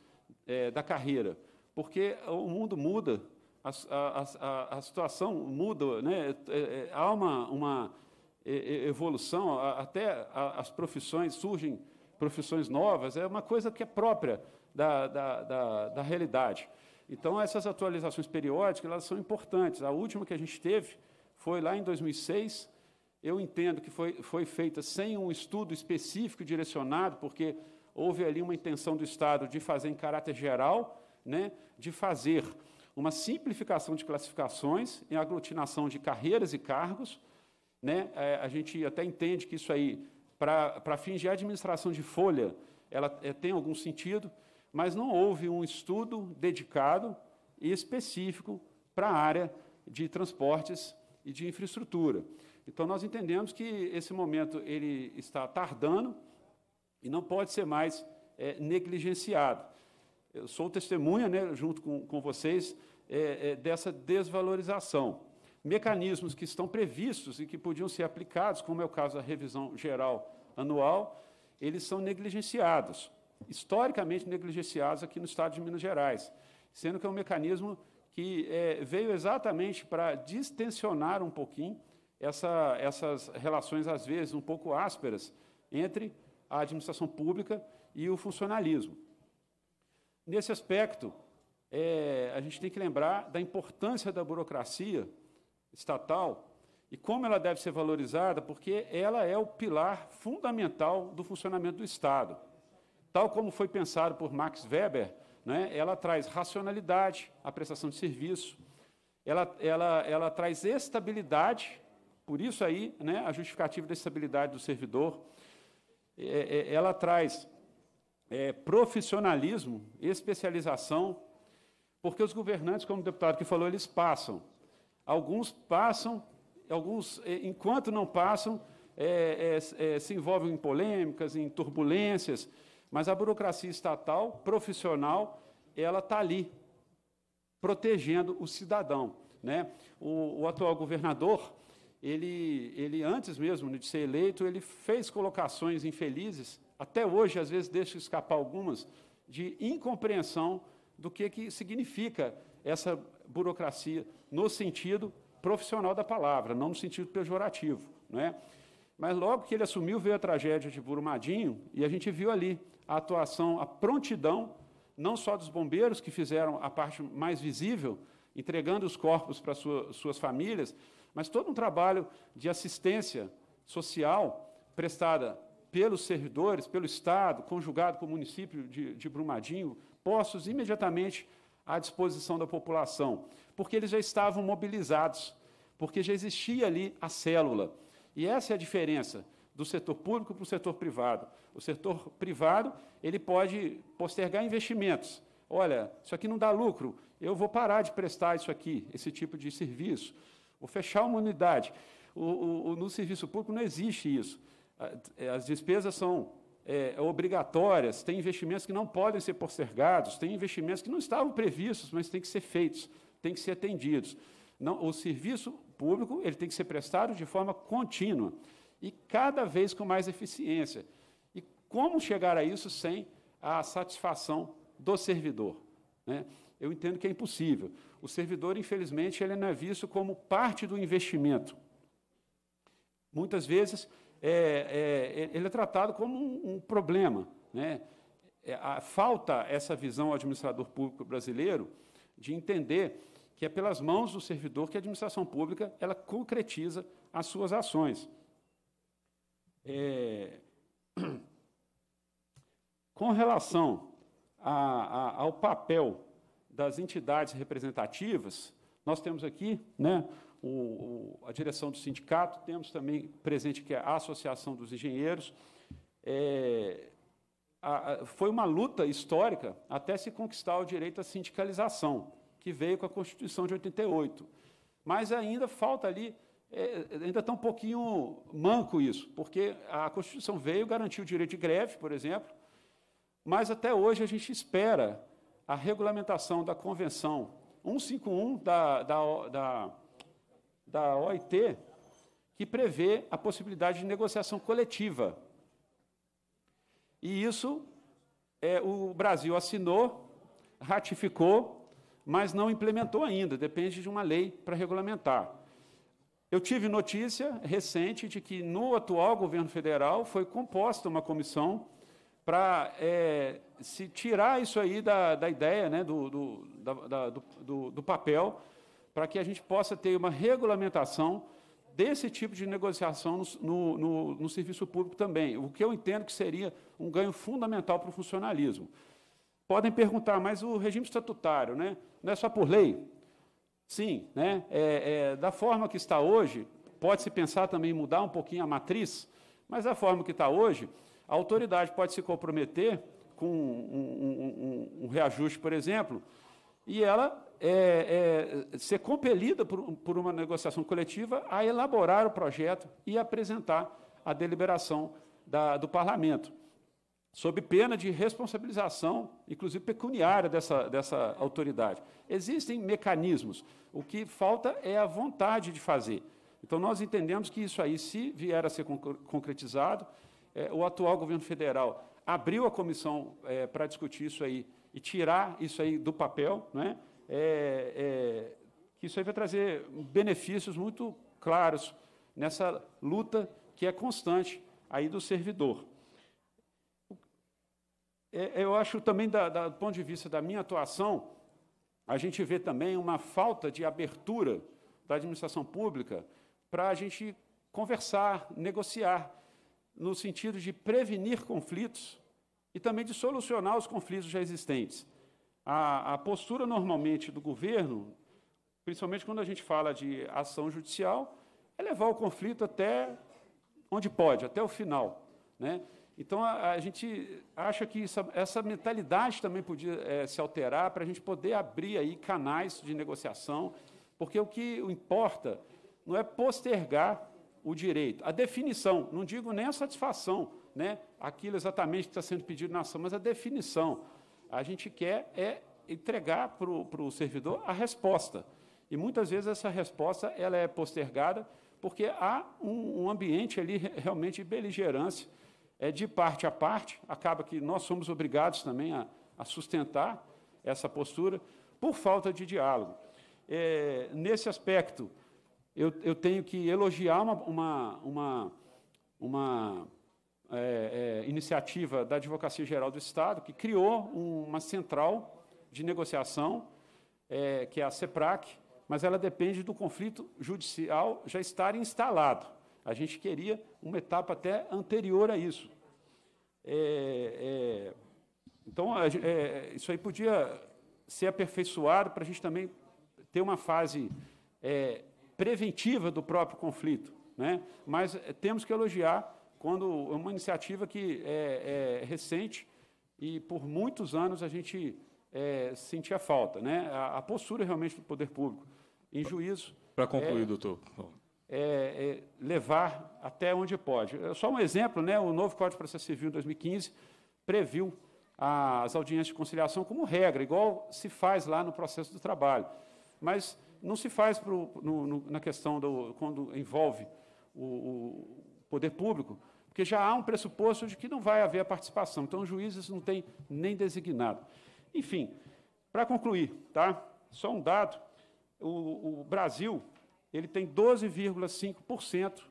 Speaker 6: é, da carreira. Porque o mundo muda, a, a situação muda, né? É, há uma, uma evolução, até as profissões surgem profissões novas, é uma coisa que é própria da, da, da, da realidade. Então, essas atualizações periódicas elas são importantes. A última que a gente teve foi lá em 2006. Eu entendo que foi, foi feita sem um estudo específico direcionado, porque houve ali uma intenção do Estado de fazer em caráter geral, né, de fazer uma simplificação de classificações e aglutinação de carreiras e cargos, né, é, a gente até entende que isso aí, para fins de administração de folha, ela é, tem algum sentido, mas não houve um estudo dedicado e específico para a área de transportes e de infraestrutura. Então, nós entendemos que esse momento ele está tardando e não pode ser mais é, negligenciado. Eu sou testemunha, né, junto com, com vocês, é, é dessa desvalorização mecanismos que estão previstos e que podiam ser aplicados, como é o caso da revisão geral anual, eles são negligenciados, historicamente negligenciados aqui no Estado de Minas Gerais, sendo que é um mecanismo que é, veio exatamente para distensionar um pouquinho essa, essas relações, às vezes, um pouco ásperas entre a administração pública e o funcionalismo. Nesse aspecto, é, a gente tem que lembrar da importância da burocracia estatal e como ela deve ser valorizada, porque ela é o pilar fundamental do funcionamento do Estado. Tal como foi pensado por Max Weber, né, ela traz racionalidade à prestação de serviço, ela, ela, ela traz estabilidade, por isso aí né, a justificativa da estabilidade do servidor, é, é, ela traz é, profissionalismo, especialização, porque os governantes, como o deputado que falou, eles passam Alguns passam, alguns, eh, enquanto não passam, é, é, é, se envolvem em polêmicas, em turbulências, mas a burocracia estatal, profissional, ela está ali, protegendo o cidadão. Né? O, o, atual governador, ele, ele, antes mesmo de ser eleito, ele fez colocações infelizes, até hoje, às vezes, deixo escapar algumas, de incompreensão do que, que significa essa burocracia no sentido profissional da palavra, não no sentido pejorativo. Né? Mas logo que ele assumiu, veio a tragédia de Burumadinho e a gente viu ali a atuação, a prontidão, não só dos bombeiros, que fizeram a parte mais visível, entregando os corpos para sua, suas famílias, mas todo um trabalho de assistência social prestada pelos servidores, pelo Estado, conjugado com o município de, de Brumadinho, postos imediatamente à disposição da população porque eles já estavam mobilizados, porque já existia ali a célula. E essa é a diferença do setor público para o setor privado. O setor privado ele pode postergar investimentos. Olha, isso aqui não dá lucro, eu vou parar de prestar isso aqui, esse tipo de serviço, vou fechar uma unidade. O, o, no serviço público não existe isso. É, as despesas são é, obrigatórias, tem investimentos que não podem ser postergados, tem investimentos que não estavam previstos, mas têm que ser feitos têm que ser atendidos. Não, o serviço público ele tem que ser prestado de forma contínua e cada vez com mais eficiência. E como chegar a isso sem a satisfação do servidor? Né? Eu entendo que é impossível. O servidor, infelizmente, ele não é visto como parte do investimento. Muitas vezes é, é, ele é tratado como um, um problema. Né? É, a, falta essa visão ao administrador público brasileiro de entender que é pelas mãos do servidor que a administração pública ela concretiza as suas ações. É... <clears throat> Com relação a, a, ao papel das entidades representativas, nós temos aqui né, o, o, a direção do sindicato, temos também presente que é a Associação dos Engenheiros. É, a, foi uma luta histórica até se conquistar o direito à sindicalização que veio com a Constituição de 88. Mas ainda falta ali, é, ainda está um pouquinho manco isso, porque a Constituição veio, garantir o direito de greve, por exemplo, mas até hoje a gente espera a regulamentação da Convenção 151 da, da, da, da OIT, que prevê a possibilidade de negociação coletiva. E isso é, o Brasil assinou, ratificou, mas não implementou ainda, depende de uma lei para regulamentar. Eu tive notícia recente de que no atual governo federal foi composta uma comissão para é, se tirar isso aí da, da ideia, né, do, do, da, do, do, do papel, para que a gente possa ter uma regulamentação desse tipo de negociação no, no, no, serviço público também, o que eu entendo que seria um ganho fundamental para o funcionalismo. Podem perguntar, mas o regime estatutário, né? Não é só por lei? Sim, né? É, é, da forma que está hoje, pode se pensar também em mudar um pouquinho a matriz, mas da forma que está hoje, a autoridade pode se comprometer com um, um, um, um reajuste, por exemplo, e ela é, é, ser compelida por, por, uma negociação coletiva a elaborar o projeto e apresentar a deliberação da, do parlamento sob pena de responsabilização, inclusive pecuniária, dessa, dessa autoridade. Existem mecanismos, o que falta é a vontade de fazer. Então, nós entendemos que isso aí, se vier a ser concretizado, é, o atual governo federal abriu a comissão é, para discutir isso aí e tirar isso aí do papel, né? É, é que isso aí vai trazer benefícios muito claros nessa luta que é constante aí do servidor. É, é, eu acho também, da, da, do ponto de vista da minha atuação, a gente vê também uma falta de abertura da administração pública para a gente conversar, negociar, no sentido de prevenir conflitos e também de solucionar os conflitos já existentes. A, a, postura normalmente do governo, principalmente quando a gente fala de ação judicial, é levar o conflito até onde pode, até o final. Né? Então, a, a gente acha que essa, essa mentalidade também podia é, se alterar para a gente poder abrir aí canais de negociação, porque o que importa não é postergar o direito, a definição, não digo nem a satisfação, né, aquilo exatamente que está sendo pedido na ação, mas a definição. A gente quer é entregar para o servidor a resposta. E muitas vezes essa resposta ela é postergada porque há um, um ambiente ali realmente de beligerância é, de parte a parte, acaba que nós somos obrigados também a, a sustentar essa postura por falta de diálogo. É, nesse aspecto, eu, eu, tenho que elogiar uma, uma, uma, uma é, é, iniciativa da Advocacia Geral do Estado, que criou uma central de negociação, é, que é a CEPRAC, mas ela depende do conflito judicial já estar instalado. A gente queria uma etapa até anterior a isso. É, é, então, é, isso aí podia ser aperfeiçoado para a gente também ter uma fase é, preventiva do próprio conflito. Né? Mas é, temos que elogiar quando é uma iniciativa que é, é recente e por muitos anos a gente sentia falta. Né? A, a postura realmente do poder público em juízo. Para concluir,
Speaker 1: doutor. Bom
Speaker 6: é, é, levar até onde pode. É, só um exemplo, né, o novo Código de Processo Civil de 2015 previu as audiências de conciliação como regra, igual se faz lá no processo do trabalho. Mas não se faz pro, no, no, na questão do quando envolve o, o, poder público, porque já há um pressuposto de que não vai haver a participação. Então, os juízes não têm nem designado. Enfim, para concluir, tá? só um dado. o, o Brasil ele tem 12,5%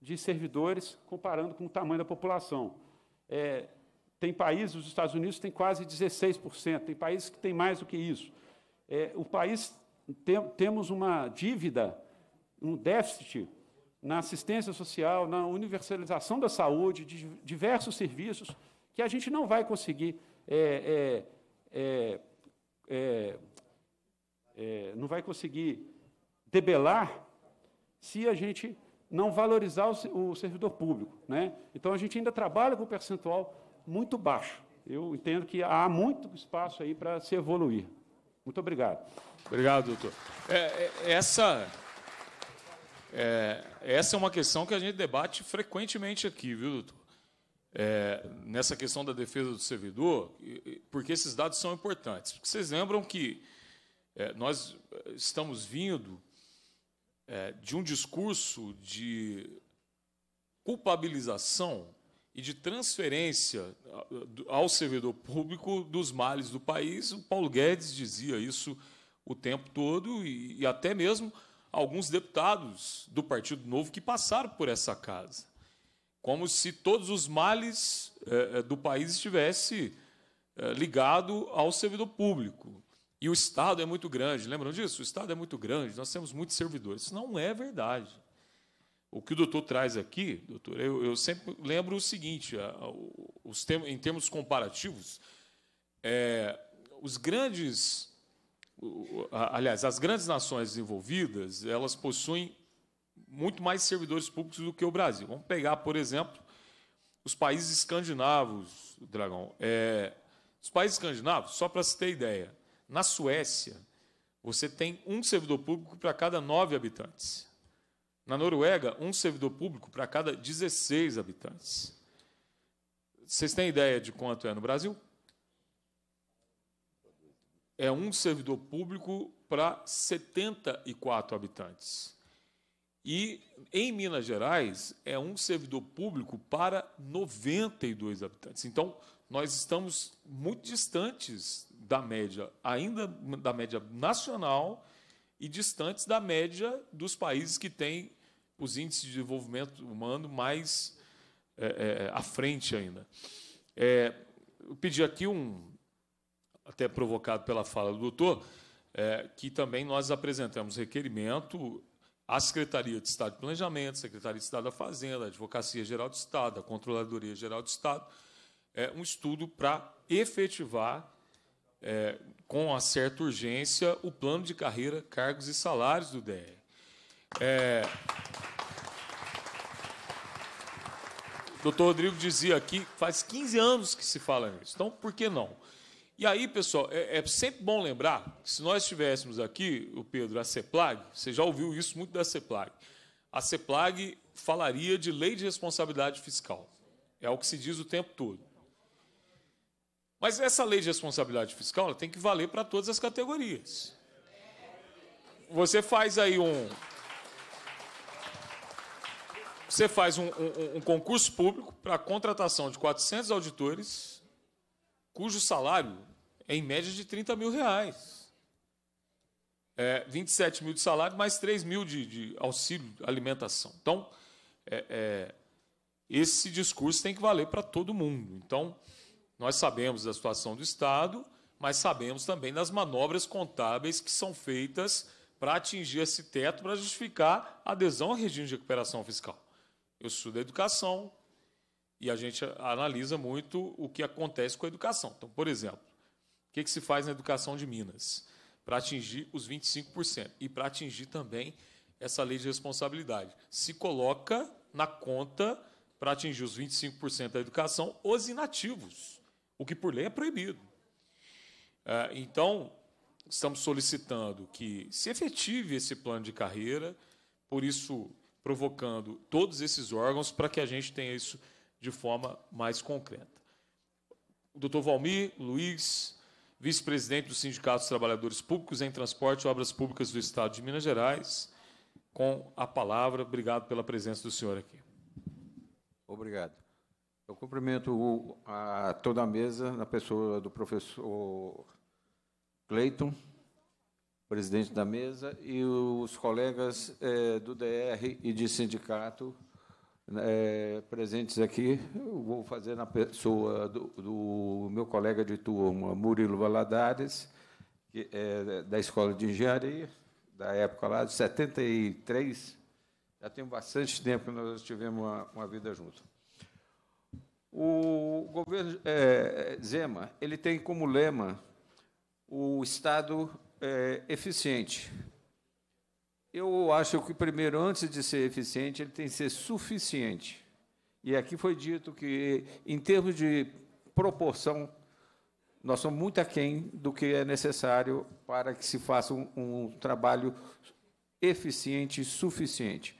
Speaker 6: de servidores, comparando com o tamanho da população. É, tem países, os Estados Unidos tem quase 16%, tem países que têm mais do que isso. É, o país, tem, temos uma dívida, um déficit na assistência social, na universalização da saúde, de diversos serviços, que a gente não vai conseguir é, é, é, é, é não vai conseguir debelar se a gente não valorizar o, servidor público. Né? Então, a gente ainda trabalha com um percentual muito baixo. Eu entendo que há muito espaço aí para se evoluir. Muito obrigado. Obrigado, doutor.
Speaker 1: É, é, essa, é, essa é uma questão que a gente debate frequentemente aqui, viu, doutor? É, nessa questão da defesa do servidor, porque esses dados são importantes. Porque vocês lembram que é, nós é, estamos vindo é, de um discurso de culpabilização e de transferência ao servidor público dos males do país. O Paulo Guedes dizia isso o tempo todo e, e até mesmo alguns deputados do Partido Novo que passaram por essa casa, como se todos os males é, é do país estivesse é, ligado ao servidor público. E o Estado é muito grande, lembram disso? O Estado é muito grande, nós temos muitos servidores. Isso não é verdade. O que o doutor traz aqui, doutor, eu, eu sempre lembro o seguinte: os termos, em termos comparativos, é, os grandes, aliás, as grandes nações desenvolvidas, elas possuem muito mais servidores públicos do que o Brasil. Vamos pegar, por exemplo, os países escandinavos, Dragão. É, os países escandinavos, só para se ter ideia, na Suécia, você tem um servidor público para cada nove habitantes. Na Noruega, um servidor público para cada 16 habitantes. Vocês têm ideia de quanto é no Brasil? É um servidor público para 74 habitantes. E em Minas Gerais, é um servidor público para 92 habitantes. Então, nós estamos muito distantes da média, ainda da média nacional e distantes da média dos países que têm os índices de desenvolvimento humano mais é, é, à frente ainda. É, eu pedi aqui um, até provocado pela fala do doutor, é, que também nós apresentamos requerimento à Secretaria de Estado de Planejamento, Secretaria de Estado da Fazenda, Advocacia Geral do Estado, a Controladoria Geral do Estado, é, um estudo para efetivar é, com uma certa urgência, o plano de carreira, cargos e salários do DR. É... Doutor Rodrigo dizia aqui, faz 15 anos que se fala nisso, então por que não? E aí, pessoal, é, é sempre bom lembrar que se nós tivéssemos aqui, o Pedro, a CEPLAG, você já ouviu isso muito da CEPLAG, a CEPLAG falaria de lei de responsabilidade fiscal. É o que se diz o tempo todo. Mas essa lei de responsabilidade fiscal tem que valer para todas as categorias. Você faz aí um. Você faz um, um, um concurso público para a contratação de 400 auditores, cujo salário é em média de 30 mil reais. É, 27 mil de salário, mais 3 mil de, de auxílio alimentação. Então, é, é, esse discurso tem que valer para todo mundo. Então, nós sabemos da situação do Estado, mas sabemos também das manobras contábeis que são feitas para atingir esse teto, para justificar a adesão ao regime de recuperação fiscal. Eu estudo a educação e a gente analisa muito o que acontece com a educação. Então, por exemplo, o que, que se faz na educação de Minas? Para atingir os 25% e para atingir também essa lei de responsabilidade. Se coloca na conta para atingir os 25% da educação os inativos o que por lei é proibido. É, então, estamos solicitando que se efetive esse plano de carreira, por isso provocando todos esses órgãos para que a gente tenha isso de forma mais concreta. O doutor Valmir Luiz, vice-presidente do Sindicato dos Trabalhadores Públicos em Transporte e Obras Públicas do Estado de Minas Gerais, com a palavra. Obrigado pela presença do senhor aqui. Obrigado.
Speaker 7: Eu cumprimento a toda a mesa, na pessoa do professor Cleiton, presidente da mesa, e os colegas é, do DR e de sindicato né, é, presentes aqui. Eu vou fazer na pessoa do, do meu colega de turma, Murilo Valadares, que é da Escola de Engenharia, da época lá, de 73. Já tem bastante tempo que nós tivemos uma, uma vida junto. O governo é, Zema ele tem como lema o Estado é, eficiente. Eu acho que, primeiro, antes de ser eficiente, ele tem que ser suficiente. E aqui foi dito que, em termos de proporção, nós somos muito aquém do que é necessário para que se faça um, um trabalho eficiente e suficiente.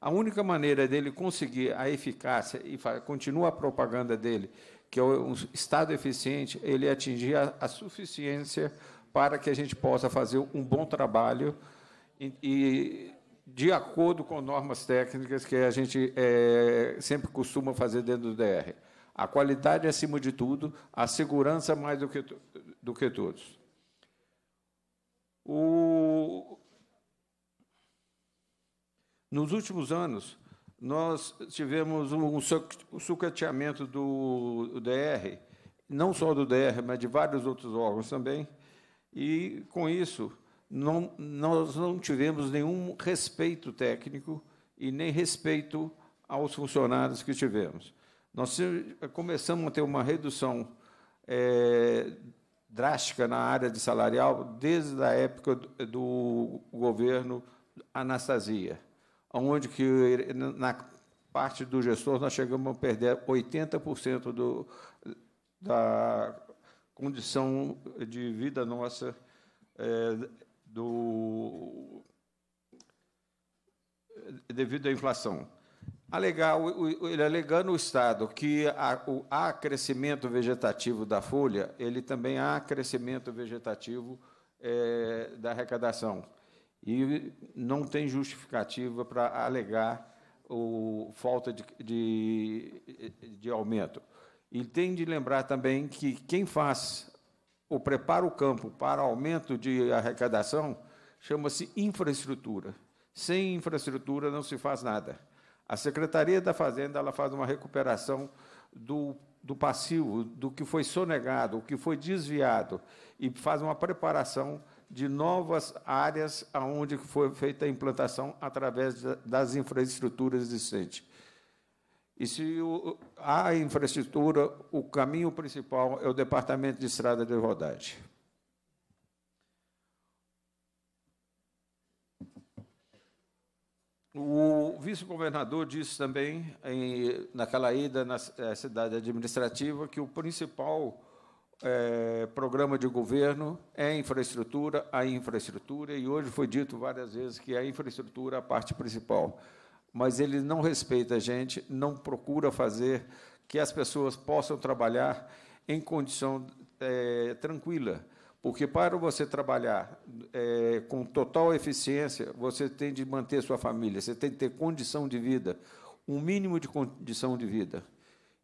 Speaker 7: A única maneira dele conseguir a eficácia e continua a propaganda dele, que é um Estado eficiente, ele atingir a, a suficiência para que a gente possa fazer um bom trabalho e, e de acordo com normas técnicas que a gente é, sempre costuma fazer dentro do DR. A qualidade é acima de tudo, a segurança mais do que, do que todos. O, nos últimos anos, nós tivemos um sucateamento do DR, não só do DR, mas de vários outros órgãos também, e, com isso, não, nós não tivemos nenhum respeito técnico e nem respeito aos funcionários que tivemos. Nós começamos a ter uma redução é, drástica na área de salarial desde a época do, do governo Anastasia onde que na parte do gestor nós chegamos a perder 80% do, da condição de vida nossa é, do devido à inflação. Alegar, ele alegando o Estado que há, o, há crescimento vegetativo da folha, ele também há crescimento vegetativo é, da arrecadação e não tem justificativa para alegar o, falta de, de, de aumento. E tem de lembrar também que quem faz o prepara o campo para aumento de arrecadação chama-se infraestrutura. Sem infraestrutura não se faz nada. A Secretaria da Fazenda ela faz uma recuperação do, do passivo, do que foi sonegado, o que foi desviado, e faz uma preparação de novas áreas onde foi feita a implantação através das infraestruturas existentes. E se o, a infraestrutura, o caminho principal é o Departamento de Estrada de Rodagem. O vice-governador disse também, em, naquela ida na eh, cidade administrativa, que o principal é, programa de governo é infraestrutura, a infraestrutura, e hoje foi dito várias vezes que é a infraestrutura é a parte principal. Mas ele não respeita a gente, não procura fazer que as pessoas possam trabalhar em condição é, tranquila. Porque para você trabalhar é, com total eficiência, você tem de manter sua família, você tem de ter condição de vida, um mínimo de condição de vida.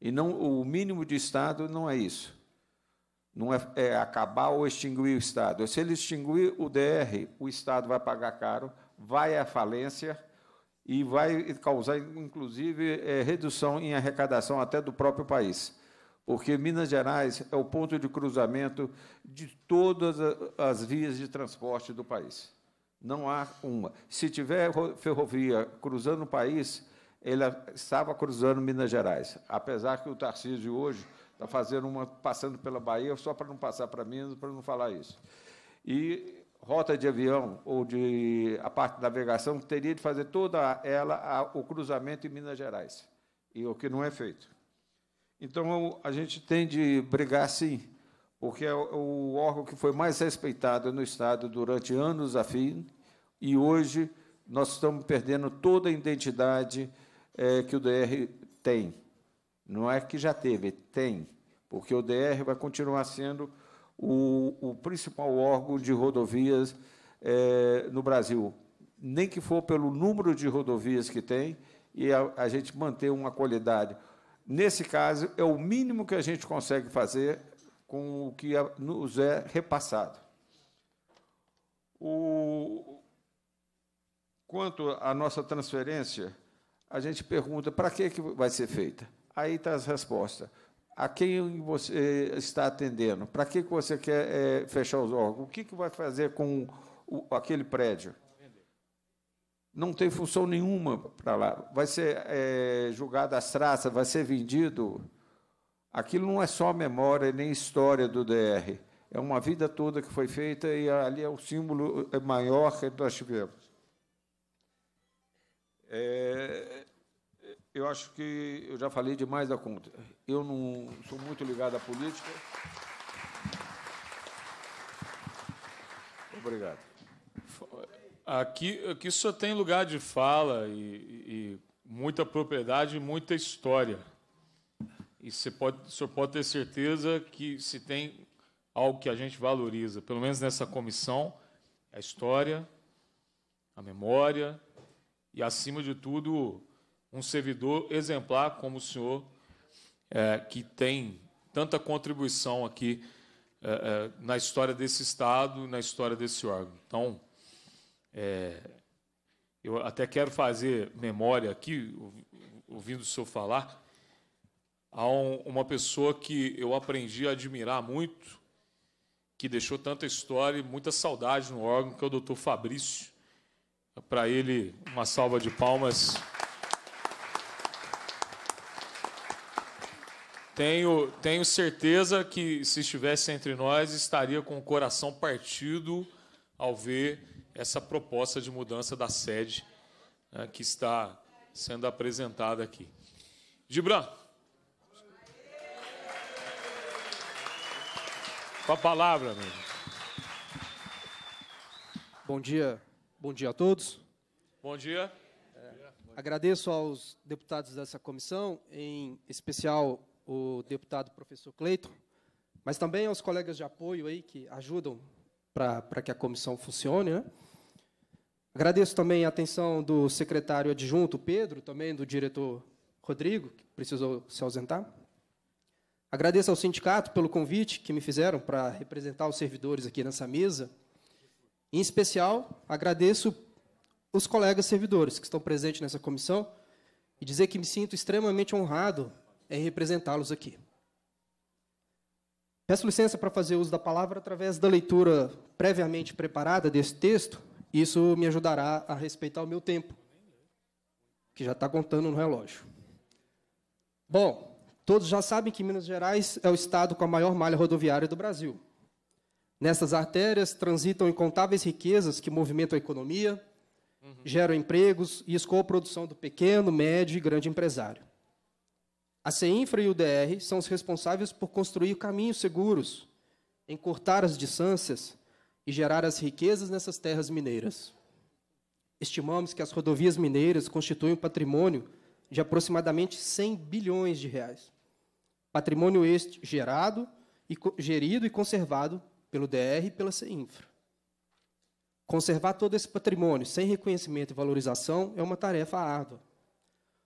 Speaker 7: E não o mínimo de Estado não é isso. Não é, é acabar ou extinguir o Estado. Se ele extinguir o DR, o Estado vai pagar caro, vai à falência e vai causar, inclusive, é, redução em arrecadação até do próprio país. Porque Minas Gerais é o ponto de cruzamento de todas as vias de transporte do país. Não há uma. Se tiver ferrovia cruzando o país, ela estava cruzando Minas Gerais. Apesar que o Tarcísio hoje está fazendo uma, passando pela Bahia só para não passar para mim para não falar isso. E rota de avião ou de a parte de navegação teria de fazer toda ela a, o cruzamento em Minas Gerais, e o que não é feito. Então a gente tem de brigar sim, porque é o órgão que foi mais respeitado no estado durante anos a fim, e hoje nós estamos perdendo toda a identidade é, que o DR tem. Não é que já teve, tem, porque o DR vai continuar sendo o, o principal órgão de rodovias é, no Brasil, nem que for pelo número de rodovias que tem e a, a gente manter uma qualidade. Nesse caso, é o mínimo que a gente consegue fazer com o que nos é repassado. O... Quanto à nossa transferência, a gente pergunta para que, que vai ser feita? Aí está as respostas. A quem você eh, está atendendo? Para que, que você quer é, fechar os órgãos? O que, que vai fazer com o, aquele prédio? Não tem função nenhuma para lá. Vai ser é, julgado as traças, vai ser vendido. Aquilo não é só memória nem história do DR. É uma vida toda que foi feita e ali é o símbolo maior que nós tivemos. É, eu acho que eu já falei demais da conta. Eu
Speaker 1: não sou muito ligado à política. Obrigado. Aqui, aqui só tem lugar de fala e, e muita propriedade e muita história. E você pode, o senhor pode ter certeza que se tem algo que a gente valoriza, pelo menos nessa comissão, é a história, a memória e, acima de tudo, um servidor exemplar como o senhor, é, que tem tanta contribuição aqui é, é, na história desse Estado, na história desse órgão. Então, é, eu até quero fazer memória aqui, ouvindo o senhor falar, a um, uma pessoa que eu aprendi a admirar muito, que deixou tanta história e muita saudade no órgão, que é o doutor Fabrício. Para ele, uma salva de palmas. Tenho, tenho certeza que, se estivesse entre nós, estaria com o coração partido ao ver essa proposta de mudança da sede né, que está sendo apresentada aqui. Gibran.
Speaker 8: Com a palavra, amigo. Bom dia. Bom dia a todos. Bom dia. É, agradeço aos deputados dessa comissão, em especial o deputado professor Cleiton, mas também aos colegas de apoio aí que ajudam para que a comissão funcione. Né? Agradeço também a atenção do secretário adjunto Pedro, também do diretor Rodrigo, que precisou se ausentar. Agradeço ao sindicato pelo convite que me fizeram para representar os servidores aqui nessa mesa. Em especial, agradeço os colegas servidores que estão presentes nessa comissão e dizer que me sinto extremamente honrado em é representá-los aqui. Peço licença para fazer uso da palavra através da leitura previamente preparada desse texto. Isso me ajudará a respeitar o meu tempo, que já está contando no relógio. Bom, todos já sabem que Minas Gerais é o estado com a maior malha rodoviária do Brasil. Nessas artérias transitam incontáveis riquezas que movimentam a economia, uhum. geram empregos e escoam a produção do pequeno, médio e grande empresário. A CEINFRA e o DR são os responsáveis por construir caminhos seguros, encurtar as distâncias e gerar as riquezas nessas terras mineiras. Estimamos que as rodovias mineiras constituem um patrimônio de aproximadamente 100 bilhões de reais. Patrimônio este gerado, e, gerido e conservado pelo DR e pela CEINFRA. Conservar todo esse patrimônio sem reconhecimento e valorização é uma tarefa árdua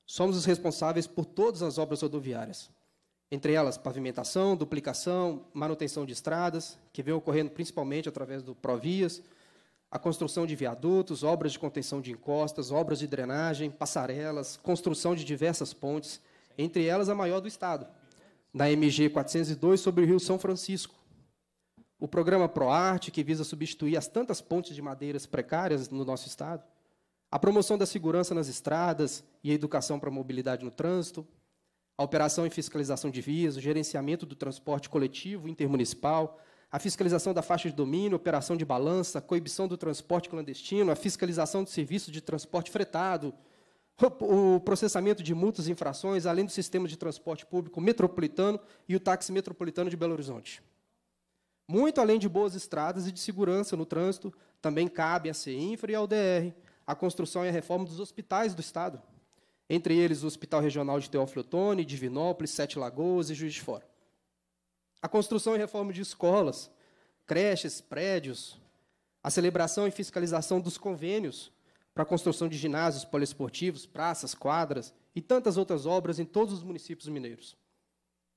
Speaker 8: Somos os responsáveis por todas as obras rodoviárias, entre elas pavimentação, duplicação, manutenção de estradas, que vem ocorrendo principalmente através do Provias, a construção de viadutos, obras de contenção de encostas, obras de drenagem, passarelas, construção de diversas pontes, entre elas a maior do Estado, da MG 402 sobre o Rio São Francisco. O programa ProArte, que visa substituir as tantas pontes de madeiras precárias no nosso Estado a promoção da segurança nas estradas e a educação para a mobilidade no trânsito, a operação e fiscalização de vias, o gerenciamento do transporte coletivo intermunicipal, a fiscalização da faixa de domínio, operação de balança, coibição do transporte clandestino, a fiscalização de serviços de transporte fretado, o processamento de multas e infrações, além do sistema de transporte público metropolitano e o táxi metropolitano de Belo Horizonte. Muito além de boas estradas e de segurança no trânsito, também cabe à CEINFRA e ao DR a construção e a reforma dos hospitais do Estado, entre eles o Hospital Regional de Teófilo Otoni, Divinópolis, Sete Lagoas e Juiz de Fora. A construção e reforma de escolas, creches, prédios, a celebração e fiscalização dos convênios para a construção de ginásios poliesportivos, praças, quadras e tantas outras obras em todos os municípios mineiros.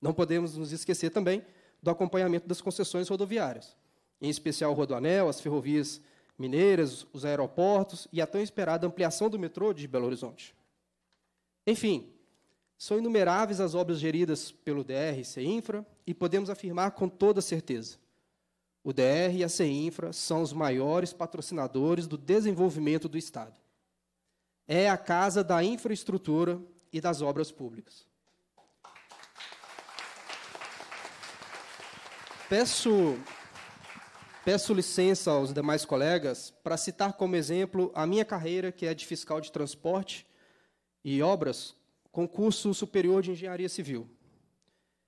Speaker 8: Não podemos nos esquecer também do acompanhamento das concessões rodoviárias, em especial o Rodoanel, as ferrovias mineiras, os aeroportos e a tão esperada ampliação do metrô de Belo Horizonte. Enfim, são inumeráveis as obras geridas pelo DR e CEINFRA e podemos afirmar com toda certeza. O DR e a CEINFRA são os maiores patrocinadores do desenvolvimento do Estado. É a casa da infraestrutura e das obras públicas. Peço Peço licença aos demais colegas para citar como exemplo a minha carreira, que é de fiscal de transporte e obras, concurso superior de engenharia civil.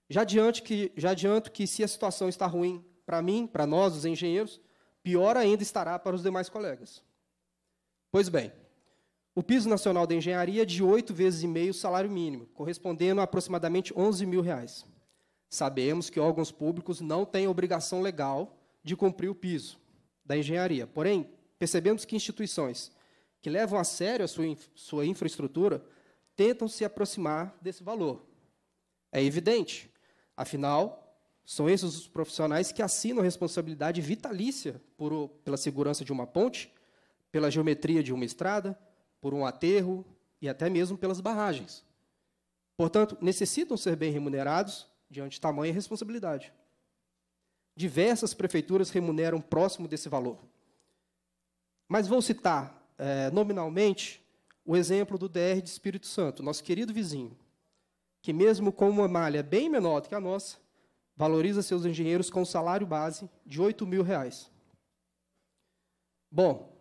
Speaker 8: Já adianto que, já adianto que se a situação está ruim para mim, para nós, os engenheiros, pior ainda estará para os demais colegas. Pois bem, o piso nacional da engenharia é de oito vezes e meio o salário mínimo, correspondendo a aproximadamente 11 mil reais. Sabemos que órgãos públicos não têm obrigação legal de cumprir o piso da engenharia. Porém, percebemos que instituições que levam a sério a sua, sua infraestrutura tentam se aproximar desse valor. É evidente, afinal, são esses os profissionais que assinam responsabilidade vitalícia por, pela segurança de uma ponte, pela geometria de uma estrada, por um aterro e até mesmo pelas barragens. Portanto, necessitam ser bem remunerados diante de tamanha responsabilidade diversas prefeituras remuneram próximo desse valor. Mas vou citar é, nominalmente o exemplo do DR de Espírito Santo, nosso querido vizinho, que, mesmo com uma malha bem menor do que a nossa, valoriza seus engenheiros com um salário base de 8 mil reais. Bom,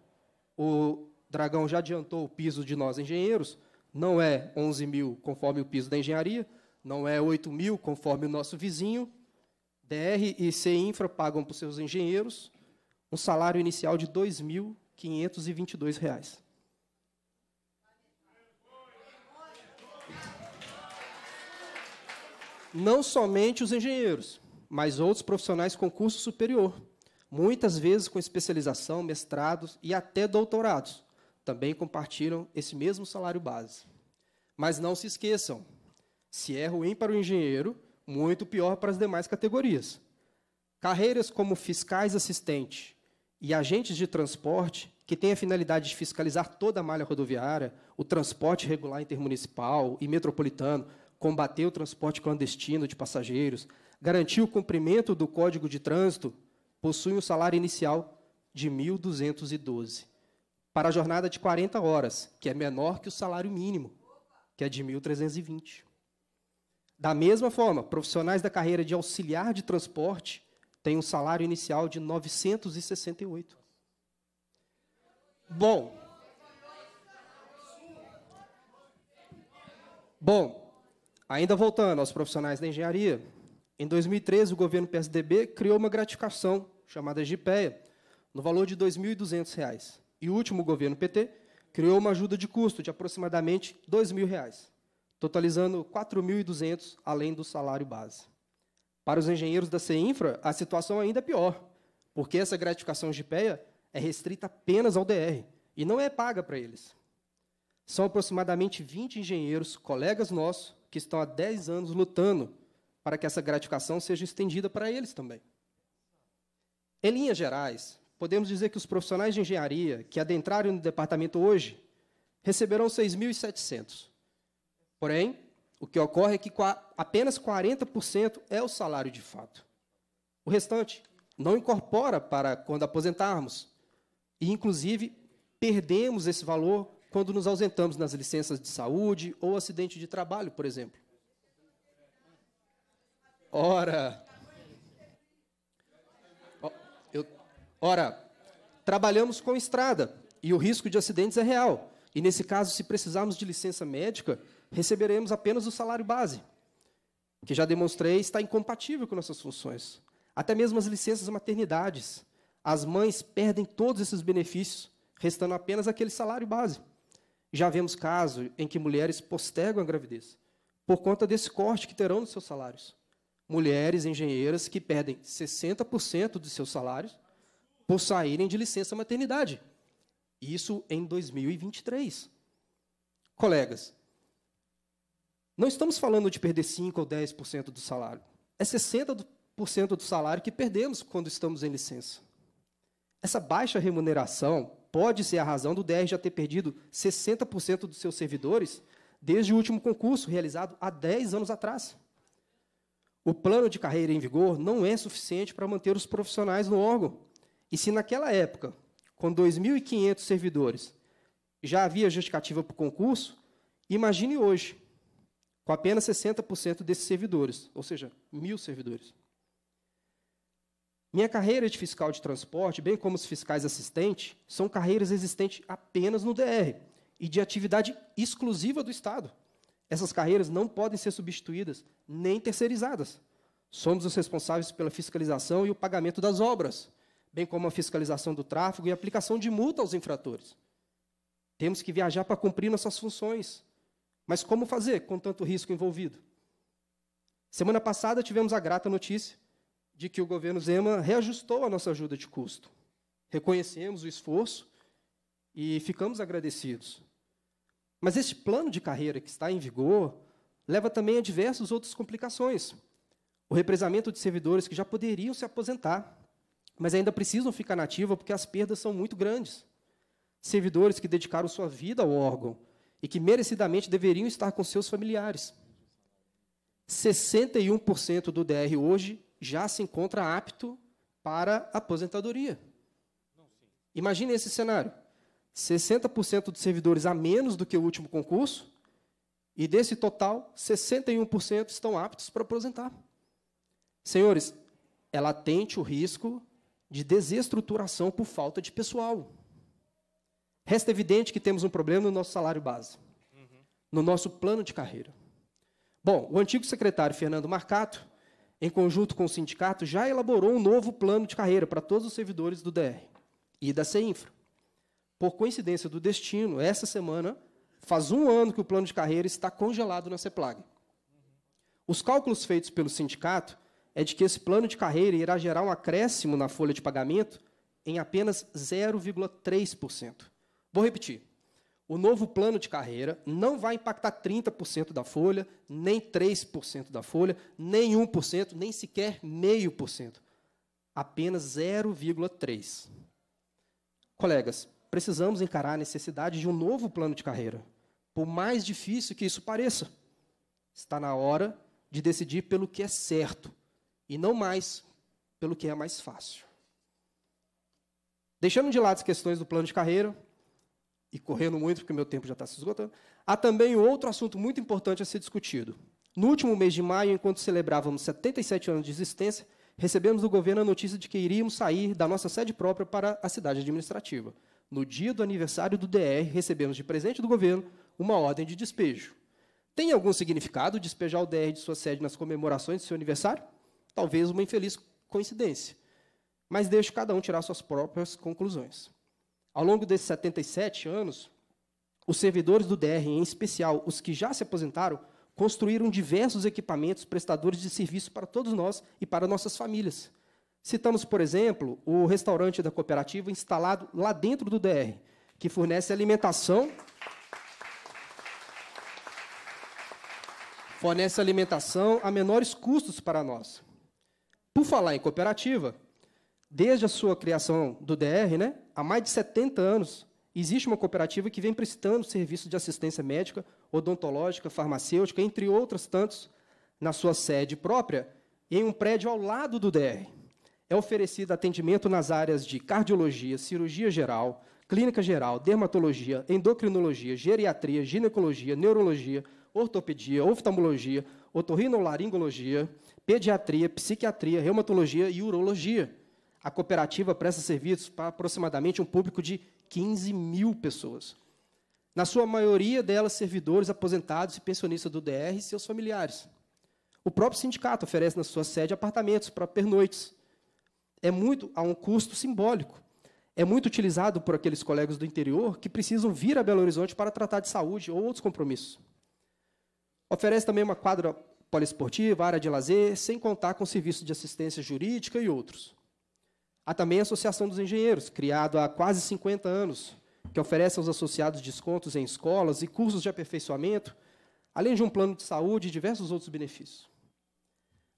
Speaker 8: o Dragão já adiantou o piso de nós engenheiros, não é 11 mil conforme o piso da engenharia, não é 8 mil conforme o nosso vizinho, TR e CINFRA pagam para os seus engenheiros um salário inicial de R$ 2.522. Não somente os engenheiros, mas outros profissionais com curso superior, muitas vezes com especialização, mestrados e até doutorados, também compartilham esse mesmo salário base. Mas não se esqueçam, se é ruim para o engenheiro, muito pior para as demais categorias. Carreiras como fiscais assistente e agentes de transporte, que têm a finalidade de fiscalizar toda a malha rodoviária, o transporte regular intermunicipal e metropolitano, combater o transporte clandestino de passageiros, garantir o cumprimento do Código de Trânsito, possuem um salário inicial de 1.212 para a jornada de 40 horas, que é menor que o salário mínimo, que é de 1.320. Da mesma forma, profissionais da carreira de auxiliar de transporte têm um salário inicial de 968. Bom. Bom, ainda voltando aos profissionais da engenharia, em 2013 o governo PSDB criou uma gratificação chamada GPEA, no valor de R$ 2.200. E o último governo PT criou uma ajuda de custo de aproximadamente R$ 2.000 totalizando 4.200 além do salário base. Para os engenheiros da CEINFRA, a situação ainda é pior, porque essa gratificação de é restrita apenas ao DR e não é paga para eles. São aproximadamente 20 engenheiros, colegas nossos, que estão há 10 anos lutando para que essa gratificação seja estendida para eles também. Em linhas gerais, podemos dizer que os profissionais de engenharia que adentraram no departamento hoje receberão 6.700, Porém, o que ocorre é que apenas 40% é o salário de fato. O restante não incorpora para quando aposentarmos. E, inclusive, perdemos esse valor quando nos ausentamos nas licenças de saúde ou acidente de trabalho, por exemplo. Ora, eu, ora, trabalhamos com estrada e o risco de acidentes é real. E nesse caso, se precisarmos de licença médica, receberemos apenas o salário base, que já demonstrei está incompatível com nossas funções. Até mesmo as licenças maternidades. As mães perdem todos esses benefícios, restando apenas aquele salário base. Já vemos casos em que mulheres postergam a gravidez por conta desse corte que terão nos seus salários. Mulheres engenheiras que perdem 60% dos seus salários por saírem de licença maternidade. Isso em 2023. Colegas, não estamos falando de perder 5% ou 10% do salário. É 60% do salário que perdemos quando estamos em licença. Essa baixa remuneração pode ser a razão do DR já ter perdido 60% dos seus servidores desde o último concurso realizado há 10 anos atrás. O plano de carreira em vigor não é suficiente para manter os profissionais no órgão. E se naquela época, com 2.500 servidores, já havia justificativa para o concurso, imagine hoje, com apenas 60% desses servidores, ou seja, mil servidores. Minha carreira de fiscal de transporte, bem como os fiscais assistente, são carreiras existentes apenas no DR e de atividade exclusiva do Estado. Essas carreiras não podem ser substituídas nem terceirizadas. Somos os responsáveis pela fiscalização e o pagamento das obras, bem como a fiscalização do tráfego e aplicação de multa aos infratores. Temos que viajar para cumprir nossas funções. Mas como fazer com tanto risco envolvido? Semana passada tivemos a grata notícia de que o governo Zema reajustou a nossa ajuda de custo. Reconhecemos o esforço e ficamos agradecidos. Mas este plano de carreira que está em vigor leva também a diversas outras complicações. O represamento de servidores que já poderiam se aposentar, mas ainda precisam ficar na ativa porque as perdas são muito grandes. Servidores que dedicaram sua vida ao órgão e que merecidamente deveriam estar com seus familiares. 61% do DR hoje já se encontra apto para aposentadoria. Imagine esse cenário: 60% dos servidores a menos do que o último concurso, e desse total, 61% estão aptos para aposentar. Senhores, é latente o risco de desestruturação por falta de pessoal. Resta evidente que temos um problema no nosso salário base, uhum. no nosso plano de carreira. Bom, o antigo secretário Fernando Marcato, em conjunto com o sindicato, já elaborou um novo plano de carreira para todos os servidores do DR e da CEINFRA. Por coincidência do destino, essa semana faz um ano que o plano de carreira está congelado na CEPLAG. Os cálculos feitos pelo sindicato é de que esse plano de carreira irá gerar um acréscimo na folha de pagamento em apenas 0,3%. Vou repetir. O novo plano de carreira não vai impactar 30% da folha, nem 3% da folha, nem 1%, nem sequer meio por cento. Apenas 0,3%. Colegas, precisamos encarar a necessidade de um novo plano de carreira. Por mais difícil que isso pareça, está na hora de decidir pelo que é certo e não mais pelo que é mais fácil. Deixando de lado as questões do plano de carreira, e correndo muito, porque meu tempo já está se esgotando, há também outro assunto muito importante a ser discutido. No último mês de maio, enquanto celebrávamos 77 anos de existência, recebemos do governo a notícia de que iríamos sair da nossa sede própria para a cidade administrativa. No dia do aniversário do DR, recebemos de presente do governo uma ordem de despejo. Tem algum significado despejar o DR de sua sede nas comemorações de seu aniversário? Talvez uma infeliz coincidência. Mas deixo cada um tirar suas próprias conclusões. Ao longo desses 77 anos, os servidores do DR, em especial os que já se aposentaram, construíram diversos equipamentos prestadores de serviço para todos nós e para nossas famílias. Citamos, por exemplo, o restaurante da cooperativa instalado lá dentro do DR, que fornece alimentação. Fornece alimentação a menores custos para nós. Por falar em cooperativa, desde a sua criação do DR, né, há mais de 70 anos, existe uma cooperativa que vem prestando serviço de assistência médica, odontológica, farmacêutica, entre outras tantos, na sua sede própria, em um prédio ao lado do DR. É oferecido atendimento nas áreas de cardiologia, cirurgia geral, clínica geral, dermatologia, endocrinologia, geriatria, ginecologia, neurologia, ortopedia, oftalmologia, otorrinolaringologia, pediatria, psiquiatria, reumatologia e urologia a cooperativa presta serviços para aproximadamente um público de 15 mil pessoas. Na sua maioria delas, servidores, aposentados e pensionistas do DR e seus familiares. O próprio sindicato oferece na sua sede apartamentos para pernoites. É muito a um custo simbólico. É muito utilizado por aqueles colegas do interior que precisam vir a Belo Horizonte para tratar de saúde ou outros compromissos. Oferece também uma quadra poliesportiva, área de lazer, sem contar com serviços de assistência jurídica e outros. Há também a Associação dos Engenheiros, criada há quase 50 anos, que oferece aos associados descontos em escolas e cursos de aperfeiçoamento, além de um plano de saúde e diversos outros benefícios.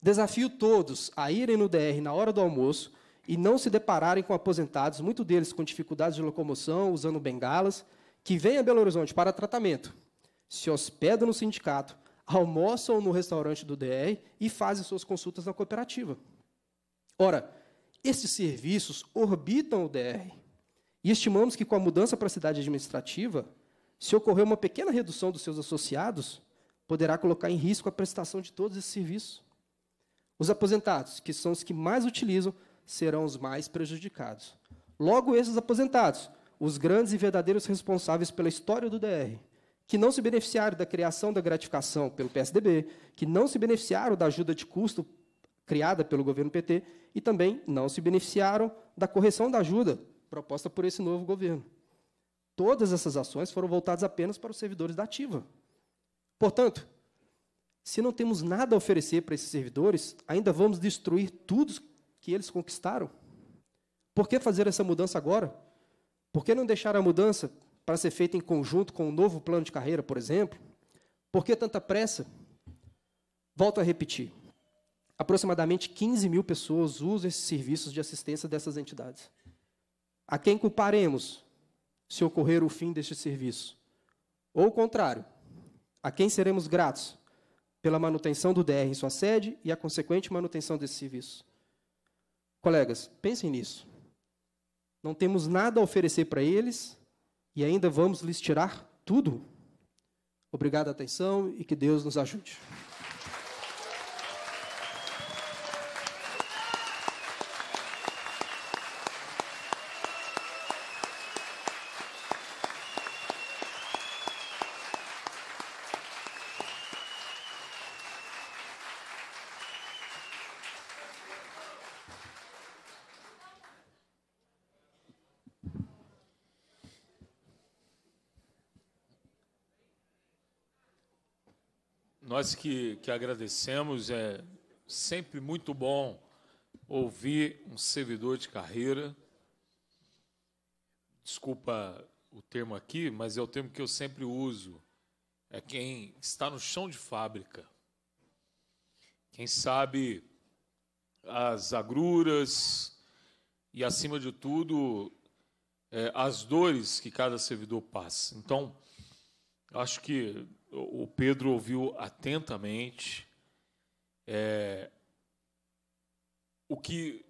Speaker 8: Desafio todos a irem no DR na hora do almoço e não se depararem com aposentados, muitos deles com dificuldades de locomoção, usando bengalas, que vêm a Belo Horizonte para tratamento, se hospedam no sindicato, almoçam no restaurante do DR e fazem suas consultas na cooperativa. Ora, esses serviços orbitam o DR. E estimamos que, com a mudança para a cidade administrativa, se ocorrer uma pequena redução dos seus associados, poderá colocar em risco a prestação de todos esses serviços. Os aposentados, que são os que mais utilizam, serão os mais prejudicados. Logo, esses aposentados, os grandes e verdadeiros responsáveis pela história do DR, que não se beneficiaram da criação da gratificação pelo PSDB, que não se beneficiaram da ajuda de custo criada pelo governo PT e também não se beneficiaram da correção da ajuda proposta por esse novo governo. Todas essas ações foram voltadas apenas para os servidores da ativa. Portanto, se não temos nada a oferecer para esses servidores, ainda vamos destruir tudo que eles conquistaram? Por que fazer essa mudança agora? Por que não deixar a mudança para ser feita em conjunto com um novo plano de carreira, por exemplo? Por que tanta pressa? Volto a repetir aproximadamente 15 mil pessoas usam esses serviços de assistência dessas entidades. A quem culparemos se ocorrer o fim deste serviço? Ou o contrário, a quem seremos gratos pela manutenção do DR em sua sede e a consequente manutenção desse serviço? Colegas, pensem nisso. Não temos nada a oferecer para eles e ainda vamos lhes tirar tudo? Obrigado a atenção e que Deus nos ajude.
Speaker 1: Nós que, que agradecemos, é sempre muito bom ouvir um servidor de carreira. Desculpa o termo aqui, mas é o termo que eu sempre uso. É quem está no chão de fábrica. Quem sabe as agruras e, acima de tudo, é, as dores que cada servidor passa. Então, acho que o Pedro ouviu atentamente. É, o que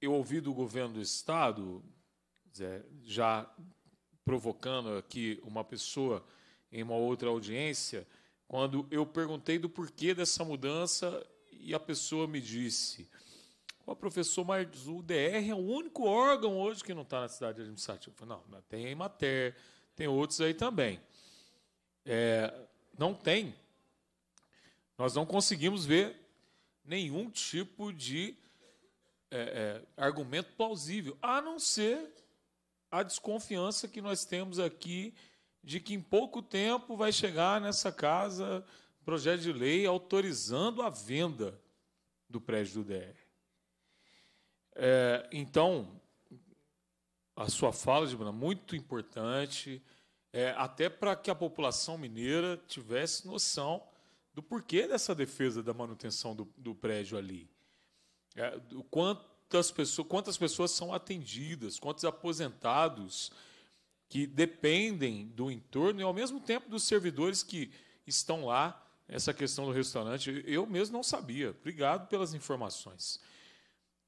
Speaker 1: eu ouvi do governo do Estado, já provocando aqui uma pessoa em uma outra audiência, quando eu perguntei do porquê dessa mudança e a pessoa me disse: o professor, mas o DR é o único órgão hoje que não está na cidade administrativa. não, tem a Imater, tem outros aí também. É, não tem. Nós não conseguimos ver nenhum tipo de é, é, argumento plausível, a não ser a desconfiança que nós temos aqui de que em pouco tempo vai chegar nessa casa projeto de lei autorizando a venda do prédio do DR. É, então, a sua fala, Gibran, muito importante é, até para que a população mineira tivesse noção do porquê dessa defesa da manutenção do, do prédio ali. É, do quantas, pessoas, quantas pessoas são atendidas, quantos aposentados que dependem do entorno e, ao mesmo tempo, dos servidores que estão lá. Essa questão do restaurante, eu mesmo não sabia. Obrigado pelas informações.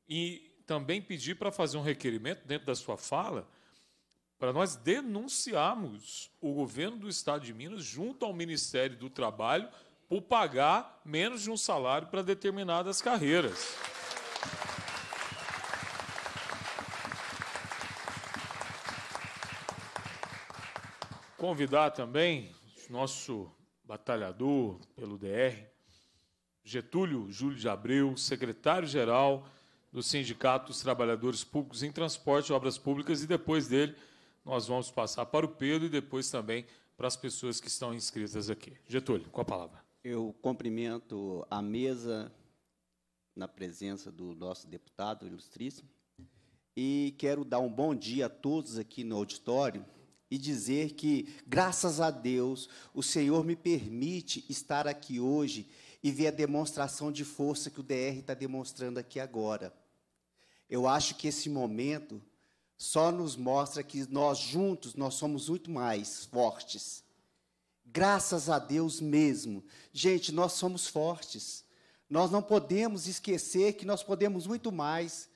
Speaker 1: E também pedi para fazer um requerimento dentro da sua fala para nós denunciarmos o governo do Estado de Minas junto ao Ministério do Trabalho por pagar menos de um salário para determinadas carreiras. Convidar também nosso batalhador pelo DR, Getúlio Júlio de Abreu, secretário-geral do Sindicato dos Trabalhadores Públicos em Transporte e Obras Públicas, e depois dele, nós vamos passar para o Pedro e depois também para as pessoas que estão inscritas aqui. Getúlio, com a palavra. Eu cumprimento a mesa
Speaker 9: na presença do nosso deputado ilustríssimo e quero dar um bom dia a todos aqui no auditório e dizer que, graças a Deus, o Senhor me permite estar aqui hoje e ver a demonstração de força que o DR está demonstrando aqui agora. Eu acho que esse momento só nos mostra que nós juntos nós somos muito mais fortes. Graças a Deus mesmo. Gente, nós somos fortes. Nós não podemos esquecer que nós podemos muito mais.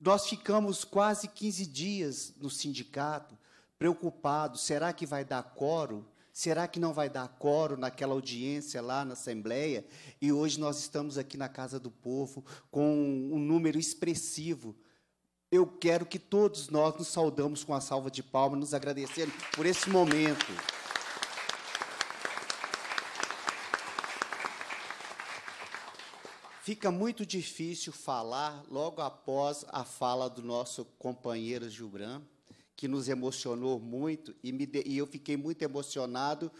Speaker 9: Nós ficamos quase 15 dias no sindicato, preocupados: será que vai dar coro? Será que não vai dar coro naquela audiência lá na Assembleia? E hoje nós estamos aqui na Casa do Povo com um número expressivo eu quero que todos nós nos saudamos com a salva de palmas, nos agradecendo por esse momento. Fica muito difícil falar logo após a fala do nosso companheiro Gilbran, que nos emocionou muito e, de, e eu fiquei muito emocionado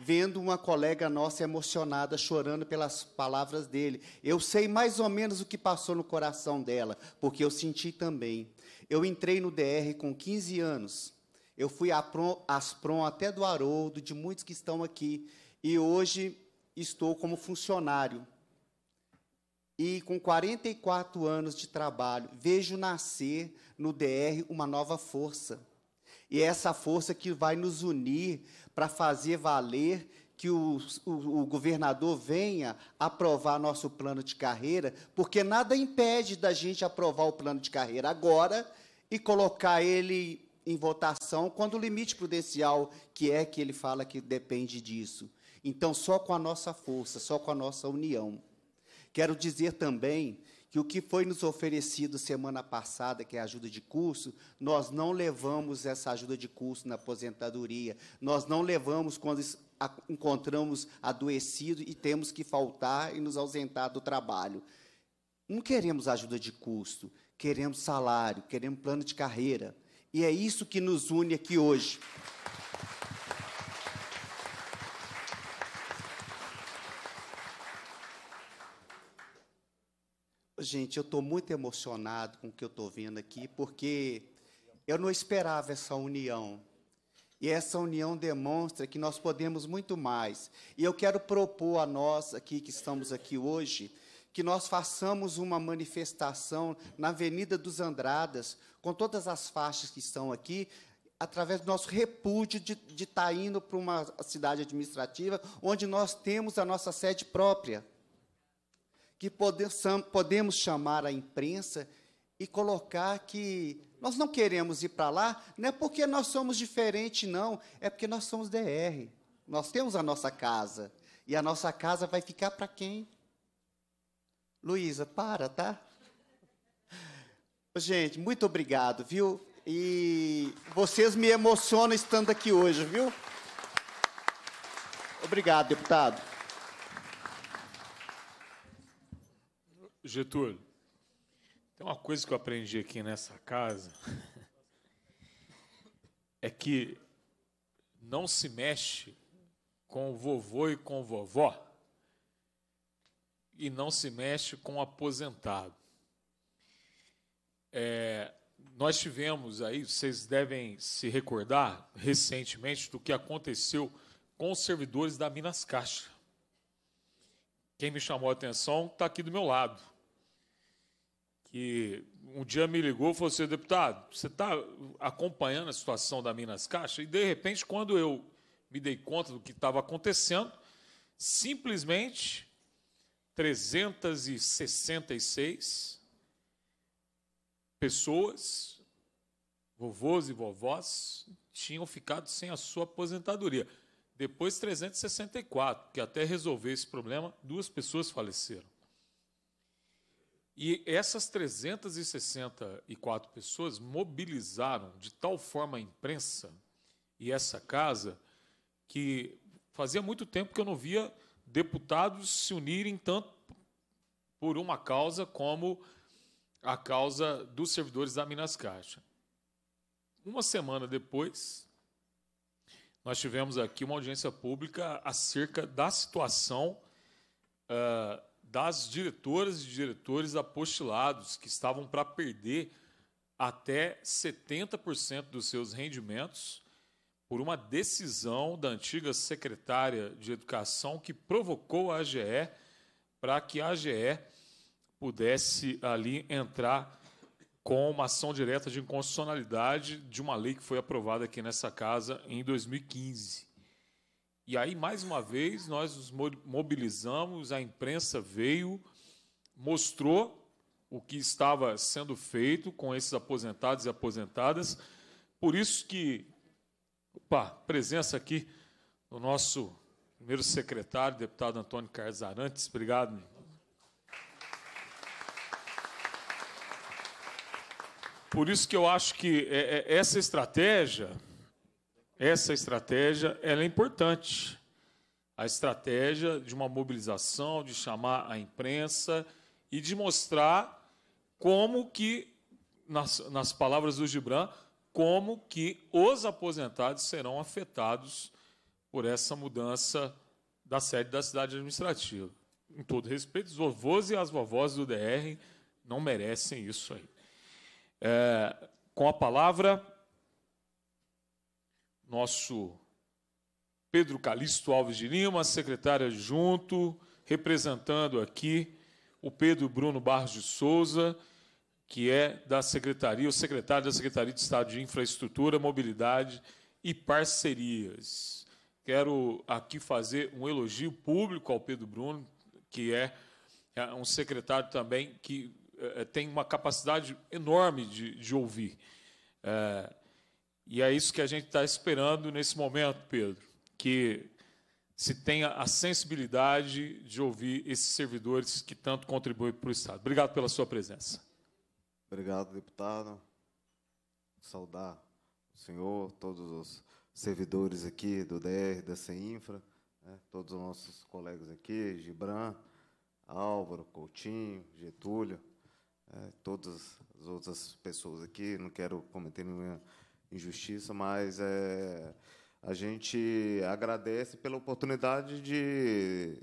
Speaker 9: vendo uma colega nossa emocionada, chorando pelas palavras dele. Eu sei mais ou menos o que passou no coração dela, porque eu senti também. Eu entrei no DR com 15 anos. Eu fui Aspron até do Haroldo, de muitos que estão aqui. E hoje estou como funcionário. E com 44 anos de trabalho, vejo nascer no DR uma nova força. E é essa força que vai nos unir para fazer valer que o, o, o, governador venha aprovar nosso plano de carreira, porque nada impede da gente aprovar o plano de carreira agora e colocar ele em votação quando o limite prudencial, que é que ele fala que depende disso. Então, só com a nossa força, só com a nossa união. Quero dizer também que o que foi nos oferecido semana passada, que é ajuda de curso, nós não levamos essa ajuda de curso na aposentadoria, nós não levamos quando encontramos adoecido e temos que faltar e nos ausentar do trabalho. Não queremos ajuda de custo, queremos salário, queremos plano de carreira. E é isso que nos une aqui hoje. Gente, eu estou muito emocionado com o que eu estou vendo aqui, porque eu não esperava essa união. E essa união demonstra que nós podemos muito mais. E eu quero propor a nós aqui que estamos aqui hoje que nós façamos uma manifestação na Avenida dos Andradas, com todas as faixas que estão aqui, através do nosso repúdio de, de estar tá indo para uma cidade administrativa onde nós temos a nossa sede própria que podemos chamar a imprensa e colocar que nós não queremos ir para lá, não é porque nós somos diferentes, não, é porque nós somos DR. Nós temos a nossa casa. E a nossa casa vai ficar para quem? Luísa, para, tá? Gente, muito obrigado, viu? E vocês me emocionam estando aqui hoje, viu?
Speaker 1: Obrigado, deputado. Getúlio, tem uma coisa que eu aprendi aqui nessa casa, <laughs> é que não se mexe com vovô e com vovó, e não se mexe com aposentado. É, nós tivemos aí, vocês devem se recordar recentemente do que aconteceu com os servidores da Minas Caixa. Quem me chamou a atenção está aqui do meu lado que um dia me ligou e falou assim, deputado, você está acompanhando a situação da Minas Caixa? E, de repente, quando eu me dei conta do que estava acontecendo, simplesmente 366 pessoas, vovôs e vovós, tinham ficado sem a sua aposentadoria. Depois, 364, que até resolver esse problema, duas pessoas faleceram. E essas 364 pessoas mobilizaram de tal forma a imprensa e essa casa que fazia muito tempo que eu não via deputados se unirem tanto por uma causa como a causa dos servidores da Minas Caixa. Uma semana depois, nós tivemos aqui uma audiência pública acerca da situação uh, das diretoras e diretores apostilados, que estavam para perder até 70% dos seus rendimentos por uma decisão da antiga secretária de Educação que provocou a AGE para que a AGE pudesse ali entrar com uma ação direta de inconstitucionalidade de uma lei que foi aprovada aqui nessa casa em 2015. E aí, mais uma vez, nós nos mobilizamos, a imprensa veio, mostrou o que estava sendo feito com esses aposentados e aposentadas. Por isso que, opa, presença aqui do nosso primeiro secretário, deputado Antônio Carlos Arantes. Obrigado, Por isso que eu acho que é, é, essa estratégia essa estratégia ela é importante. A estratégia de uma mobilização, de chamar a imprensa e de mostrar como que, nas, nas palavras do Gibran, como que os aposentados serão afetados por essa mudança da sede da cidade administrativa. Em todo respeito, os vovôs e as vovós do DR não merecem isso aí. É, com a palavra, nosso Pedro Calixto Alves de Lima, secretário adjunto, representando aqui o Pedro Bruno Barros de Souza, que é da Secretaria, o secretário da Secretaria de Estado de Infraestrutura, Mobilidade e Parcerias. Quero aqui fazer um elogio público ao Pedro Bruno, que é, é um secretário também que é, tem uma capacidade enorme de, de ouvir. É, e é isso que a gente está esperando nesse momento, Pedro, que se tenha a sensibilidade de ouvir esses servidores que tanto contribuem para o Estado. Obrigado
Speaker 10: pela sua presença. Obrigado, deputado. Saudar o senhor, todos os servidores aqui do DR, da CEINFRA, né, todos os nossos colegas aqui, Gibran, Álvaro, Coutinho, Getúlio, é, todas as outras pessoas aqui, não quero cometer nenhuma injustiça, mas é, a gente agradece pela oportunidade de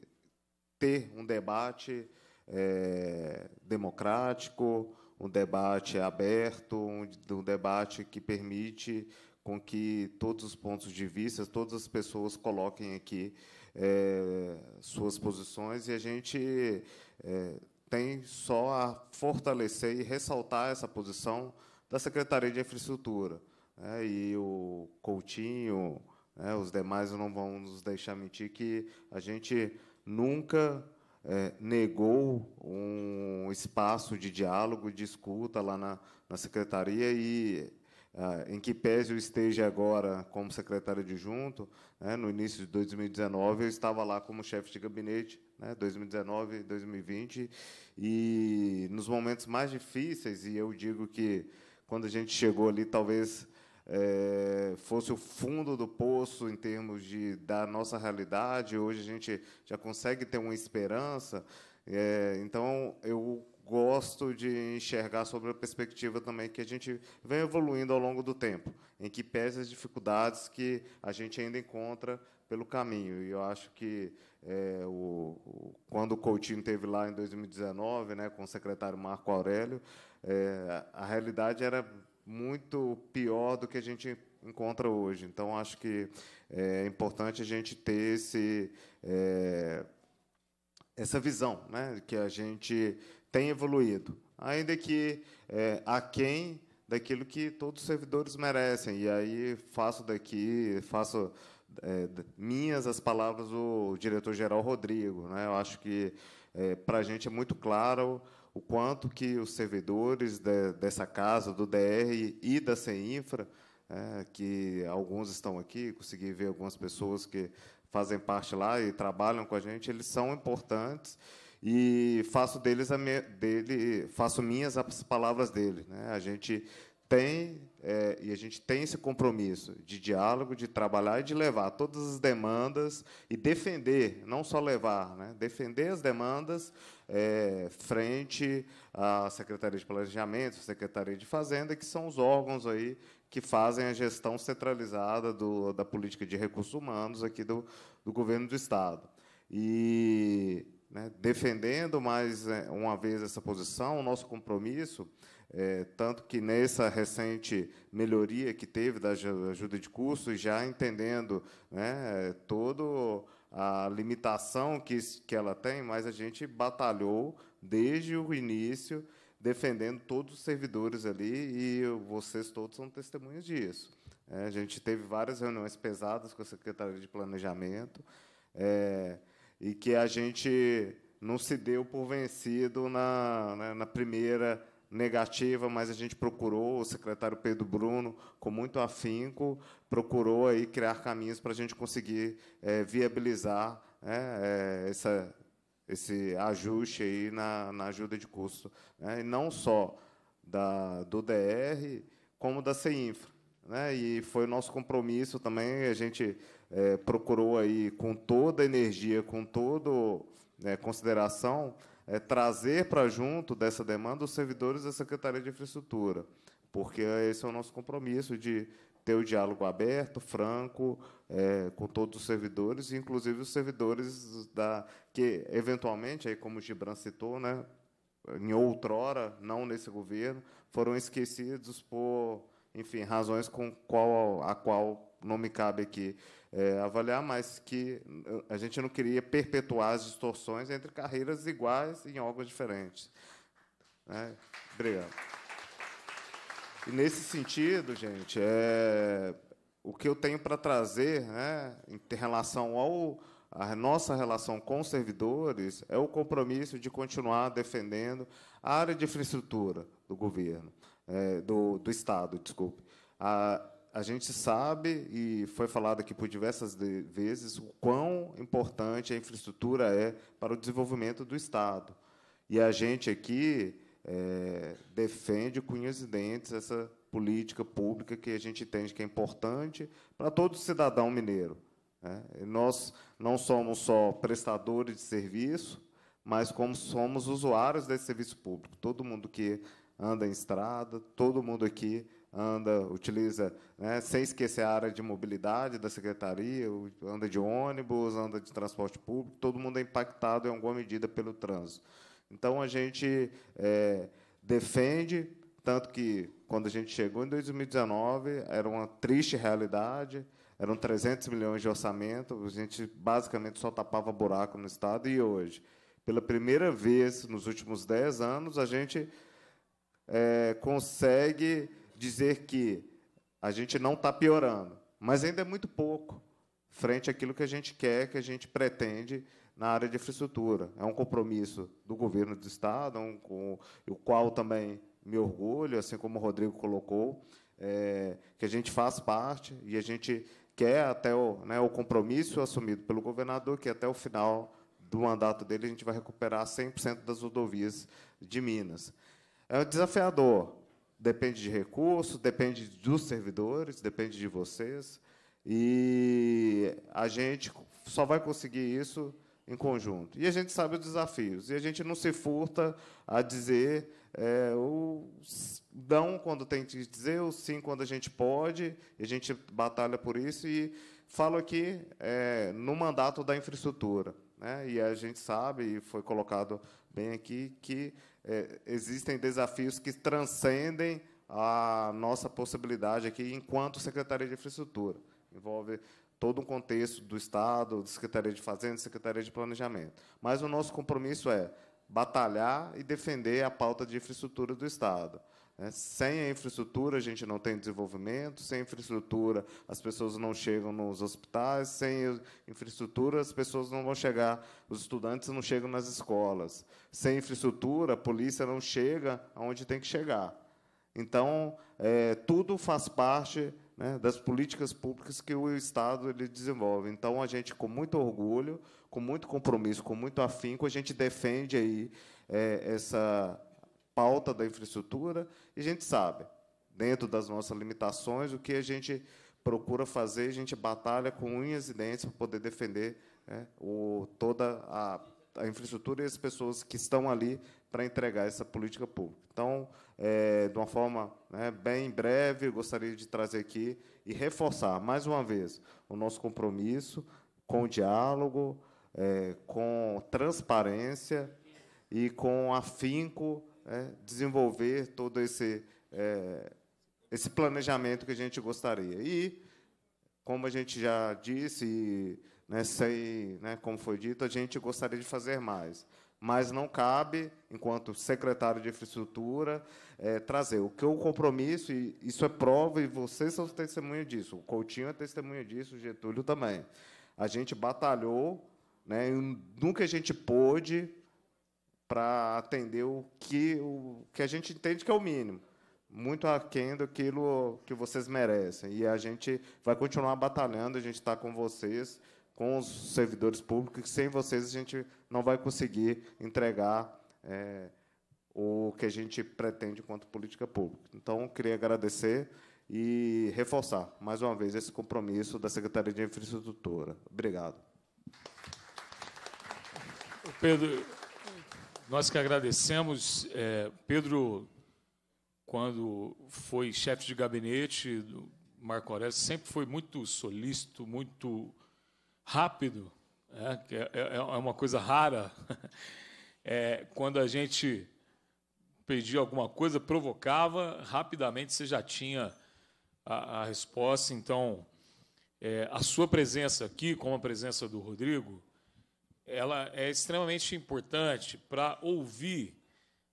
Speaker 10: ter um debate é, democrático, um debate aberto, um, um debate que permite com que todos os pontos de vista, todas as pessoas coloquem aqui é, suas posições e a gente é, tem só a fortalecer e ressaltar essa posição da Secretaria de Infraestrutura né, e o Coutinho, né, os demais não vão nos deixar mentir que a gente nunca é, negou um espaço de diálogo, de escuta lá na, na secretaria e ah, em que pese eu esteja agora como secretário adjunto, né, no início de 2019 eu estava lá como chefe de gabinete, né, 2019 2020, e nos momentos mais difíceis, e eu digo que quando a gente chegou ali, talvez é, fosse o fundo do poço em termos de, da nossa realidade, hoje a gente já consegue ter uma esperança. É, então, eu gosto de enxergar sobre a perspectiva também que a gente vem evoluindo ao longo do tempo, em que pese as dificuldades que a gente ainda encontra pelo caminho. E eu acho que é, o, o, quando o Coutinho teve lá em 2019, né, com o secretário Marco Aurélio, é, a realidade era muito pior do que a gente encontra hoje. Então, acho que é, é importante a gente ter esse, é, essa visão, né, que a gente tem evoluído, ainda que é, aquém daquilo que todos os servidores merecem. E aí faço daqui, faço é, minhas as palavras do diretor-geral Rodrigo. Né? Eu acho que é, para a gente é muito claro o quanto que os servidores de, dessa casa, do DR e da CEINFRA, é, que alguns estão aqui, consegui ver algumas pessoas que fazem parte lá e trabalham com a gente, eles são importantes e faço deles a me, dele, faço minhas as palavras dele. Né? A gente tem é, e a gente tem esse compromisso de diálogo, de trabalhar e de levar todas as demandas e defender, não só levar, né, defender as demandas é, frente à Secretaria de Planejamento, Secretaria de Fazenda, que são os órgãos aí que fazem a gestão centralizada do, da política de recursos humanos aqui do, do governo do Estado. E né, defendendo mais né, uma vez essa posição, o nosso compromisso é, tanto que nessa recente melhoria que teve da ajuda de custo, já entendendo né, toda a limitação que, que ela tem, mas a gente batalhou desde o início, defendendo todos os servidores ali, e vocês todos são testemunhas disso. É, a gente teve várias reuniões pesadas com a Secretaria de Planejamento, é, e que a gente não se deu por vencido na, na, né, na primeira negativa, mas a gente procurou, o secretário Pedro Bruno, com muito afinco, procurou aí criar caminhos para a gente conseguir é, viabilizar né, é, essa, esse ajuste aí na, na ajuda de custo. Né? E não só da, do DR, como da CEINFRA. Né? E foi o nosso compromisso também, a gente é, procurou aí com toda a energia, com toda né, consideração, é, trazer para junto dessa demanda os servidores da Secretaria de Infraestrutura, porque esse é o nosso compromisso de ter o diálogo aberto, franco, é, com todos os servidores, inclusive os servidores da que eventualmente, aí como o Gibran citou, né, em outrora, não nesse governo, foram esquecidos por, enfim, razões com qual a qual não me cabe aqui é, avaliar, mas que hum, a gente não queria perpetuar as distorções entre carreiras iguais em órgãos diferentes. Né? obrigado. E nesse sentido, gente, é, o que eu tenho para trazer né, em relação ao a nossa relação com os servidores é o compromisso de continuar defendendo a área de infraestrutura do governo, é, do, do Estado, desculpe. A, a gente sabe, e foi falado aqui por diversas vezes, o quão importante a infraestrutura é para o desenvolvimento do Estado. E a gente aqui é, defende com e dentes essa política pública que a gente entende que é importante para todo cidadão mineiro. Né? Nós não somos só prestadores de serviço, mas como somos usuários desse serviço público. Todo mundo que anda em estrada, todo mundo aqui anda, utiliza, né, sem esquecer a área de mobilidade da secretaria, anda de ônibus, anda de transporte público, todo mundo é impactado em alguma medida pelo trânsito. Então a gente é, defende, tanto que quando a gente chegou em 2019 era uma triste realidade, eram 300 milhões de orçamento, a gente basicamente só tapava buraco no estado e hoje, pela primeira vez nos últimos 10 anos, a gente é, consegue dizer que a gente não está piorando, mas ainda é muito pouco frente àquilo que a gente quer, que a gente pretende na área de infraestrutura. É um compromisso do governo do Estado, é um, com o qual também me orgulho, assim como o Rodrigo colocou, é, que a gente faz parte e a gente quer até o, né, o compromisso assumido pelo governador, que até o final do mandato dele a gente vai recuperar 100% das rodovias de Minas. É desafiador, depende de recursos, depende dos servidores, depende de vocês. E a gente só vai conseguir isso em conjunto. E a gente sabe os desafios. E a gente não se furta a dizer é, o não quando tem que dizer, o sim quando a gente pode. E a gente batalha por isso. E falo aqui é, no mandato da infraestrutura. Né? E a gente sabe, e foi colocado bem aqui, que é, existem desafios que transcendem a nossa possibilidade aqui enquanto Secretaria de Infraestrutura. Envolve todo um contexto do Estado, da Secretaria de Fazenda, Secretaria de Planejamento. Mas o nosso compromisso é batalhar e defender a pauta de infraestrutura do Estado. Né? Sem a infraestrutura, a gente não tem desenvolvimento, sem infraestrutura, as pessoas não chegam nos hospitais, sem infraestrutura, as pessoas não vão chegar, os estudantes não chegam nas escolas. Sem infraestrutura, a polícia não chega aonde tem que chegar. Então, é, tudo faz parte né, das políticas públicas que o Estado ele desenvolve. Então, a gente, com muito orgulho, com muito compromisso, com muito afinco, a gente defende aí é, essa pauta da infraestrutura e a gente sabe, dentro das nossas limitações, o que a gente procura fazer, a gente batalha com unhas e dentes para poder defender né, o, toda a, a, infraestrutura e as pessoas que estão ali para entregar essa política pública. Então, é, de uma forma né, bem breve, gostaria de trazer aqui e reforçar, mais uma vez, o nosso compromisso com o diálogo, é, com transparência e com afinco é, desenvolver todo esse, é, esse planejamento que a gente gostaria. E, como a gente já disse, e, né, sei, né, como foi dito, a gente gostaria de fazer mais. Mas não cabe, enquanto secretário de infraestrutura, é, trazer. O que o compromisso, e isso é prova, e vocês são testemunho disso, o Coutinho é testemunho disso, o Getúlio também. A gente batalhou, né, no que a gente pôde, para atender o que, o que a gente entende que é o mínimo. Muito aquém daquilo que vocês merecem. E a gente vai continuar batalhando, a gente está com vocês, com os servidores públicos, que sem vocês a gente não vai conseguir entregar é, o que a gente pretende quanto política pública. Então, queria agradecer e reforçar, mais uma vez, esse compromisso da Secretaria de Infraestrutura. Obrigado.
Speaker 1: Pedro, nós que agradecemos, é, Pedro, quando foi chefe de gabinete do Marco Aurélio, sempre foi muito solícito, muito rápido, né? É, é, é, uma coisa rara. <laughs> É, quando a gente pedia alguma coisa, provocava, rapidamente você já tinha a, a resposta. Então, é, a sua presença aqui, como a presença do Rodrigo, ela é extremamente importante para ouvir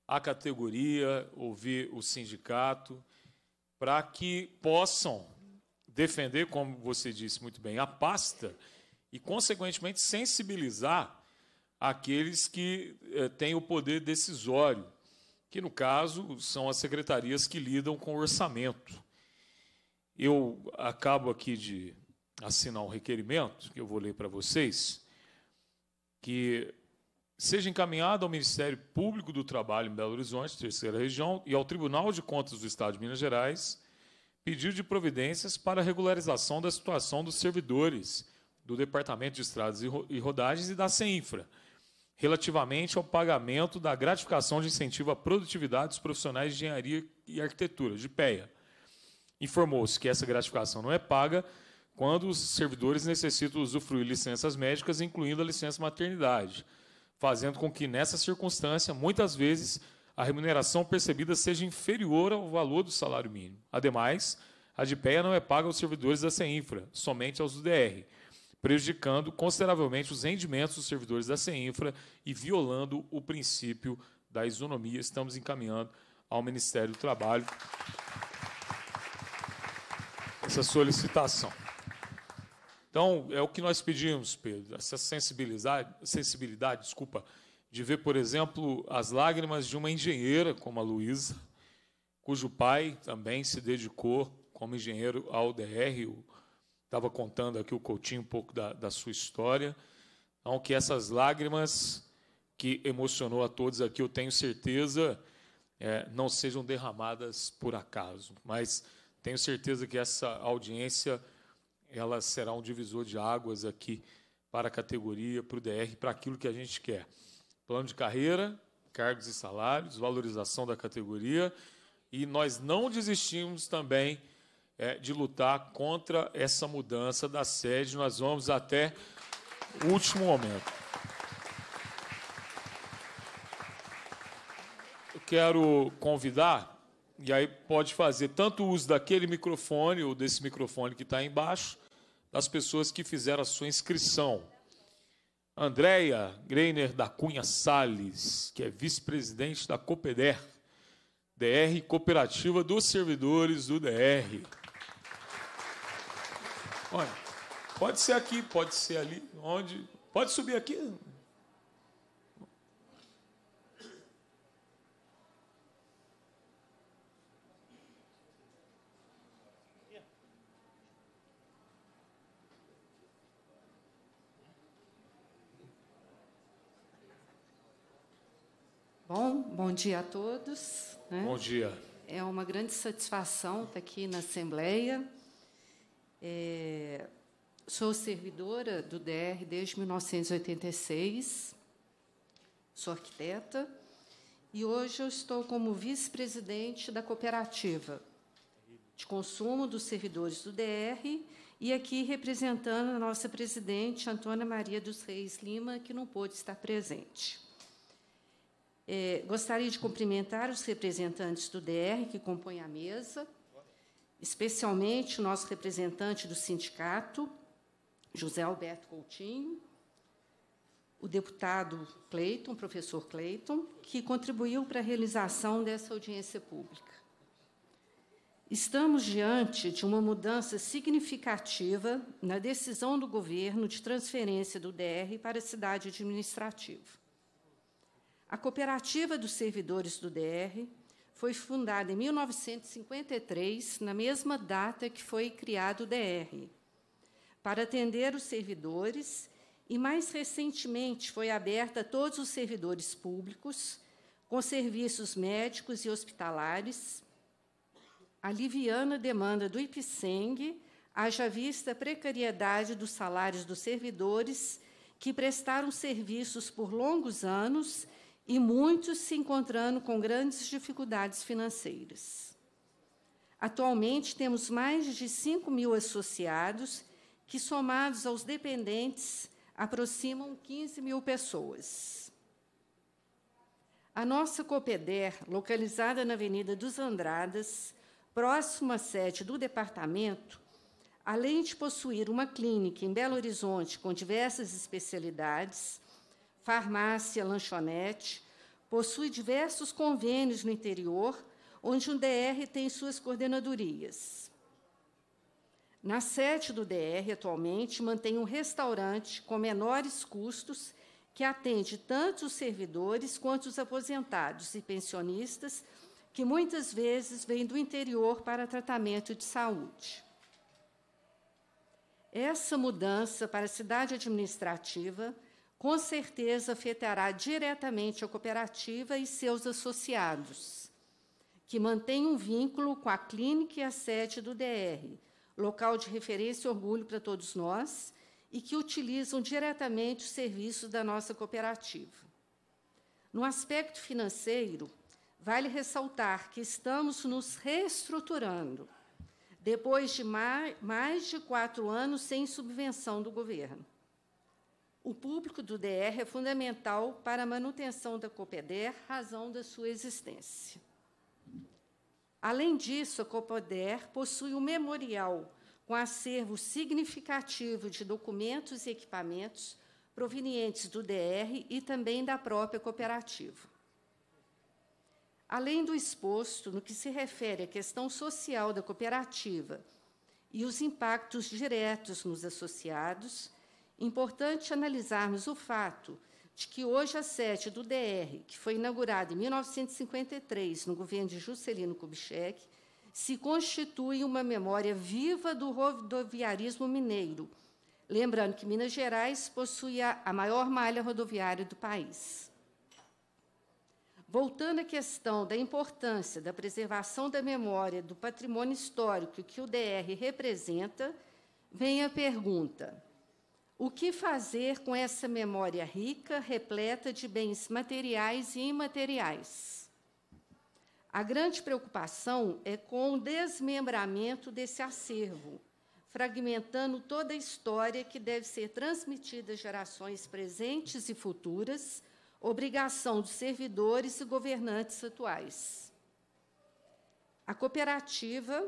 Speaker 1: a categoria, ouvir o sindicato, para que possam defender, como você disse muito bem, a pasta e, consequentemente, sensibilizar aqueles que eh, têm o poder decisório, que, no caso, são as secretarias que lidam com o orçamento. Eu acabo aqui de assinar um requerimento, que eu vou ler para vocês que seja encaminhado ao Ministério Público do Trabalho em Belo Horizonte, terceira região, e ao Tribunal de Contas do Estado de Minas Gerais, pedido de providências para a regularização da situação dos servidores do Departamento de Estradas e Rodagens e da CEINFRA, relativamente ao pagamento da gratificação de incentivo à produtividade dos profissionais de engenharia e arquitetura, de PEA. Informou-se que essa gratificação não é paga quando os servidores necessitam usufruir licenças médicas, incluindo a licença maternidade, fazendo com que, nessa circunstância, muitas vezes a remuneração percebida seja inferior ao valor do salário mínimo. Ademais, a DPEA não é paga aos servidores da CEINFRA, somente aos do DR, prejudicando consideravelmente os rendimentos dos servidores da CEINFRA e violando o princípio da isonomia. Estamos encaminhando ao Ministério do Trabalho essa solicitação. Então, é o que nós pedimos, Pedro, essa sensibilidade, sensibilidade desculpa, de ver, por exemplo, as lágrimas de uma engenheira como a Luísa, cujo pai também se dedicou como engenheiro ao DR. Estava contando aqui o Coutinho um pouco da, da sua história. Então, que essas lágrimas que emocionou a todos aqui, eu tenho certeza, é, não sejam derramadas por acaso. Mas tenho certeza que essa audiência ela será um divisor de águas aqui para a categoria, para o DR, para aquilo que a gente quer. Plano de carreira, cargos e salários, valorização da categoria, e nós não desistimos também é, de lutar contra essa mudança da sede. Nós vamos até o último momento. Eu quero convidar, e aí pode fazer tanto o uso daquele microfone ou desse microfone que está embaixo, das pessoas que fizeram a sua inscrição. Andréia Greiner da Cunha Sales, que é vice-presidente da Copeder, DR Cooperativa dos Servidores do DR. Olha, pode ser aqui, pode ser ali, onde. Pode subir aqui,
Speaker 11: Bom, bom dia a todos. Né? Bom dia. É uma grande satisfação estar aqui na Assembleia. É, sou servidora do DR desde 1986, sou arquiteta e hoje eu estou como vice-presidente da cooperativa de consumo dos servidores do DR e aqui representando a nossa presidente, Antônia Maria dos Reis Lima, que não pôde estar presente. É, gostaria de cumprimentar os representantes do DR que compõem a mesa, especialmente o nosso representante do sindicato, José Alberto Coutinho, o deputado Cleiton, professor Cleiton, que contribuiu para a realização dessa audiência pública. Estamos diante de uma mudança significativa na decisão do governo de transferência do DR para a cidade administrativa. A Cooperativa dos Servidores do DR foi fundada em 1953, na mesma data que foi criado o DR, para atender os servidores e, mais recentemente, foi aberta a todos os servidores públicos, com serviços médicos e hospitalares, aliviando a demanda do IPSENG, haja vista a precariedade dos salários dos servidores que prestaram serviços por longos anos e muitos se encontrando com grandes dificuldades financeiras. Atualmente, temos mais de 5 mil associados, que, somados aos dependentes, aproximam 15 mil pessoas. A nossa Copeder, localizada na Avenida dos Andradas, próxima à sede do departamento, além de possuir uma clínica em Belo Horizonte com diversas especialidades, farmácia, lanchonete, possui diversos convênios no interior, onde o DR tem suas coordenadorias. Na sede do DR, atualmente, mantém um restaurante com menores custos que atende tanto os servidores quanto os aposentados e pensionistas, que muitas vezes vêm do interior para tratamento de saúde. Essa mudança para a cidade administrativa com certeza afetará diretamente a cooperativa e seus associados, que mantém um vínculo com a clínica e a sede do DR, local de referência e orgulho para todos nós, e que utilizam diretamente os serviços da nossa cooperativa. No aspecto financeiro, vale ressaltar que estamos nos reestruturando, depois de mais de quatro anos sem subvenção do governo. O público do DR é fundamental para a manutenção da COPEDER, razão da sua existência. Além disso, a COPEDER possui um memorial com acervo significativo de documentos e equipamentos provenientes do DR e também da própria cooperativa. Além do exposto, no que se refere à questão social da cooperativa e os impactos diretos nos associados, Importante analisarmos o fato de que hoje a sede do DR, que foi inaugurada em 1953 no governo de Juscelino Kubitschek, se constitui uma memória viva do rodoviarismo mineiro, lembrando que Minas Gerais possui a, a maior malha rodoviária do país. Voltando à questão da importância da preservação da memória do patrimônio histórico que o DR representa, vem a pergunta: o que fazer com essa memória rica, repleta de bens materiais e imateriais? A grande preocupação é com o desmembramento desse acervo, fragmentando toda a história que deve ser transmitida às gerações presentes e futuras, obrigação dos servidores e governantes atuais. A cooperativa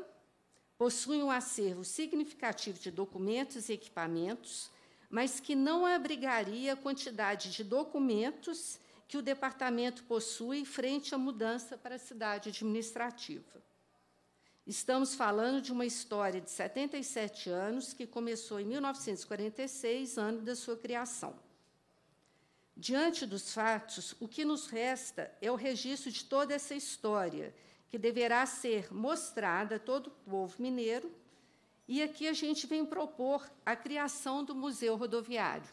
Speaker 11: possui um acervo significativo de documentos e equipamentos mas que não abrigaria a quantidade de documentos que o departamento possui frente à mudança para a cidade administrativa. Estamos falando de uma história de 77 anos que começou em 1946, ano da sua criação. Diante dos fatos, o que nos resta é o registro de toda essa história, que deverá ser mostrada a todo o povo mineiro e aqui a gente vem propor a criação do Museu Rodoviário.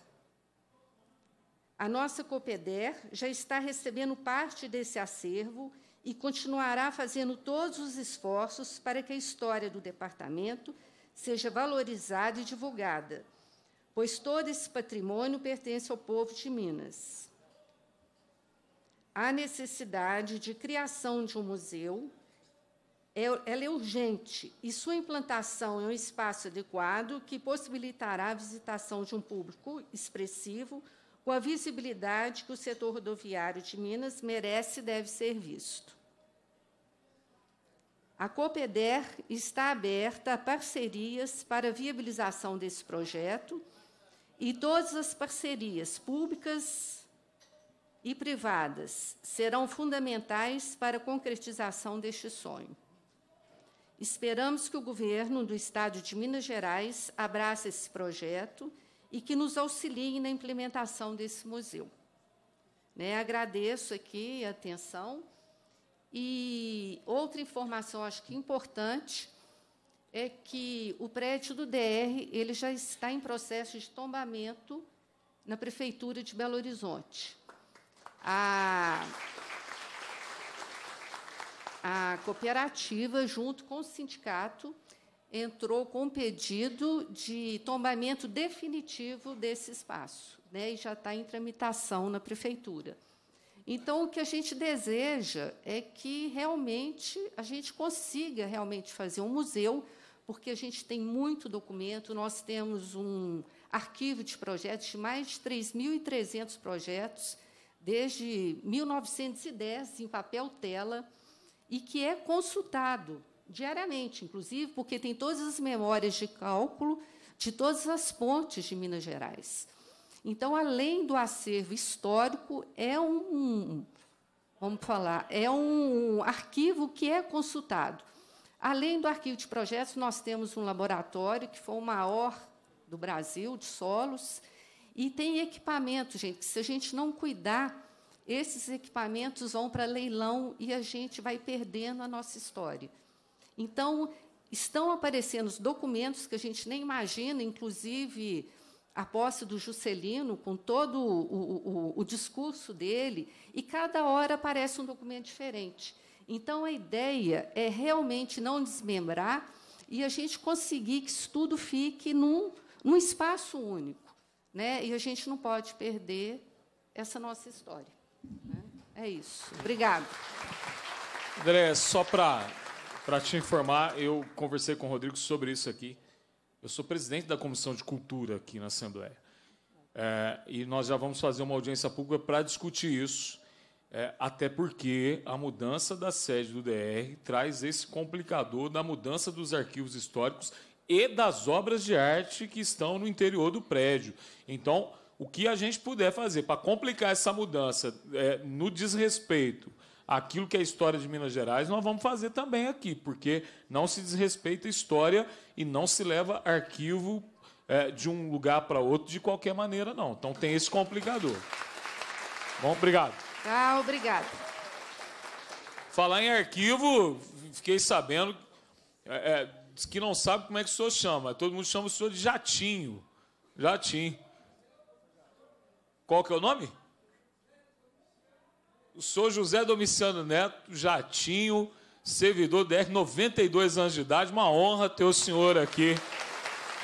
Speaker 11: A nossa COPEDER já está recebendo parte desse acervo e continuará fazendo todos os esforços para que a história do departamento seja valorizada e divulgada, pois todo esse patrimônio pertence ao povo de Minas. Há necessidade de criação de um museu é, ela é urgente e sua implantação em é um espaço adequado que possibilitará a visitação de um público expressivo com a visibilidade que o setor rodoviário de Minas merece e deve ser visto. A COPEDER está aberta a parcerias para a viabilização desse projeto e todas as parcerias públicas e privadas serão fundamentais para a concretização deste sonho. Esperamos que o governo do Estado de Minas Gerais abrace esse projeto e que nos auxilie na implementação desse museu. Né, agradeço aqui a atenção. E outra informação, acho que importante, é que o prédio do DR ele já está em processo de tombamento na Prefeitura de Belo Horizonte. A a cooperativa, junto com o sindicato, entrou com um pedido de tombamento definitivo desse espaço, né, e já está em tramitação na prefeitura. Então, o que a gente deseja é que realmente a gente consiga realmente fazer um museu, porque a gente tem muito documento, nós temos um arquivo de projetos de mais de 3.300 projetos, desde 1910, em papel tela, e que é consultado diariamente, inclusive, porque tem todas as memórias de cálculo de todas as pontes de Minas Gerais. Então, além do acervo histórico, é um, vamos falar, é um arquivo que é consultado. Além do arquivo de projetos, nós temos um laboratório que foi o maior do Brasil de solos e tem equipamento, gente, que se a gente não cuidar, esses equipamentos vão para leilão e a gente vai perdendo a nossa história. Então, estão aparecendo os documentos que a gente nem imagina, inclusive a posse do Juscelino, com todo o, o, o discurso dele, e cada hora aparece um documento diferente. Então, a ideia é realmente não desmembrar e a gente conseguir que isso tudo fique num, num espaço único. Né? E a gente não pode perder essa nossa história. É isso. Obrigado.
Speaker 1: André, só para te informar, eu conversei com o Rodrigo sobre isso aqui. Eu sou presidente da Comissão de Cultura aqui na Assembleia. É, e nós já vamos fazer uma audiência pública para discutir isso, é, até porque a mudança da sede do DR traz esse complicador da mudança dos arquivos históricos e das obras de arte que estão no interior do prédio. Então, o que a gente puder fazer para complicar essa mudança é, no desrespeito aquilo que é história de Minas Gerais, nós vamos fazer também aqui, porque não se desrespeita a história e não se leva arquivo é, de um lugar para outro de qualquer maneira, não. Então tem esse complicador. Bom, obrigado.
Speaker 11: Tá, ah, obrigado.
Speaker 1: Falar em arquivo, fiquei sabendo. É, é, que não sabe como é que o senhor chama. Todo mundo chama o senhor de Jatinho. Jatinho. Qual que é o nome? O senhor José Domiciano Neto, Jatinho, servidor DR, 92 anos de idade. Uma honra ter o senhor aqui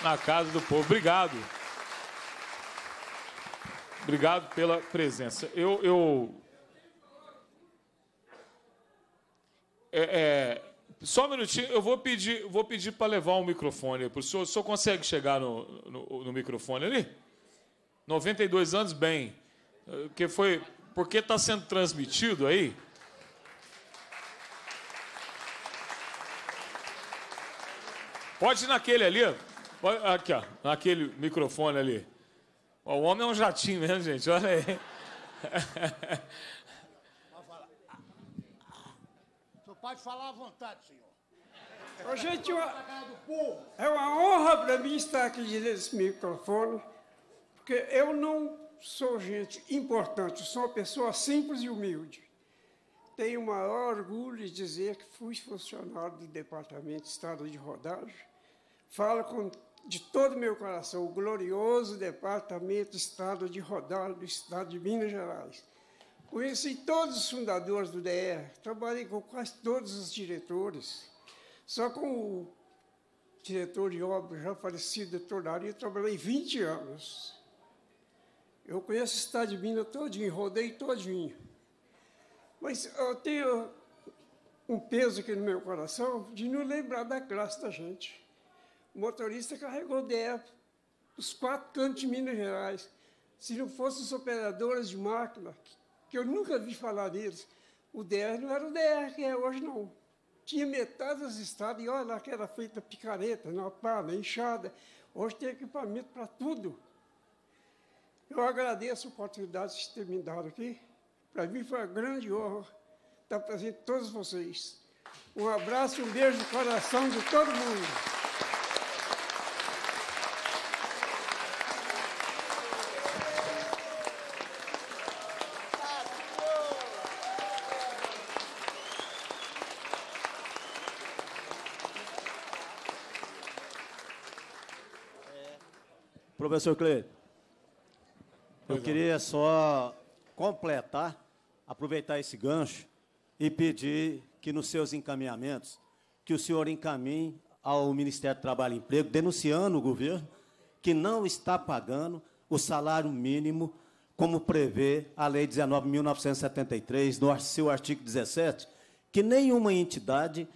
Speaker 1: na Casa do Povo. Obrigado. Obrigado pela presença. Eu. eu... É, é... Só um minutinho, eu vou pedir, vou pedir para levar o um microfone para o senhor. O senhor consegue chegar no, no, no microfone ali? 92 anos, bem. Que foi, porque está sendo transmitido aí. Pode ir naquele ali, aqui, ó, naquele microfone ali. o homem é um jatinho mesmo, gente, olha aí.
Speaker 2: <laughs> pode falar à vontade, senhor.
Speaker 12: Ô, gente, é uma honra para mim estar aqui nesse microfone. Porque eu não sou gente importante, sou uma pessoa simples e humilde. Tenho o maior orgulho de dizer que fui funcionário do Departamento de Estado de Rodagem. Falo com, de todo o meu coração o glorioso Departamento de Estado de Rodagem do Estado de Minas Gerais. Conheci todos os fundadores do DR, trabalhei com quase todos os diretores. Só com o diretor de obras já falecido, doutor Ari, eu trabalhei 20 anos. Eu conheço o estado de Minas todinho, rodei todinho. Mas eu tenho um peso aqui no meu coração de não lembrar da classe da gente. O motorista carregou DR os quatro cantos de Minas Gerais. Se não fossem os operadores de máquina, que eu nunca vi falar deles, o DR não era o DR que é hoje, não. Tinha metade das estradas, e olha lá que era feita picareta, não, palha, enxada. Hoje tem equipamento para tudo. Eu agradeço a oportunidade de ter me dado aqui. Para mim foi uma grande honra estar presente todos vocês. Um abraço e um beijo no coração de todo mundo.
Speaker 13: Professor Cleiton. Eu é. queria só completar, aproveitar esse gancho e pedir que nos seus encaminhamentos, que o senhor encaminhe ao Ministério do Trabalho e Emprego, denunciando o governo que não está pagando o salário mínimo como prevê a Lei 19.973, no seu artigo 17, que nenhuma entidade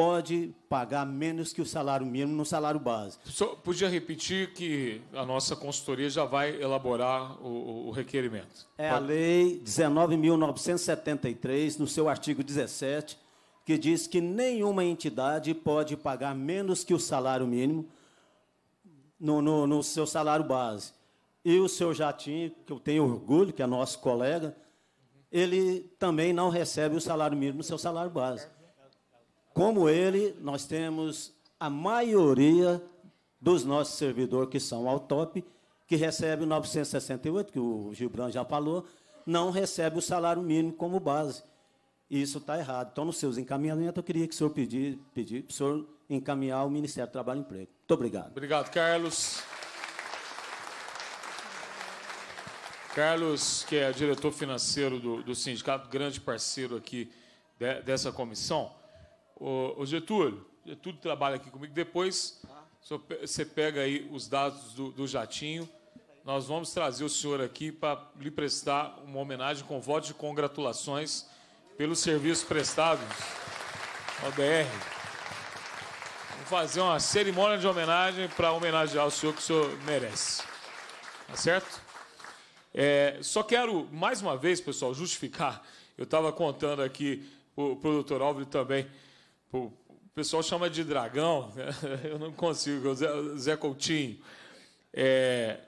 Speaker 13: pode pagar menos que o salário mínimo no salário base.
Speaker 1: Só podia repetir que a nossa consultoria já vai elaborar o, o requerimento.
Speaker 13: É a Lei 19.973, no seu artigo 17, que diz que nenhuma entidade pode pagar menos que o salário mínimo no, no, no seu salário base. E o seu Jatinho, que eu tenho orgulho, que é nosso colega, ele também não recebe o salário mínimo no seu salário base. Como ele, nós temos a maioria dos nossos servidores que são ao top, que recebe 968, que o Gibran já falou, não recebe o salário mínimo como base. Isso está errado. Então, nos seus encaminhamentos, eu queria que o senhor pedir, pedir para o senhor encaminhar ao Ministério do Trabalho e Emprego. Muito obrigado.
Speaker 1: Obrigado, Carlos. Carlos, que é diretor financeiro do, do sindicato, grande parceiro aqui de, dessa comissão. O, Getúlio, Getúlio trabalha aqui comigo. Depois você pega aí os dados do, do Jatinho. Nós vamos trazer o senhor aqui para lhe prestar uma homenagem com voto de congratulações pelos serviços prestados ao BR. Vamos fazer uma cerimônia de homenagem para homenagear o senhor que o senhor merece. Tá certo? É, só quero, mais uma vez, pessoal, justificar. Eu estava contando aqui para o doutor Álvaro também. O pessoal chama de dragão, né? <laughs> eu não consigo, Zé, Coutinho. É,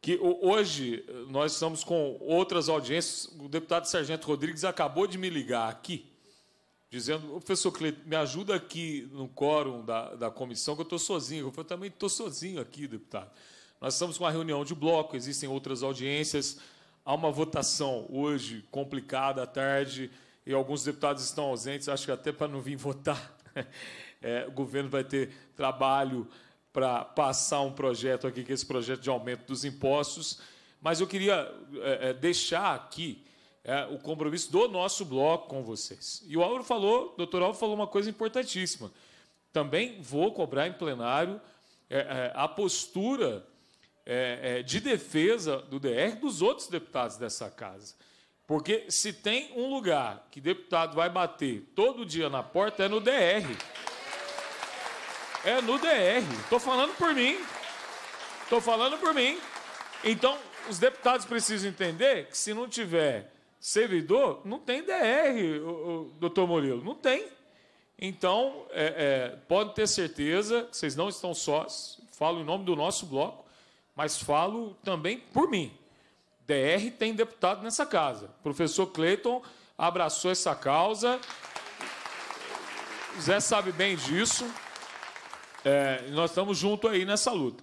Speaker 1: que hoje nós estamos com outras audiências. O deputado Sargento Rodrigues acabou de me ligar aqui, dizendo: professor Cleiton, me ajuda aqui no quórum da, da comissão, que eu estou sozinho. Eu falei, também estou sozinho aqui, deputado. Nós estamos com uma reunião de bloco, existem outras audiências. Há uma votação hoje complicada à tarde e alguns deputados estão ausentes, acho que até para não vir votar. <laughs> É, o governo vai ter trabalho para passar um projeto aqui, que é esse projeto de aumento dos impostos. Mas eu queria é, é deixar aqui é, o compromisso do nosso bloco com vocês. E o Álvaro falou, o doutor Álvaro falou uma coisa importantíssima. Também vou cobrar em plenário é, é, a postura de defesa do DR dos outros deputados dessa casa. Porque se tem um lugar que deputado vai bater todo dia na porta é no DR. É no DR. Estou falando por mim. Estou falando por mim. Então, os deputados precisam entender que se não tiver servidor, não tem DR, o, o, doutor Murilo. Não tem. Então, é, é, pode ter certeza que vocês não estão sós. Falo em nome do nosso bloco, mas falo também por mim. DR tem deputado nessa casa. O professor Cleiton abraçou essa causa. O Zé sabe bem disso. É, nós estamos juntos aí nessa luta.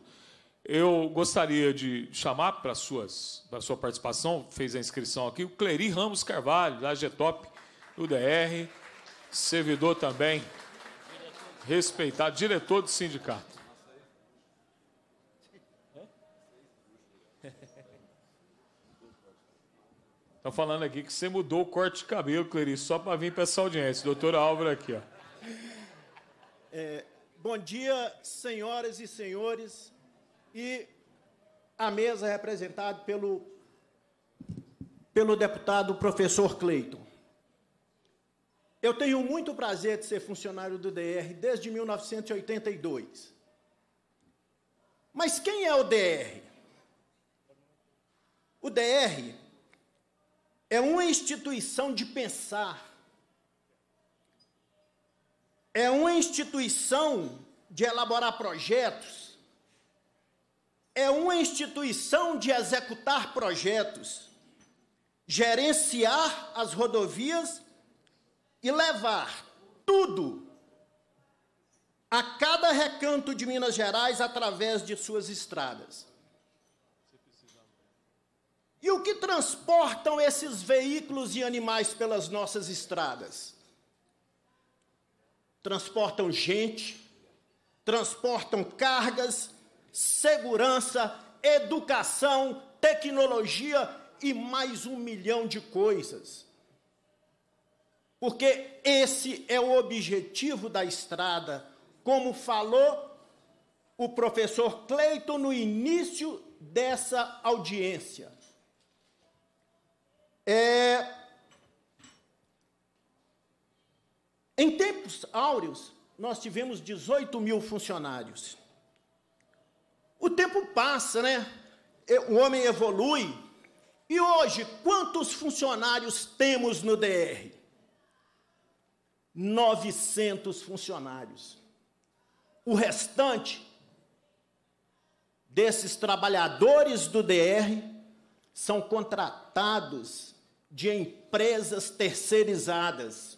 Speaker 1: Eu gostaria de chamar para suas para sua participação, fez a inscrição aqui, o Cleri Ramos Carvalho, da GETOP, do DR, servidor também, respeitado, diretor do sindicato. <laughs> Tá falando aqui que você mudou o corte de cabelo, Clarice, só para vir para essa audiência. Doutor Álvaro aqui, ó.
Speaker 14: É, bom dia, senhoras e senhores, e a mesa é representada pelo, pelo deputado professor Cleiton. Eu tenho muito prazer de ser funcionário do DR desde 1982. Mas quem é o DR? O DR é uma instituição de pensar, é uma instituição de elaborar projetos, é uma instituição de executar projetos, gerenciar as rodovias e levar tudo a cada recanto de Minas Gerais através de suas estradas. E o que transportam esses veículos e animais pelas nossas estradas? Transportam gente, transportam cargas, segurança, educação, tecnologia e mais um milhão de coisas. Porque esse é o objetivo da estrada, como falou o professor Cleiton no início dessa audiência. É... Em tempos áureos, nós tivemos 18 mil funcionários. O tempo passa, né? O homem evolui. E hoje, quantos funcionários temos no DR? 900 funcionários. O restante desses trabalhadores do DR são contratados de empresas terceirizadas,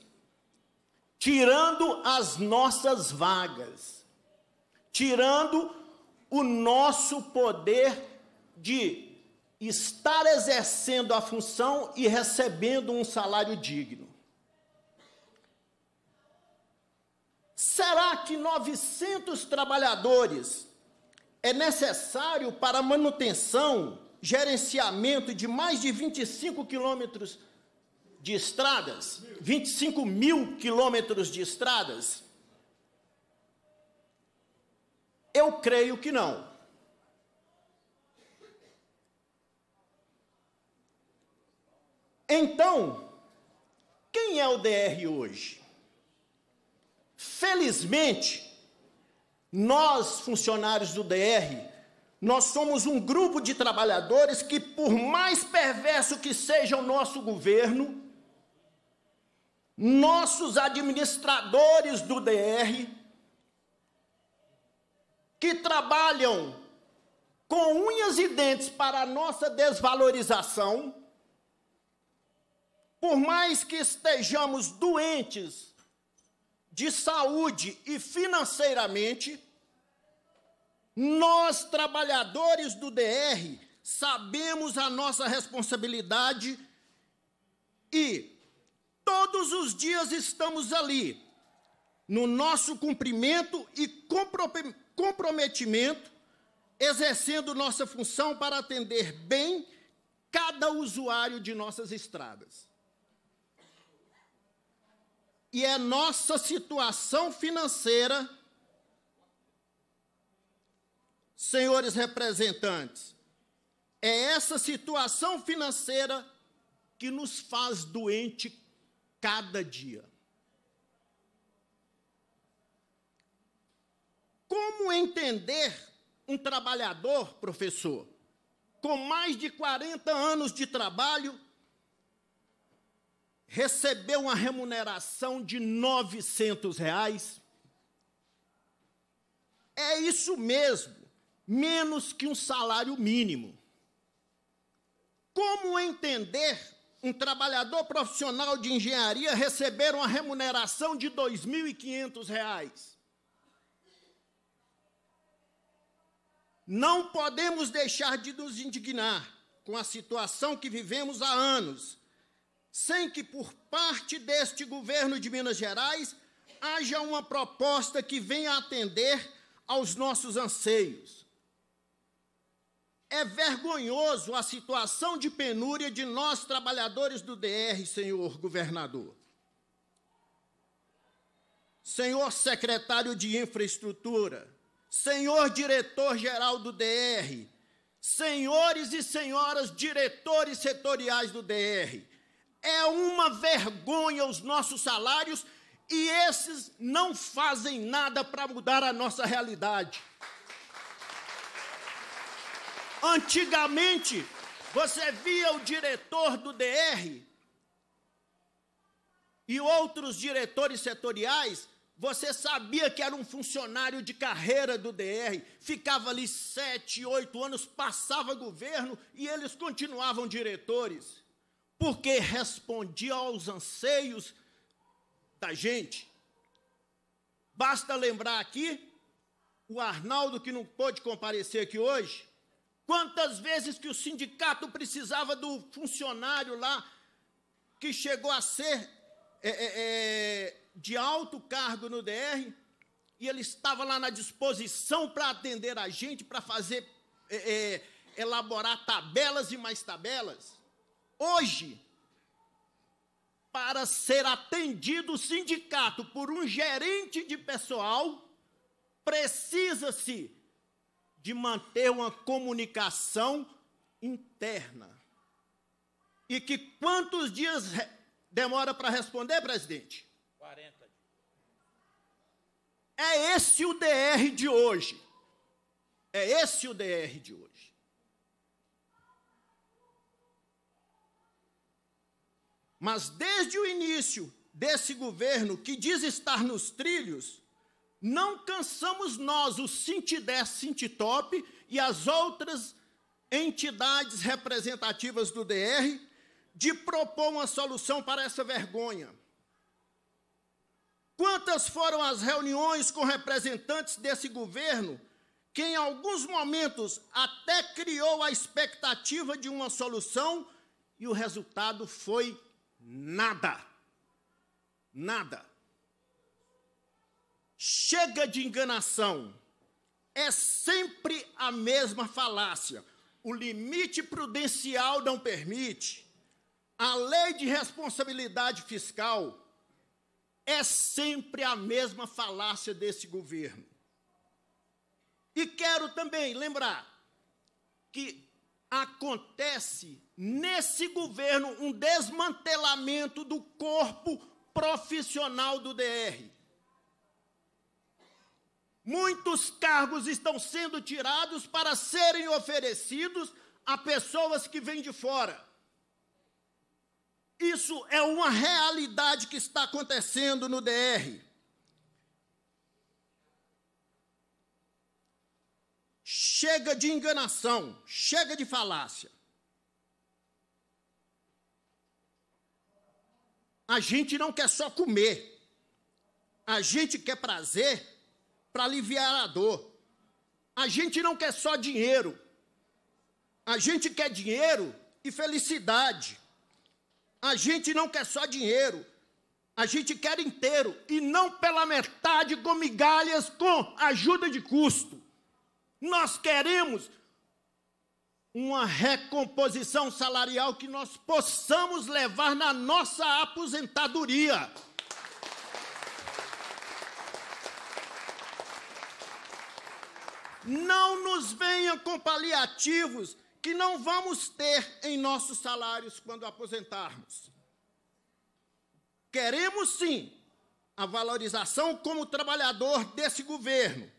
Speaker 14: tirando as nossas vagas, tirando o nosso poder de estar exercendo a função e recebendo um salário digno. Será que 900 trabalhadores é necessário para a manutenção gerenciamento de mais de 25 quilômetros de estradas, 25 mil quilômetros de estradas? Eu creio que não. Então, quem é o DR hoje? Felizmente, nós, funcionários do DR, nós somos um grupo de trabalhadores que, por mais perverso que seja o nosso governo, nossos administradores do DR, que trabalham com unhas e dentes para a nossa desvalorização, por mais que estejamos doentes de saúde e financeiramente, nós, trabalhadores do DR, sabemos a nossa responsabilidade e todos os dias estamos ali, no nosso cumprimento e comprometimento, exercendo nossa função para atender bem cada usuário de nossas estradas. E é nossa situação financeira senhores representantes, é essa situação financeira que nos faz doente cada dia. Como entender um trabalhador, professor, com mais de 40 anos de trabalho, recebeu uma remuneração de 900 reais? É isso mesmo menos que um salário mínimo. Como entender um trabalhador profissional de engenharia receber uma remuneração de R$ 2.500? Não podemos deixar de nos indignar com a situação que vivemos há anos, sem que por parte deste governo de Minas Gerais haja uma proposta que venha atender aos nossos anseios. É vergonhoso a situação de penúria de nós trabalhadores do DR, senhor governador. Senhor secretário de infraestrutura, senhor diretor-geral do DR, senhores e senhoras diretores setoriais do DR, é uma vergonha os nossos salários e esses não fazem nada para mudar a nossa realidade. Antigamente, você via o diretor do DR e outros diretores setoriais, você sabia que era um funcionário de carreira do DR, ficava ali sete, oito anos, passava governo e eles continuavam diretores, porque respondia aos anseios da gente. Basta lembrar aqui o Arnaldo, que não pôde comparecer aqui hoje, Quantas vezes que o sindicato precisava do funcionário lá, que chegou a ser é, é, é, de alto cargo no DR, e ele estava lá na disposição para atender a gente, para fazer, é, é, elaborar tabelas e mais tabelas. Hoje, para ser atendido o sindicato por um gerente de pessoal, precisa-se de manter uma comunicação interna. E que quantos dias demora para responder, presidente? 40 É esse o DR de hoje. É esse o DR de hoje. Mas desde o início desse governo que diz estar nos trilhos, não cansamos nós, o Sintidé, Sintitop e as outras entidades representativas do DR, de propor uma solução para essa vergonha. Quantas foram as reuniões com representantes desse governo que, em alguns momentos, até criou a expectativa de uma solução e o resultado foi nada. Nada. Chega de enganação. É sempre a mesma falácia. O limite prudencial não permite. A lei de responsabilidade fiscal é sempre a mesma falácia desse governo. E quero também lembrar que acontece nesse governo um desmantelamento do corpo profissional do DR. Muitos cargos estão sendo tirados para serem oferecidos a pessoas que vêm de fora. Isso é uma realidade que está acontecendo no DR. Chega de enganação, chega de falácia. A gente não quer só comer, a gente quer prazer para aliviar a dor. A gente não quer só dinheiro. A gente quer dinheiro e felicidade. A gente não quer só dinheiro. A gente quer inteiro e não pela metade com migalhas com ajuda de custo. Nós queremos uma recomposição salarial que nós possamos levar na nossa aposentadoria. Não nos venham com paliativos que não vamos ter em nossos salários quando aposentarmos. Queremos sim a valorização como trabalhador desse governo.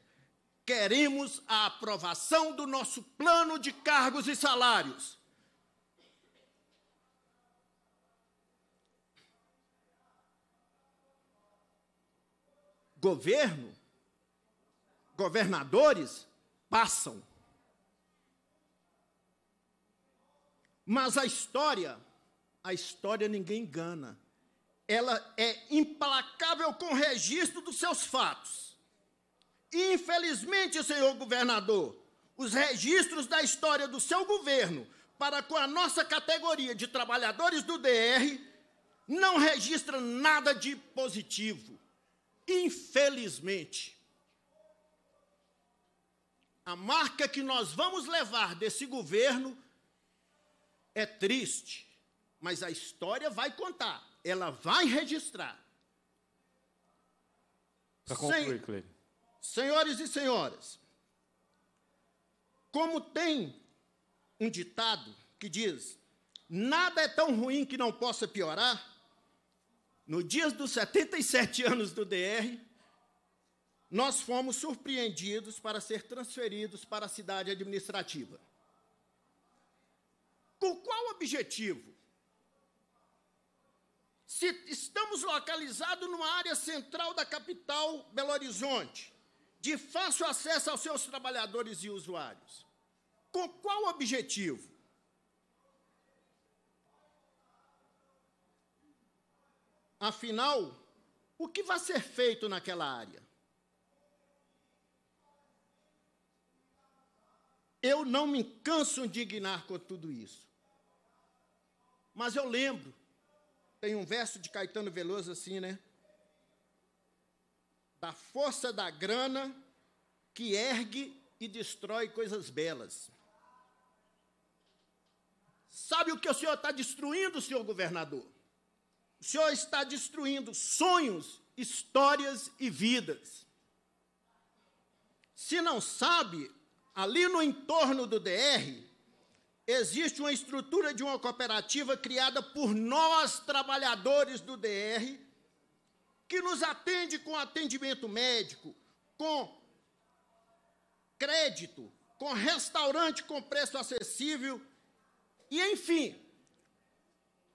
Speaker 14: Queremos a aprovação do nosso plano de cargos e salários. Governo, governadores, passam. Mas a história, a história ninguém engana. Ela é implacável com o registro dos seus fatos. Infelizmente, senhor governador, os registros da história do seu governo para com a nossa categoria de trabalhadores do DR não registra nada de positivo. Infelizmente a marca que nós vamos levar desse governo é triste, mas a história vai contar, ela vai registrar.
Speaker 1: Para concluir, Cleide.
Speaker 14: Senhores e senhoras, como tem um ditado que diz: nada é tão ruim que não possa piorar, no dia dos 77 anos do DR, nós fomos surpreendidos para ser transferidos para a cidade administrativa. Com qual objetivo? Se estamos localizados numa área central da capital Belo Horizonte, de fácil acesso aos seus trabalhadores e usuários. Com qual objetivo? Afinal, o que vai ser feito naquela área? Eu não me canso de indignar com tudo isso. Mas eu lembro, tem um verso de Caetano Veloso assim, né? Da força da grana que ergue e destrói coisas belas. Sabe o que o senhor está destruindo, senhor governador? O senhor está destruindo sonhos, histórias e vidas. Se não sabe, Ali no entorno do DR, existe uma estrutura de uma cooperativa criada por nós, trabalhadores do DR, que nos atende com atendimento médico, com crédito, com restaurante com preço acessível, e enfim.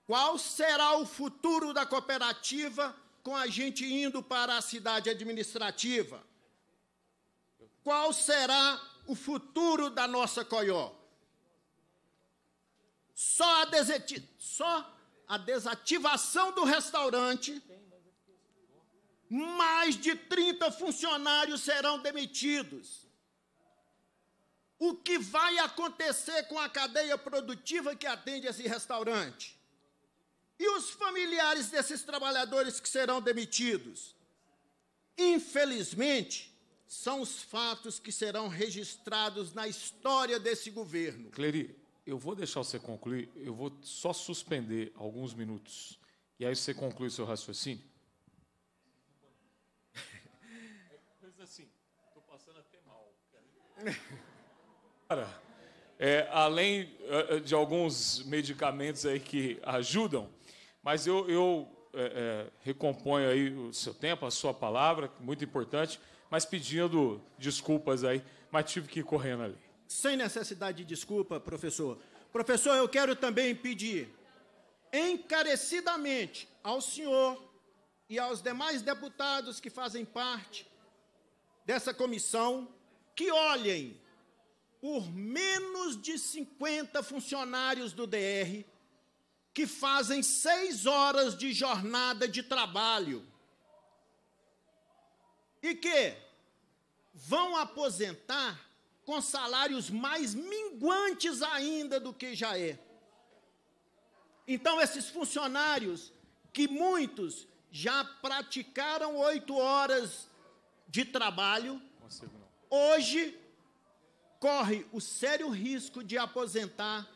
Speaker 14: Qual será o futuro da cooperativa com a gente indo para a cidade administrativa? Qual será o futuro da nossa coió. Só a, só a desativação do restaurante, mais de 30 funcionários serão demitidos. O que vai acontecer com a cadeia produtiva que atende esse restaurante? E os familiares desses trabalhadores que serão demitidos? Infelizmente, são os fatos que serão registrados na história
Speaker 1: desse governo. Cleri, eu vou deixar você concluir, eu vou só suspender alguns minutos. E aí você conclui seu raciocínio? É coisa assim, estou passando até mal. Cara, é, além é, é, de alguns medicamentos aí que ajudam, mas eu, eu é, é, recomponho aí o seu tempo, a sua palavra, é muito importante mas pedindo desculpas aí, mas tive que ir correndo ali. Sem necessidade de desculpa, professor. Professor, eu quero também pedir
Speaker 14: encarecidamente ao senhor e aos demais deputados que fazem parte dessa comissão que olhem por menos de 50 funcionários do DR que fazem seis horas de jornada de trabalho e que vão aposentar com salários mais minguantes ainda do que já é. Então, esses funcionários, que muitos já praticaram oito horas de trabalho, hoje corre o sério risco de aposentar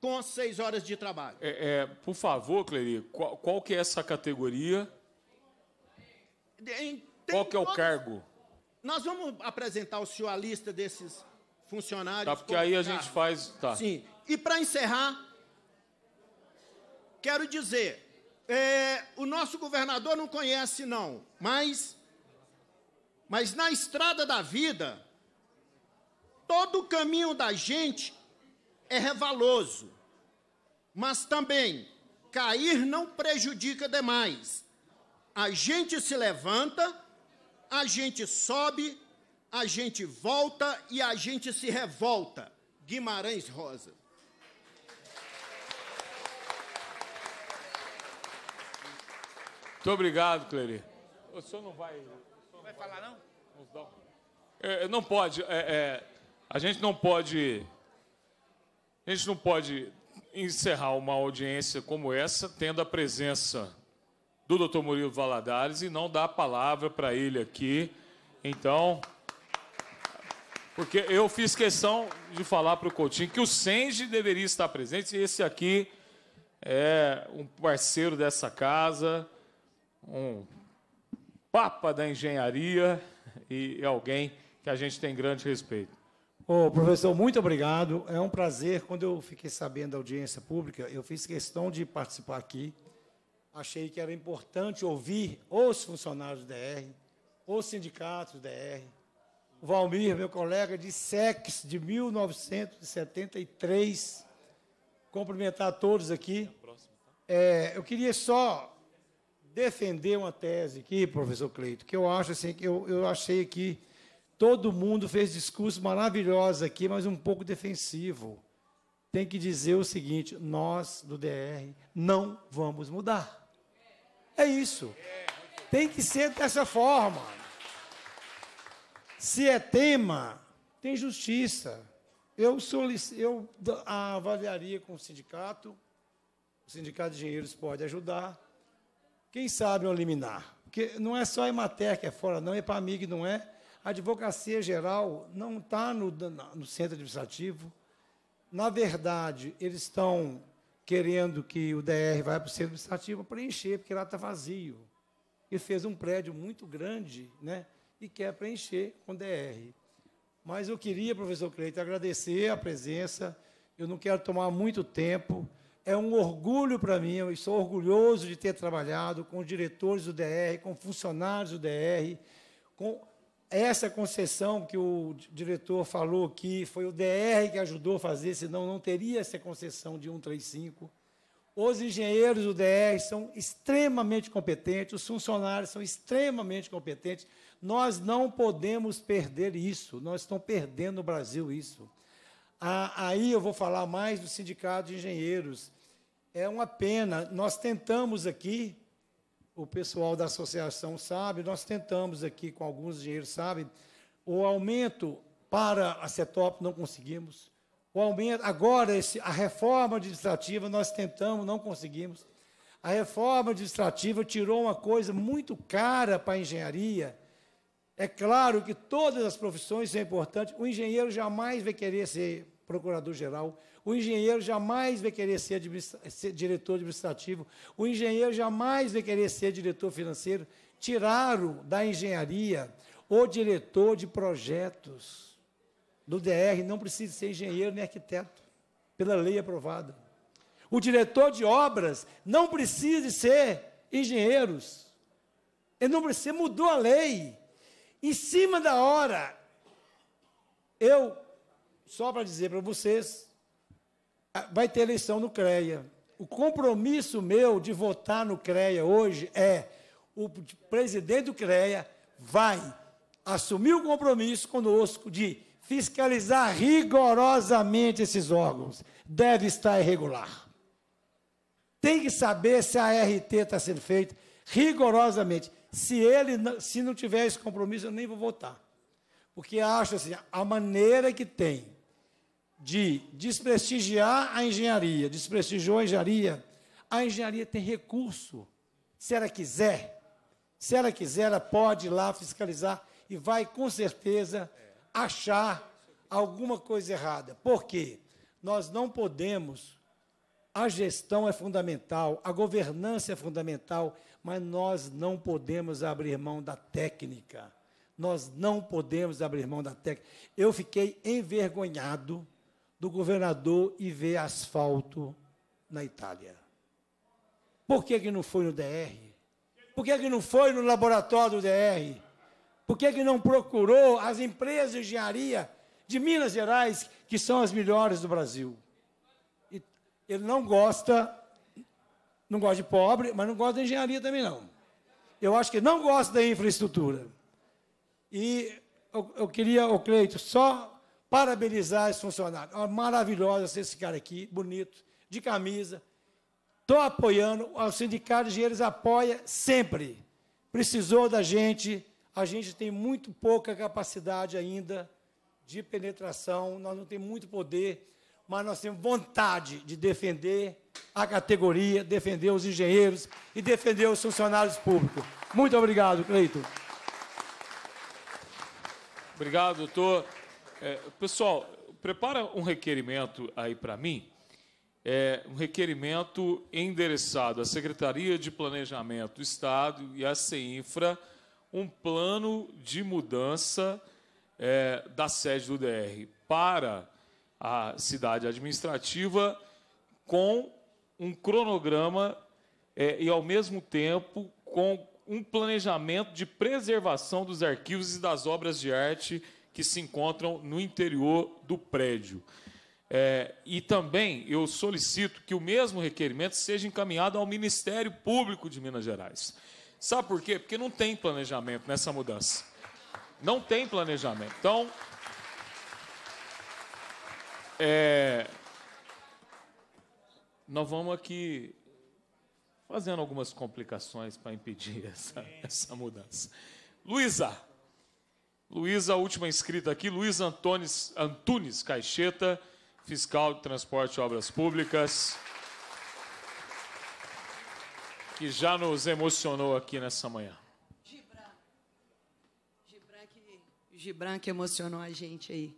Speaker 14: com seis horas de trabalho.
Speaker 1: É, é por favor, Cleri, qual, qual que é essa categoria?
Speaker 14: Tem Qual que é o todos... cargo? Nós vamos apresentar o senhor a lista desses funcionários. Tá, porque aí a gente
Speaker 1: faz. Tá. Sim.
Speaker 14: E para encerrar, quero dizer. É, o nosso governador não conhece, não, mas, mas na estrada da vida, todo o caminho da gente é revaloso, mas também cair não prejudica demais. A gente se levanta, a gente sobe, a gente volta e a gente se revolta. Guimarães Rosa.
Speaker 1: Muito obrigado, Clery. O senhor não vai. Senhor não vai, falar, não? Dar... É, é, não pode. É, é, a gente não pode. A gente não pode encerrar uma audiência como essa tendo a presença do Dr. Murilo Valadares e não dar a palavra para ele aqui. Então, porque eu fiz questão de falar para o Coutinho que o Senge deveria estar presente, e esse aqui é um parceiro dessa casa, um papa da engenharia e é alguém que a gente tem grande respeito.
Speaker 15: Ô, oh, professor, muito obrigado. É um prazer. Quando eu fiquei sabendo da audiência pública, eu fiz questão de participar aqui achei que era importante ouvir os funcionários do DR, os sindicatos do DR. O Valmir, meu colega de SEX de 1973, cumprimentar todos aqui. Tá tá? É, eu queria só defender uma tese aqui, professor Cleito, que eu acho assim, que eu, eu achei que todo mundo fez discurso maravilhoso aqui, mas um pouco defensivo. Tem que dizer o seguinte: nós do DR não vamos mudar. É isso. Tem que ser dessa forma. Se é tema, tem justiça. Eu, eu avaliaria com o sindicato, o sindicato de engenheiros pode ajudar. Quem sabe um liminar? Porque não é só a Emater que é fora, não, é para a MIG, não é. A advocacia geral não está no, no centro administrativo. Na verdade, eles estão querendo que o DR vá para o centro administrativo preencher, porque lá está vazio. E fez um prédio muito grande, né? E quer preencher com DR. Mas eu queria, professor Cleito, agradecer a presença. Eu não quero tomar muito tempo. É um orgulho para mim, eu estou orgulhoso de ter trabalhado com diretores do DR, com funcionários do DR, com essa concessão que o diretor falou que foi o DR que ajudou a fazer, senão não teria essa concessão de 135. Os engenheiros do DR são extremamente competentes, os funcionários são extremamente competentes. Nós não podemos perder isso, nós estamos perdendo no Brasil isso. Aí eu vou falar mais do Sindicato de Engenheiros. É uma pena, nós tentamos aqui, o pessoal da associação sabe, nós tentamos aqui com alguns engenheiros, sabe, o aumento para a CETOP não conseguimos. O aumento, agora, esse, a reforma administrativa nós tentamos, não conseguimos. A reforma administrativa tirou uma coisa muito cara para a engenharia. É claro que todas as profissões são importantes. O engenheiro jamais vai querer ser procurador-geral, o engenheiro jamais vai querer ser, ser, diretor administrativo, o engenheiro jamais vai querer ser diretor financeiro. Tiraram da engenharia o diretor de projetos do DR, não precisa ser engenheiro nem arquiteto, pela lei aprovada. O diretor de obras não precisa ser engenheiros. Ele não precisa, mudou a lei. Em cima da hora, eu só para dizer para vocês, vai ter eleição no CREA. O compromisso meu de votar no CREA hoje é o presidente do CREA vai assumir o compromisso conosco de fiscalizar rigorosamente esses órgãos. Deve estar irregular. Tem que saber se a RT está sendo feita rigorosamente. Se ele se não tiver esse compromisso, eu nem vou votar. Porque acho assim, a maneira que tem de desprestigiar a engenharia, desprestigiou a engenharia, a engenharia tem recurso. Se ela quiser, se ela quiser, ela pode ir lá fiscalizar e vai com certeza achar alguma coisa errada. Por quê? Nós não podemos. A gestão é fundamental, a governança é fundamental, mas nós não podemos abrir mão da técnica. Nós não podemos abrir mão da técnica. Eu fiquei envergonhado do governador e ver asfalto na Itália? Por que, que não foi no DR? Por que, que não foi no laboratório do DR? Por que, que não procurou as empresas de engenharia de Minas Gerais, que são as melhores do Brasil? E ele não gosta, não gosta de pobre, mas não gosta de engenharia também não. Eu acho que não gosta da infraestrutura. E eu, eu queria, o Cleito, só parabenizar esse funcionário. Maravilhoso esse cara aqui, bonito, de camisa. Estou apoiando, o Sindicato de Engenheiros apoia sempre. Precisou da gente, a gente tem muito pouca capacidade ainda de penetração, nós não temos muito poder, mas nós temos vontade de defender a categoria, defender os engenheiros e defender os funcionários públicos. Muito obrigado, Cleito.
Speaker 1: Obrigado, doutor. É, pessoal, prepara um requerimento aí para mim. É, um requerimento endereçado à Secretaria de Planejamento do Estado e à CEINFRA, um plano de mudança é, da sede do DR para a cidade administrativa com um cronograma é, e, ao mesmo tempo, com um planejamento de preservação dos arquivos e das obras de arte que se encontram no interior do prédio. É, e também eu solicito que o mesmo requerimento seja encaminhado ao Ministério Público de Minas Gerais. Sabe por quê? Porque não tem planejamento nessa mudança. Não tem planejamento. Então, é, nós vamos aqui fazendo algumas complicações para impedir <laughs> essa, essa mudança. Luísa. Luiz, a última inscrita aqui, Luiz Antunes, Antunes Caixeta, fiscal de transporte e obras públicas, que já nos emocionou aqui nessa manhã. Gibran,
Speaker 16: Gibran que, Gibran que emocionou a gente aí.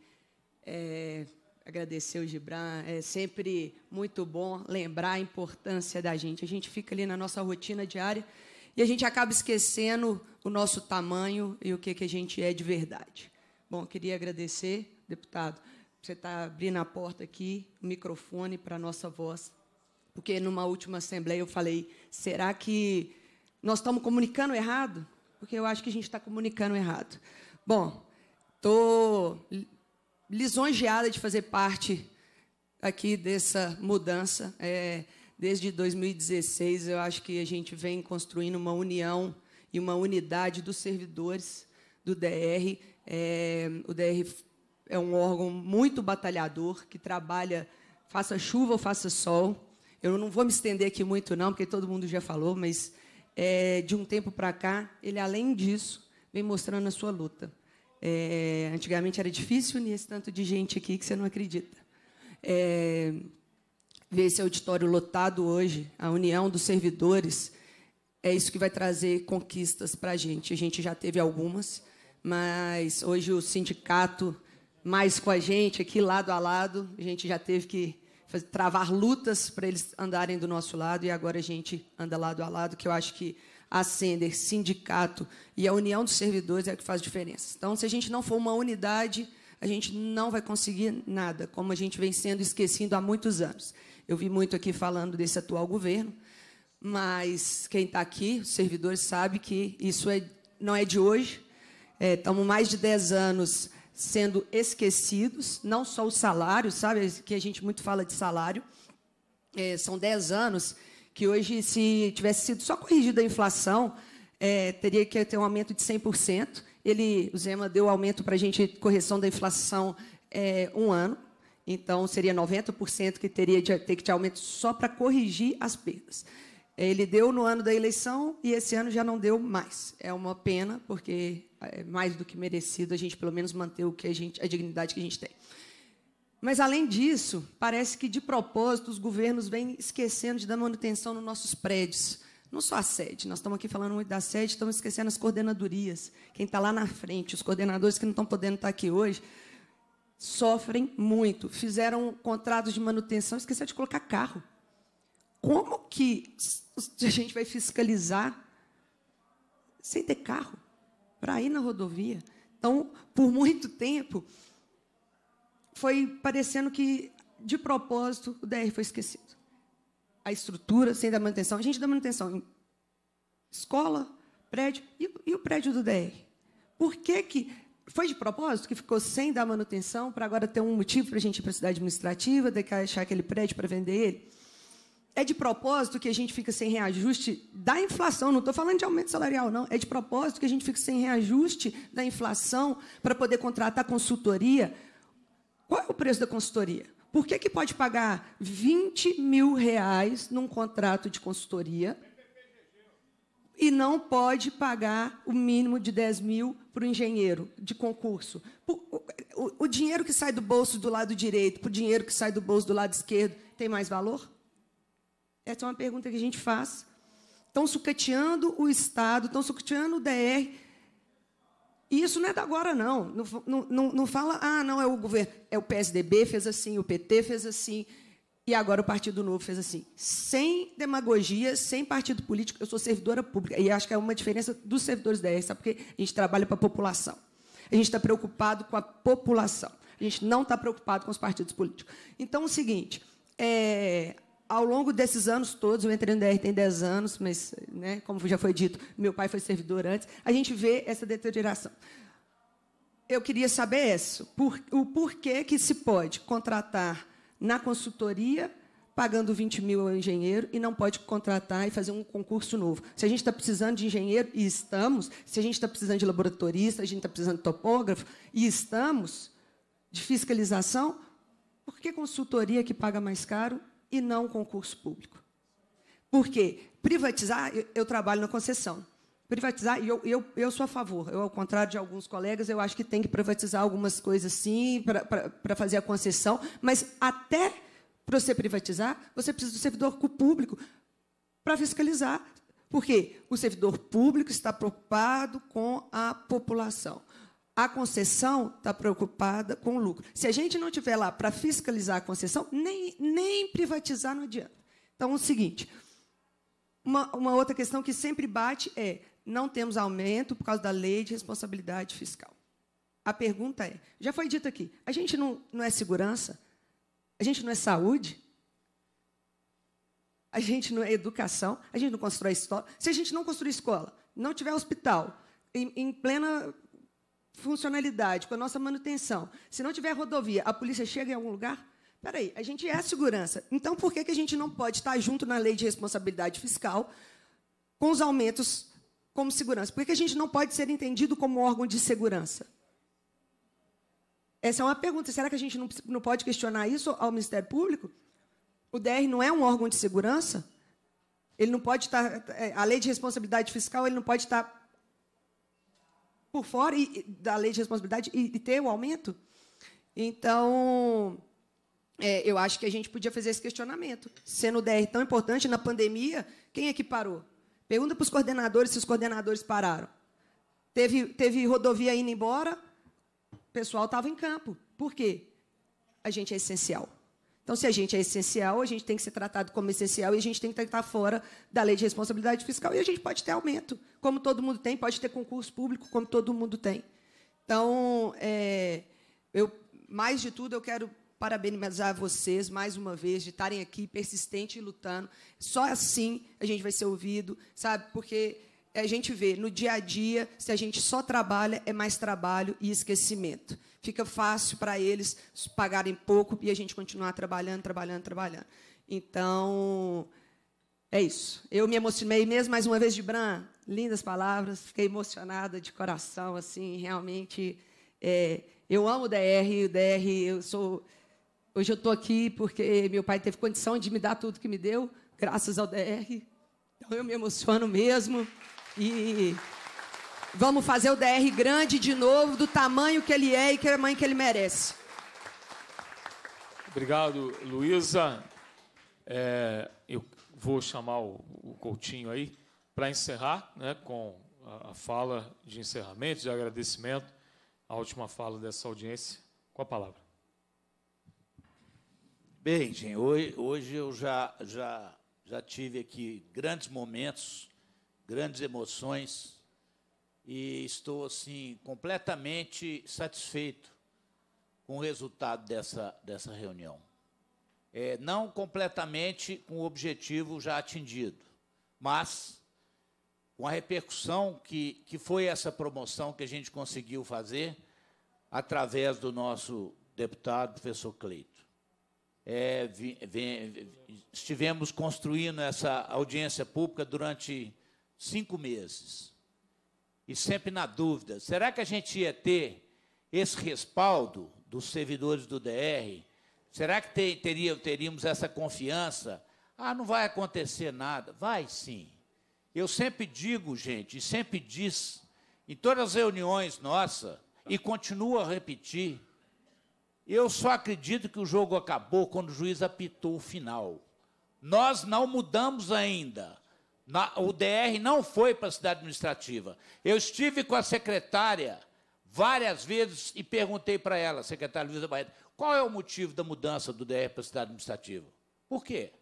Speaker 16: É, agradecer o Gibran, é sempre muito bom lembrar a importância da gente. A gente fica ali na nossa rotina diária e a gente acaba esquecendo o nosso tamanho e o que, que a gente é de verdade. Bom, queria agradecer, deputado, você está abrindo a porta aqui, o microfone para a nossa voz, porque numa última assembleia eu falei: será que nós estamos comunicando errado? Porque eu acho que a gente está comunicando errado. Bom, estou lisonjeada de fazer parte aqui dessa mudança. É, Desde 2016, eu acho que a gente vem construindo uma união e uma unidade dos servidores do DR. É, o DR é um órgão muito batalhador, que trabalha, faça chuva ou faça sol. Eu não vou me estender aqui muito, não, porque todo mundo já falou, mas é, de um tempo para cá, ele, além disso, vem mostrando a sua luta. É, antigamente era difícil unir esse tanto de gente aqui que você não acredita. É, ver esse auditório lotado hoje, a união dos servidores, é isso que vai trazer conquistas para a gente. A gente já teve algumas, mas hoje o sindicato mais com a gente, aqui lado a lado, a gente já teve que travar lutas para eles andarem do nosso lado, e agora a gente anda lado a lado, que eu acho que a Sender, sindicato e a união dos servidores é o que faz diferença. Então, se a gente não for uma unidade, a gente não vai conseguir nada, como a gente vem sendo esquecido há muitos anos. Eu vi muito aqui falando desse atual governo, mas quem está aqui, os servidores, sabe que isso é, não é de hoje. É, estamos mais de 10 anos sendo esquecidos, não só o salário, sabe? Que a gente muito fala de salário. É, são 10 anos que hoje, se tivesse sido só corrigida a inflação, é, teria que ter um aumento de 100%. Ele, o Zema deu aumento para a gente, correção da inflação, é, um ano. Então, seria 90% que teria de ter que ter aumento só para corrigir as perdas. Ele deu no ano da eleição e esse ano já não deu mais. É uma pena, porque é mais do que merecido a gente pelo menos manter o que a, gente, a dignidade que a gente tem. Mas, além disso, parece que, de propósito, os governos vêm esquecendo de dar manutenção nos nossos prédios. Não só a sede, nós estamos aqui falando muito da sede, estamos esquecendo as coordenadorias, quem está lá na frente, os coordenadores que não estão podendo estar tá aqui hoje, sofrem muito. Fizeram contratos de manutenção, esqueceram de colocar carro. Como que a gente vai fiscalizar sem ter carro para ir na rodovia? Então, por muito tempo, foi parecendo que, de propósito, o DR foi esquecido. A estrutura sem dar manutenção. A gente dá manutenção em escola, prédio e, e o prédio do DR. Por que, que foi de propósito que ficou sem dar manutenção para agora ter um motivo para a gente ir para a cidade administrativa, achar aquele prédio para vender ele? É de propósito que a gente fica sem reajuste da inflação, não estou falando de aumento salarial, não. É de propósito que a gente fica sem reajuste da inflação para poder contratar consultoria. Qual é o preço da consultoria? Por que, que pode pagar 20 mil reais num contrato de consultoria e não pode pagar o mínimo de 10 mil para o engenheiro de concurso. O, o, o, dinheiro que sai do bolso do lado direito para o dinheiro que sai do bolso do lado esquerdo tem mais valor? Essa é uma pergunta que a gente faz. Estão sucateando o Estado, estão sucateando o DR. E isso não é da agora, não. Não, não. não fala, ah, não, é o governo. É o PSDB fez assim, o PT fez assim, e agora o Partido Novo fez assim, sem demagogia, sem partido político, eu sou servidora pública. E acho que é uma diferença dos servidores da ERS, porque a gente trabalha para a população. A gente está preocupado com a população. A gente não está preocupado com os partidos políticos. Então, é o seguinte, é, ao longo desses anos todos, eu entrei no DR tem 10 anos, mas, né, como já foi dito, meu pai foi servidor antes, a gente vê essa deterioração. Eu queria saber isso, por, o porquê que se pode contratar na consultoria, pagando 20 mil ao engenheiro e não pode contratar e fazer um concurso novo. Se a gente está precisando de engenheiro, e estamos, se a gente está precisando de laboratorista, a gente está precisando de topógrafo, e estamos, de fiscalização, por que consultoria que paga mais caro e não concurso público? Porque privatizar, eu, eu trabalho na concessão privatizar, e eu, eu, eu sou a favor, eu, ao contrário de alguns colegas, eu acho que tem que privatizar algumas coisas sim, para fazer a concessão, mas até para você privatizar, você precisa do servidor público para fiscalizar. Porque o servidor público está preocupado com a população. A concessão está preocupada com o lucro. Se a gente não tiver lá para fiscalizar a concessão, nem, nem privatizar não adianta. Então, é o seguinte: uma, uma outra questão que sempre bate é não temos aumento por causa da lei de responsabilidade fiscal. A pergunta é: já foi dito aqui, a gente não, não é segurança? A gente não é saúde? A gente não é educação? A gente não constrói escola? Se a gente não construir escola, não tiver hospital em, em plena funcionalidade, com a nossa manutenção, se não tiver rodovia, a polícia chega em algum lugar? Espera aí, a gente é a segurança. Então, por que, que a gente não pode estar junto na lei de responsabilidade fiscal com os aumentos como segurança? Por que a gente não pode ser entendido como órgão de segurança? Essa é uma pergunta. Será que a gente não, não pode questionar isso ao Ministério Público? O DR não é um órgão de segurança? Ele não pode estar. É, a lei de responsabilidade fiscal ele não pode estar por fora e, da lei de responsabilidade e, e ter o um aumento? Então, é, eu acho que a gente podia fazer esse questionamento. Sendo o DR tão importante, na pandemia, quem é que parou? Pergunta para os coordenadores se os coordenadores pararam. Teve, teve rodovia indo embora, o pessoal estava em campo. Por quê? A gente é essencial. Então, se a gente é essencial, a gente tem que ser tratado como essencial e a gente tem que estar fora da lei de responsabilidade fiscal. E a gente pode ter aumento, como todo mundo tem, pode ter concurso público, como todo mundo tem. Então, é, eu, mais de tudo, eu quero parabenizar vocês mais uma vez de estarem aqui persistente e lutando. Só assim a gente vai ser ouvido, sabe? Porque a gente vê no dia a dia, se a gente só trabalha, é mais trabalho e esquecimento. Fica fácil para eles pagarem pouco e a gente continuar trabalhando, trabalhando, trabalhando. Então, é isso. Eu me emocionei mesmo mais uma vez de Bran. Lindas palavras, fiquei emocionada de coração, assim, realmente. É, eu amo o DR, o DR, eu sou Hoje eu estou aqui porque meu pai teve condição de me dar tudo que me deu, graças ao DR. Então eu me emociono mesmo. E vamos fazer o DR grande de novo, do tamanho que ele é e que é a mãe que ele merece.
Speaker 1: Obrigado, Luísa. É, eu vou chamar o, o Coutinho aí para encerrar né, com a, a fala de encerramento, de agradecimento, a última fala dessa audiência, com a palavra. Bem, gente, hoje, eu já, já, já tive
Speaker 2: aqui grandes momentos, grandes emoções, e estou assim completamente satisfeito com o resultado dessa, dessa reunião. É, não completamente com o objetivo já atingido, mas com a repercussão que, que foi essa promoção que a gente conseguiu fazer através do nosso deputado, professor Cleito. É, vi, vi, estivemos construindo essa audiência pública durante cinco meses. E sempre na dúvida: será que a gente ia ter esse respaldo dos servidores do DR? Será que ter, teria, teríamos essa confiança? Ah, não vai acontecer nada. Vai sim. Eu sempre digo, gente, e sempre diz, em todas as reuniões nossas, e continuo a repetir, eu só acredito que o jogo acabou quando o juiz apitou o final. Nós não mudamos ainda. Na, o DR não foi para a cidade administrativa. Eu estive com a secretária várias vezes e perguntei para ela, secretária Luiza Barreto, qual é o motivo da mudança do DR para a cidade administrativa? Por quê?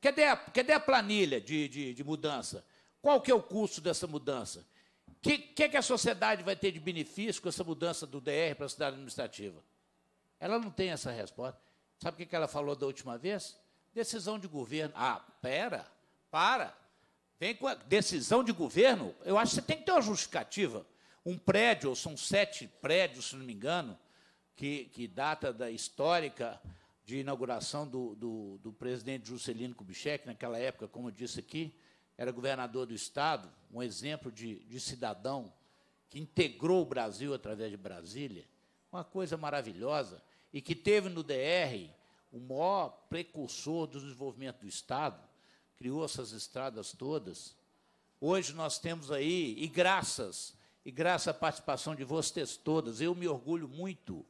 Speaker 2: Cadê a, cadê a planilha de, de, de, mudança? Qual que é o custo dessa mudança? O que, que, é que a sociedade vai ter de benefício com essa mudança do DR para a cidade administrativa? Ela não tem essa resposta. Sabe o que ela falou da última vez? Decisão de governo. Ah, pera, para. Vem com a decisão de governo. Eu acho que você tem que ter uma justificativa. Um prédio, ou são sete prédios, se não me engano, que, que data da histórica de inauguração do, do, do presidente Juscelino Kubitschek, naquela época, como eu disse aqui, era governador do Estado, um exemplo de, de cidadão que integrou o Brasil através de Brasília. Uma coisa maravilhosa e que teve no DR o maior precursor do desenvolvimento do Estado, criou essas estradas todas. Hoje nós temos aí, e graças, e graças à participação de vocês todas, eu me orgulho muito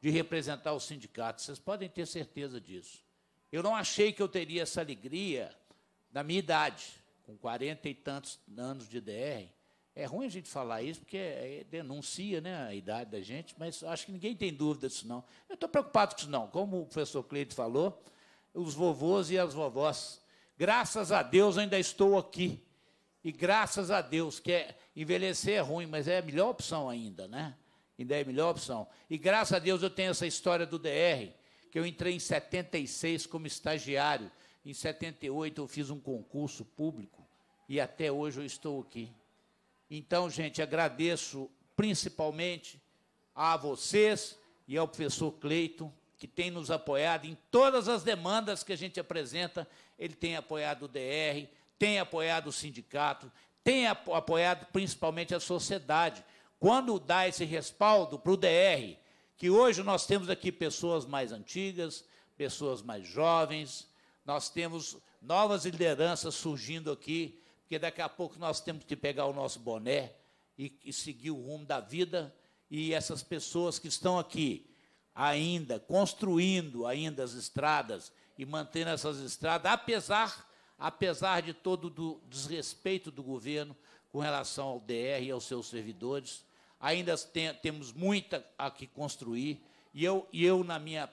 Speaker 2: de representar o sindicato, vocês podem ter certeza disso. Eu não achei que eu teria essa alegria na minha idade, com 40 e tantos anos de DR, é ruim a gente falar isso, porque é, é, denuncia né, a idade da gente, mas acho que ninguém tem dúvida disso, não. Eu estou preocupado com isso, não. Como o professor Cleide falou, os vovôs e as vovós. Graças a Deus ainda estou aqui. E graças a Deus, que é, envelhecer é ruim, mas é a melhor opção ainda, né? Ainda é a melhor opção. E graças a Deus eu tenho essa história do DR, que eu entrei em 76 como estagiário. Em 78 eu fiz um concurso público e até hoje eu estou aqui. Então, gente, agradeço principalmente a vocês e ao professor Cleiton, que tem nos apoiado em todas as demandas que a gente apresenta. Ele tem apoiado o DR, tem apoiado o sindicato, tem apoiado principalmente a sociedade. Quando dá esse respaldo para o DR, que hoje nós temos aqui pessoas mais antigas, pessoas mais jovens, nós temos novas lideranças surgindo aqui porque daqui a pouco nós temos que pegar o nosso boné e, e seguir o rumo da vida. E essas pessoas que estão aqui ainda construindo ainda as estradas e mantendo essas estradas, apesar apesar de todo o desrespeito do governo com relação ao DR e aos seus servidores, ainda tem, temos muita a que construir. E eu, e eu, na minha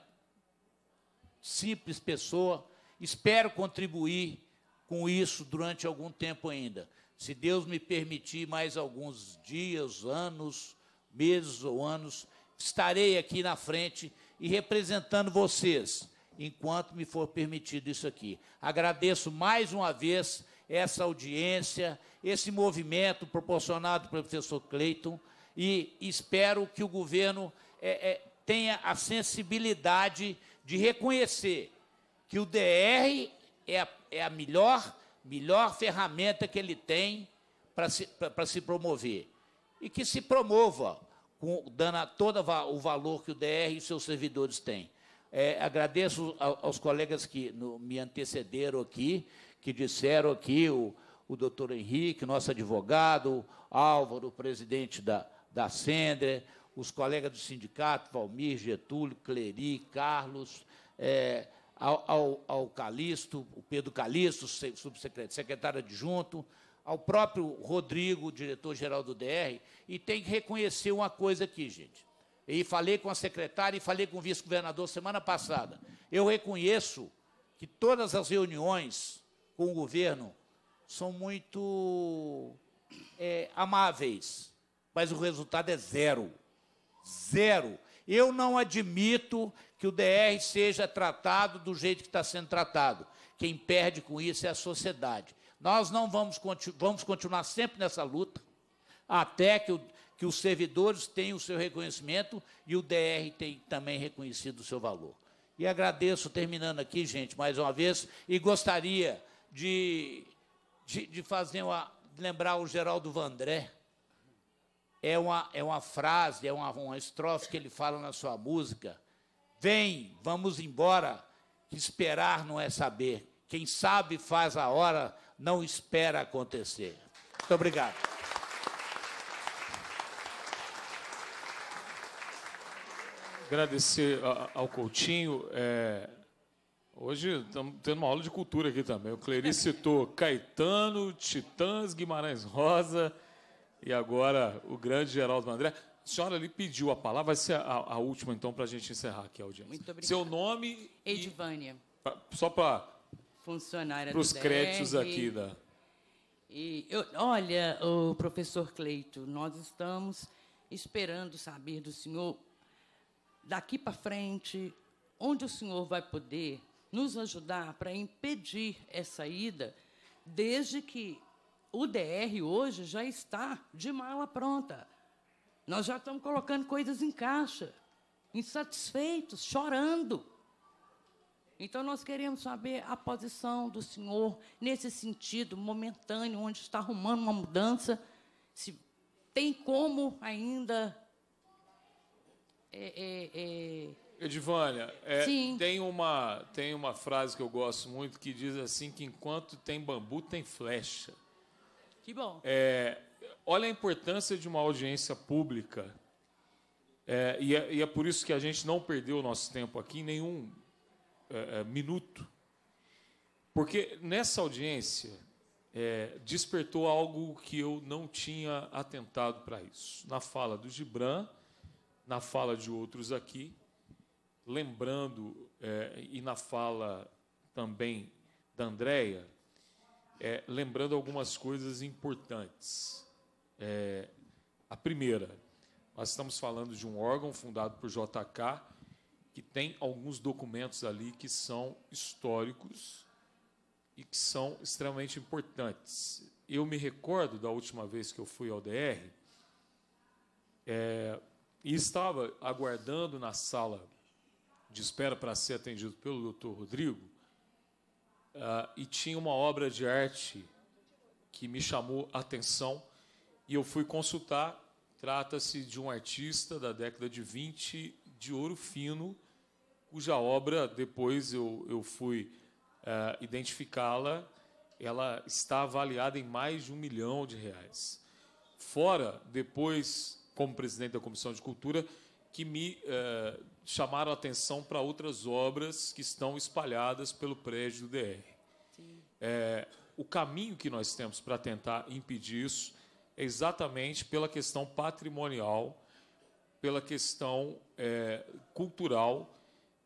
Speaker 2: simples pessoa, espero contribuir com isso durante algum tempo ainda. Se Deus me permitir mais alguns dias, anos, meses ou anos, estarei aqui na frente e representando vocês, enquanto me for permitido isso aqui. Agradeço mais uma vez essa audiência, esse movimento proporcionado pelo professor Cleiton, e espero que o governo é, é, tenha a sensibilidade de reconhecer que o DR é a é a melhor, melhor ferramenta que ele tem para se, se promover. E que se promova, com, dando todo o valor que o DR e seus servidores têm. É, agradeço aos colegas que no, me antecederam aqui, que disseram aqui, o, o doutor Henrique, nosso advogado, Álvaro, presidente da, da Sender, os colegas do sindicato, Valmir, Getúlio, Cléry, Carlos, é, ao, ao, ao Calixto, o Pedro Calixto, subsecretário, secretário adjunto, ao próprio Rodrigo, diretor-geral do DR, e tem que reconhecer uma coisa aqui, gente. E falei com a secretária e falei com o vice-governador semana passada. Eu reconheço que todas as reuniões com o governo são muito é, amáveis, mas o resultado é zero. Zero. Eu não admito que o DR seja tratado do jeito que está sendo tratado. Quem perde com isso é a sociedade. Nós não vamos, vamos continuar sempre nessa luta até que, o, que os servidores tenham o seu reconhecimento e o DR tenha também reconhecido o seu valor. E agradeço, terminando aqui, gente, mais uma vez, e gostaria de, de, de fazer uma, lembrar o Geraldo Vandré. É uma, é uma frase, é uma, uma estrofe que ele fala na sua música Vem, vamos embora. Esperar não é saber. Quem sabe faz a hora, não espera acontecer. Muito obrigado.
Speaker 1: Agradecer ao Coutinho. É... Hoje estamos tendo uma aula de cultura aqui também. O Clery <laughs> citou Caetano, Titãs, Guimarães Rosa e agora o grande Geraldo André senhora lhe pediu a palavra, vai ser a, a última, então, para a gente encerrar aqui a audiência. Muito obrigada. Seu
Speaker 11: nome. Edivânia.
Speaker 1: E, só para.
Speaker 11: Funcionária Para os créditos aqui da. E eu, olha, o professor Cleito, nós estamos esperando saber do senhor, daqui para frente, onde o senhor vai poder nos ajudar para impedir essa ida, desde que o DR hoje já está de mala pronta. Nós já estamos colocando coisas em caixa, insatisfeitos, chorando. Então, nós queremos saber a posição do senhor nesse sentido momentâneo, onde está arrumando uma mudança, se tem como ainda.
Speaker 1: É, é, é... Edivânia, é, tem, uma, tem uma frase que eu gosto muito que diz assim: que enquanto tem bambu, tem flecha. Que bom. É, Olha a importância de uma audiência pública. É, e, é, e, é, por isso que a gente não perdeu o nosso tempo aqui, em nenhum é, é minuto. Porque nessa audiência é, despertou algo que eu não tinha atentado para isso. Na fala do Gibran, na fala de outros aqui, lembrando, é, e na fala também da Andréia, lembrando algumas coisas importantes. É, a primeira, nós estamos falando de um órgão fundado por JK que tem alguns documentos ali que são históricos e que são extremamente importantes. Eu me recordo da última vez que eu fui ao DR é, e estava aguardando na sala de espera para ser atendido pelo doutor Rodrigo uh, e tinha uma obra de arte que me chamou a atenção e eu fui consultar. Trata-se de um artista da década de 20 de ouro fino, cuja obra depois eu, eu fui uh, identificá-la. Ela está avaliada em mais de um milhão de reais. Fora, depois, como presidente da Comissão de Cultura, que me uh, chamaram a atenção para outras obras que estão espalhadas pelo prédio do DR. É, o caminho que nós temos para tentar impedir isso exatamente pela questão patrimonial, pela questão é, cultural,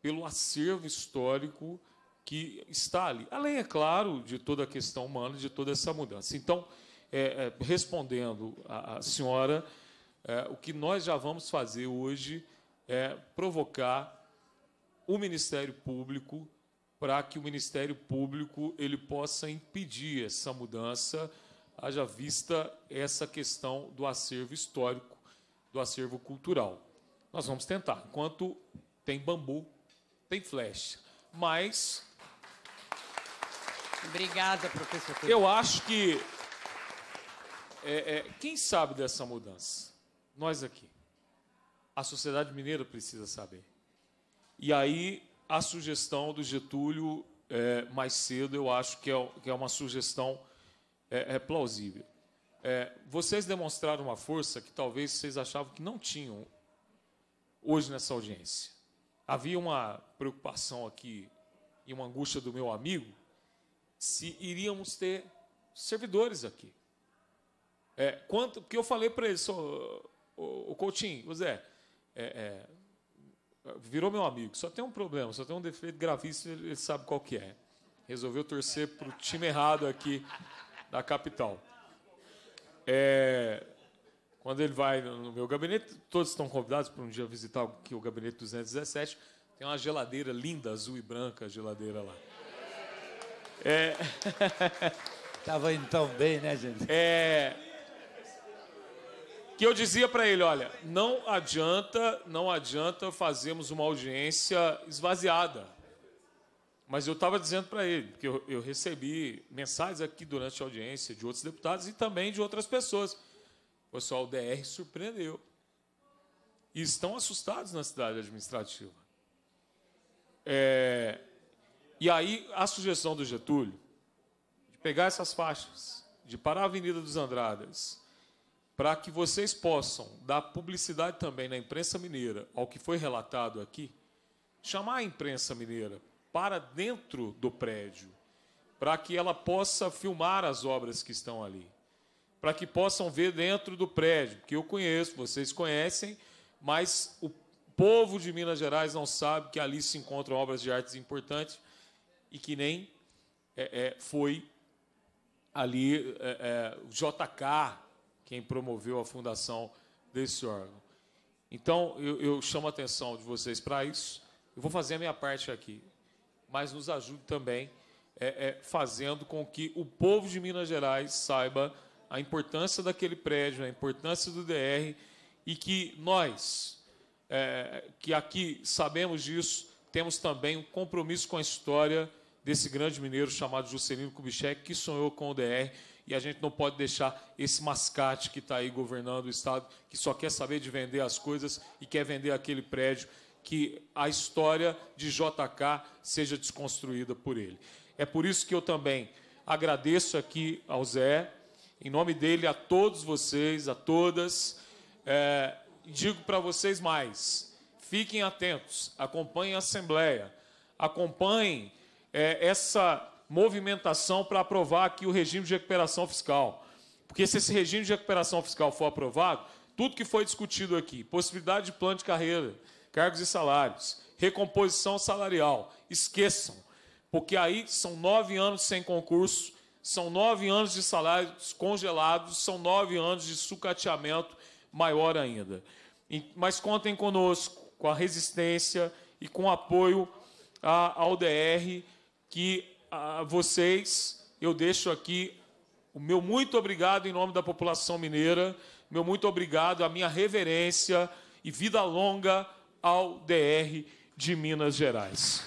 Speaker 1: pelo acervo histórico que está ali. Além, é claro, de toda a questão humana, de toda essa mudança. Então, é, é, respondendo à senhora, é, o que nós já vamos fazer hoje é provocar o Ministério Público para que o Ministério Público ele possa impedir essa mudança haja vista essa questão do acervo histórico, do acervo cultural. Nós vamos tentar, enquanto tem bambu, tem flecha. Mas.
Speaker 11: Obrigada, professor. Eu
Speaker 1: acho que. É, é, quem sabe dessa mudança? Nós aqui. A sociedade mineira precisa saber. E aí, a sugestão do Getúlio, é, mais cedo, eu acho que é, que é uma sugestão é, é plausível. É, vocês demonstraram uma força que talvez vocês achavam que não tinham hoje nessa audiência. Havia uma preocupação aqui e uma angústia do meu amigo se iríamos ter servidores aqui. É, quanto que eu falei para ele, só, o, o Coutinho, José, é, é, virou meu amigo, só tem um problema, só tem um defeito gravíssimo, ele sabe qual que é. Resolveu torcer para o time errado aqui da capital. É, quando ele vai no meu gabinete, todos estão convidados para um dia visitar o gabinete 217. Tem uma geladeira linda, azul e branca, a geladeira lá. É... <laughs> Tava indo tão bem, né, gente? É... Que eu dizia para ele, olha, não adianta, não adianta fazermos uma audiência esvaziada. Mas eu estava dizendo para ele, porque eu, eu, recebi mensagens aqui durante a audiência de outros deputados e também de outras pessoas. O pessoal, o DR surpreendeu. E estão assustados na cidade administrativa. É, e aí, a sugestão do Getúlio, de pegar essas faixas, de parar a Avenida dos Andradas, para que vocês possam dar publicidade também na imprensa mineira ao que foi relatado aqui, chamar a imprensa mineira para dentro do prédio, para que ela possa filmar as obras que estão ali, para que possam ver dentro do prédio, que eu conheço, vocês conhecem, mas o povo de Minas Gerais não sabe que ali se encontram obras de artes importantes e que nem é, é, foi ali é, é o JK quem promoveu a fundação desse órgão. Então, eu, eu chamo a atenção de vocês para isso. Eu vou fazer a minha parte aqui mas nos ajude também é, é, fazendo com que o povo de Minas Gerais saiba a importância daquele prédio, a importância do DR e que nós, é, que aqui sabemos disso, temos também um compromisso com a história desse grande mineiro chamado Juscelino Kubitschek, que sonhou com o DR, e a gente não pode deixar esse mascate que está aí governando o Estado, que só quer saber de vender as coisas e quer vender aquele prédio que a história de JK seja desconstruída por ele. É por isso que eu também agradeço aqui ao Zé, em nome dele, a todos vocês, a todas. É, digo para vocês mais: fiquem atentos, acompanhem a Assembleia, acompanhem é, essa movimentação para aprovar aqui o regime de recuperação fiscal. Porque se esse regime de recuperação fiscal for aprovado, tudo que foi discutido aqui, possibilidade de plano de carreira, cargos e salários, recomposição salarial. Esqueçam, porque aí são nove anos sem concurso, são nove anos de salários congelados, são nove anos de sucateamento maior ainda. Mas contem conosco, com a resistência e com o apoio ao DR, que a vocês, eu deixo aqui o meu muito obrigado em nome da população mineira, meu muito obrigado, a minha reverência e vida longa ao DR de Minas Gerais.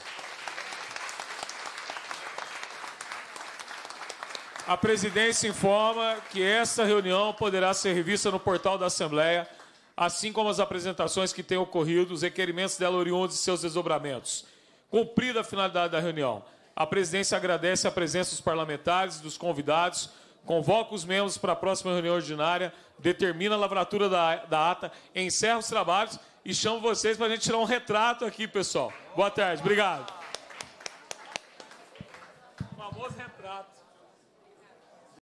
Speaker 1: A presidência informa que esta reunião poderá ser vista no portal da Assembleia, assim como as apresentações que tenham ocorrido, os requerimentos dela oriundos e seus desdobramentos. Cumprida a finalidade da reunião, a presidência agradece a presença dos parlamentares e dos convidados, convoca os membros para a próxima reunião ordinária, determina a lavratura da, da ata, encerra os trabalhos e chamo vocês para a gente tirar um retrato aqui, pessoal. Boa tarde, obrigado.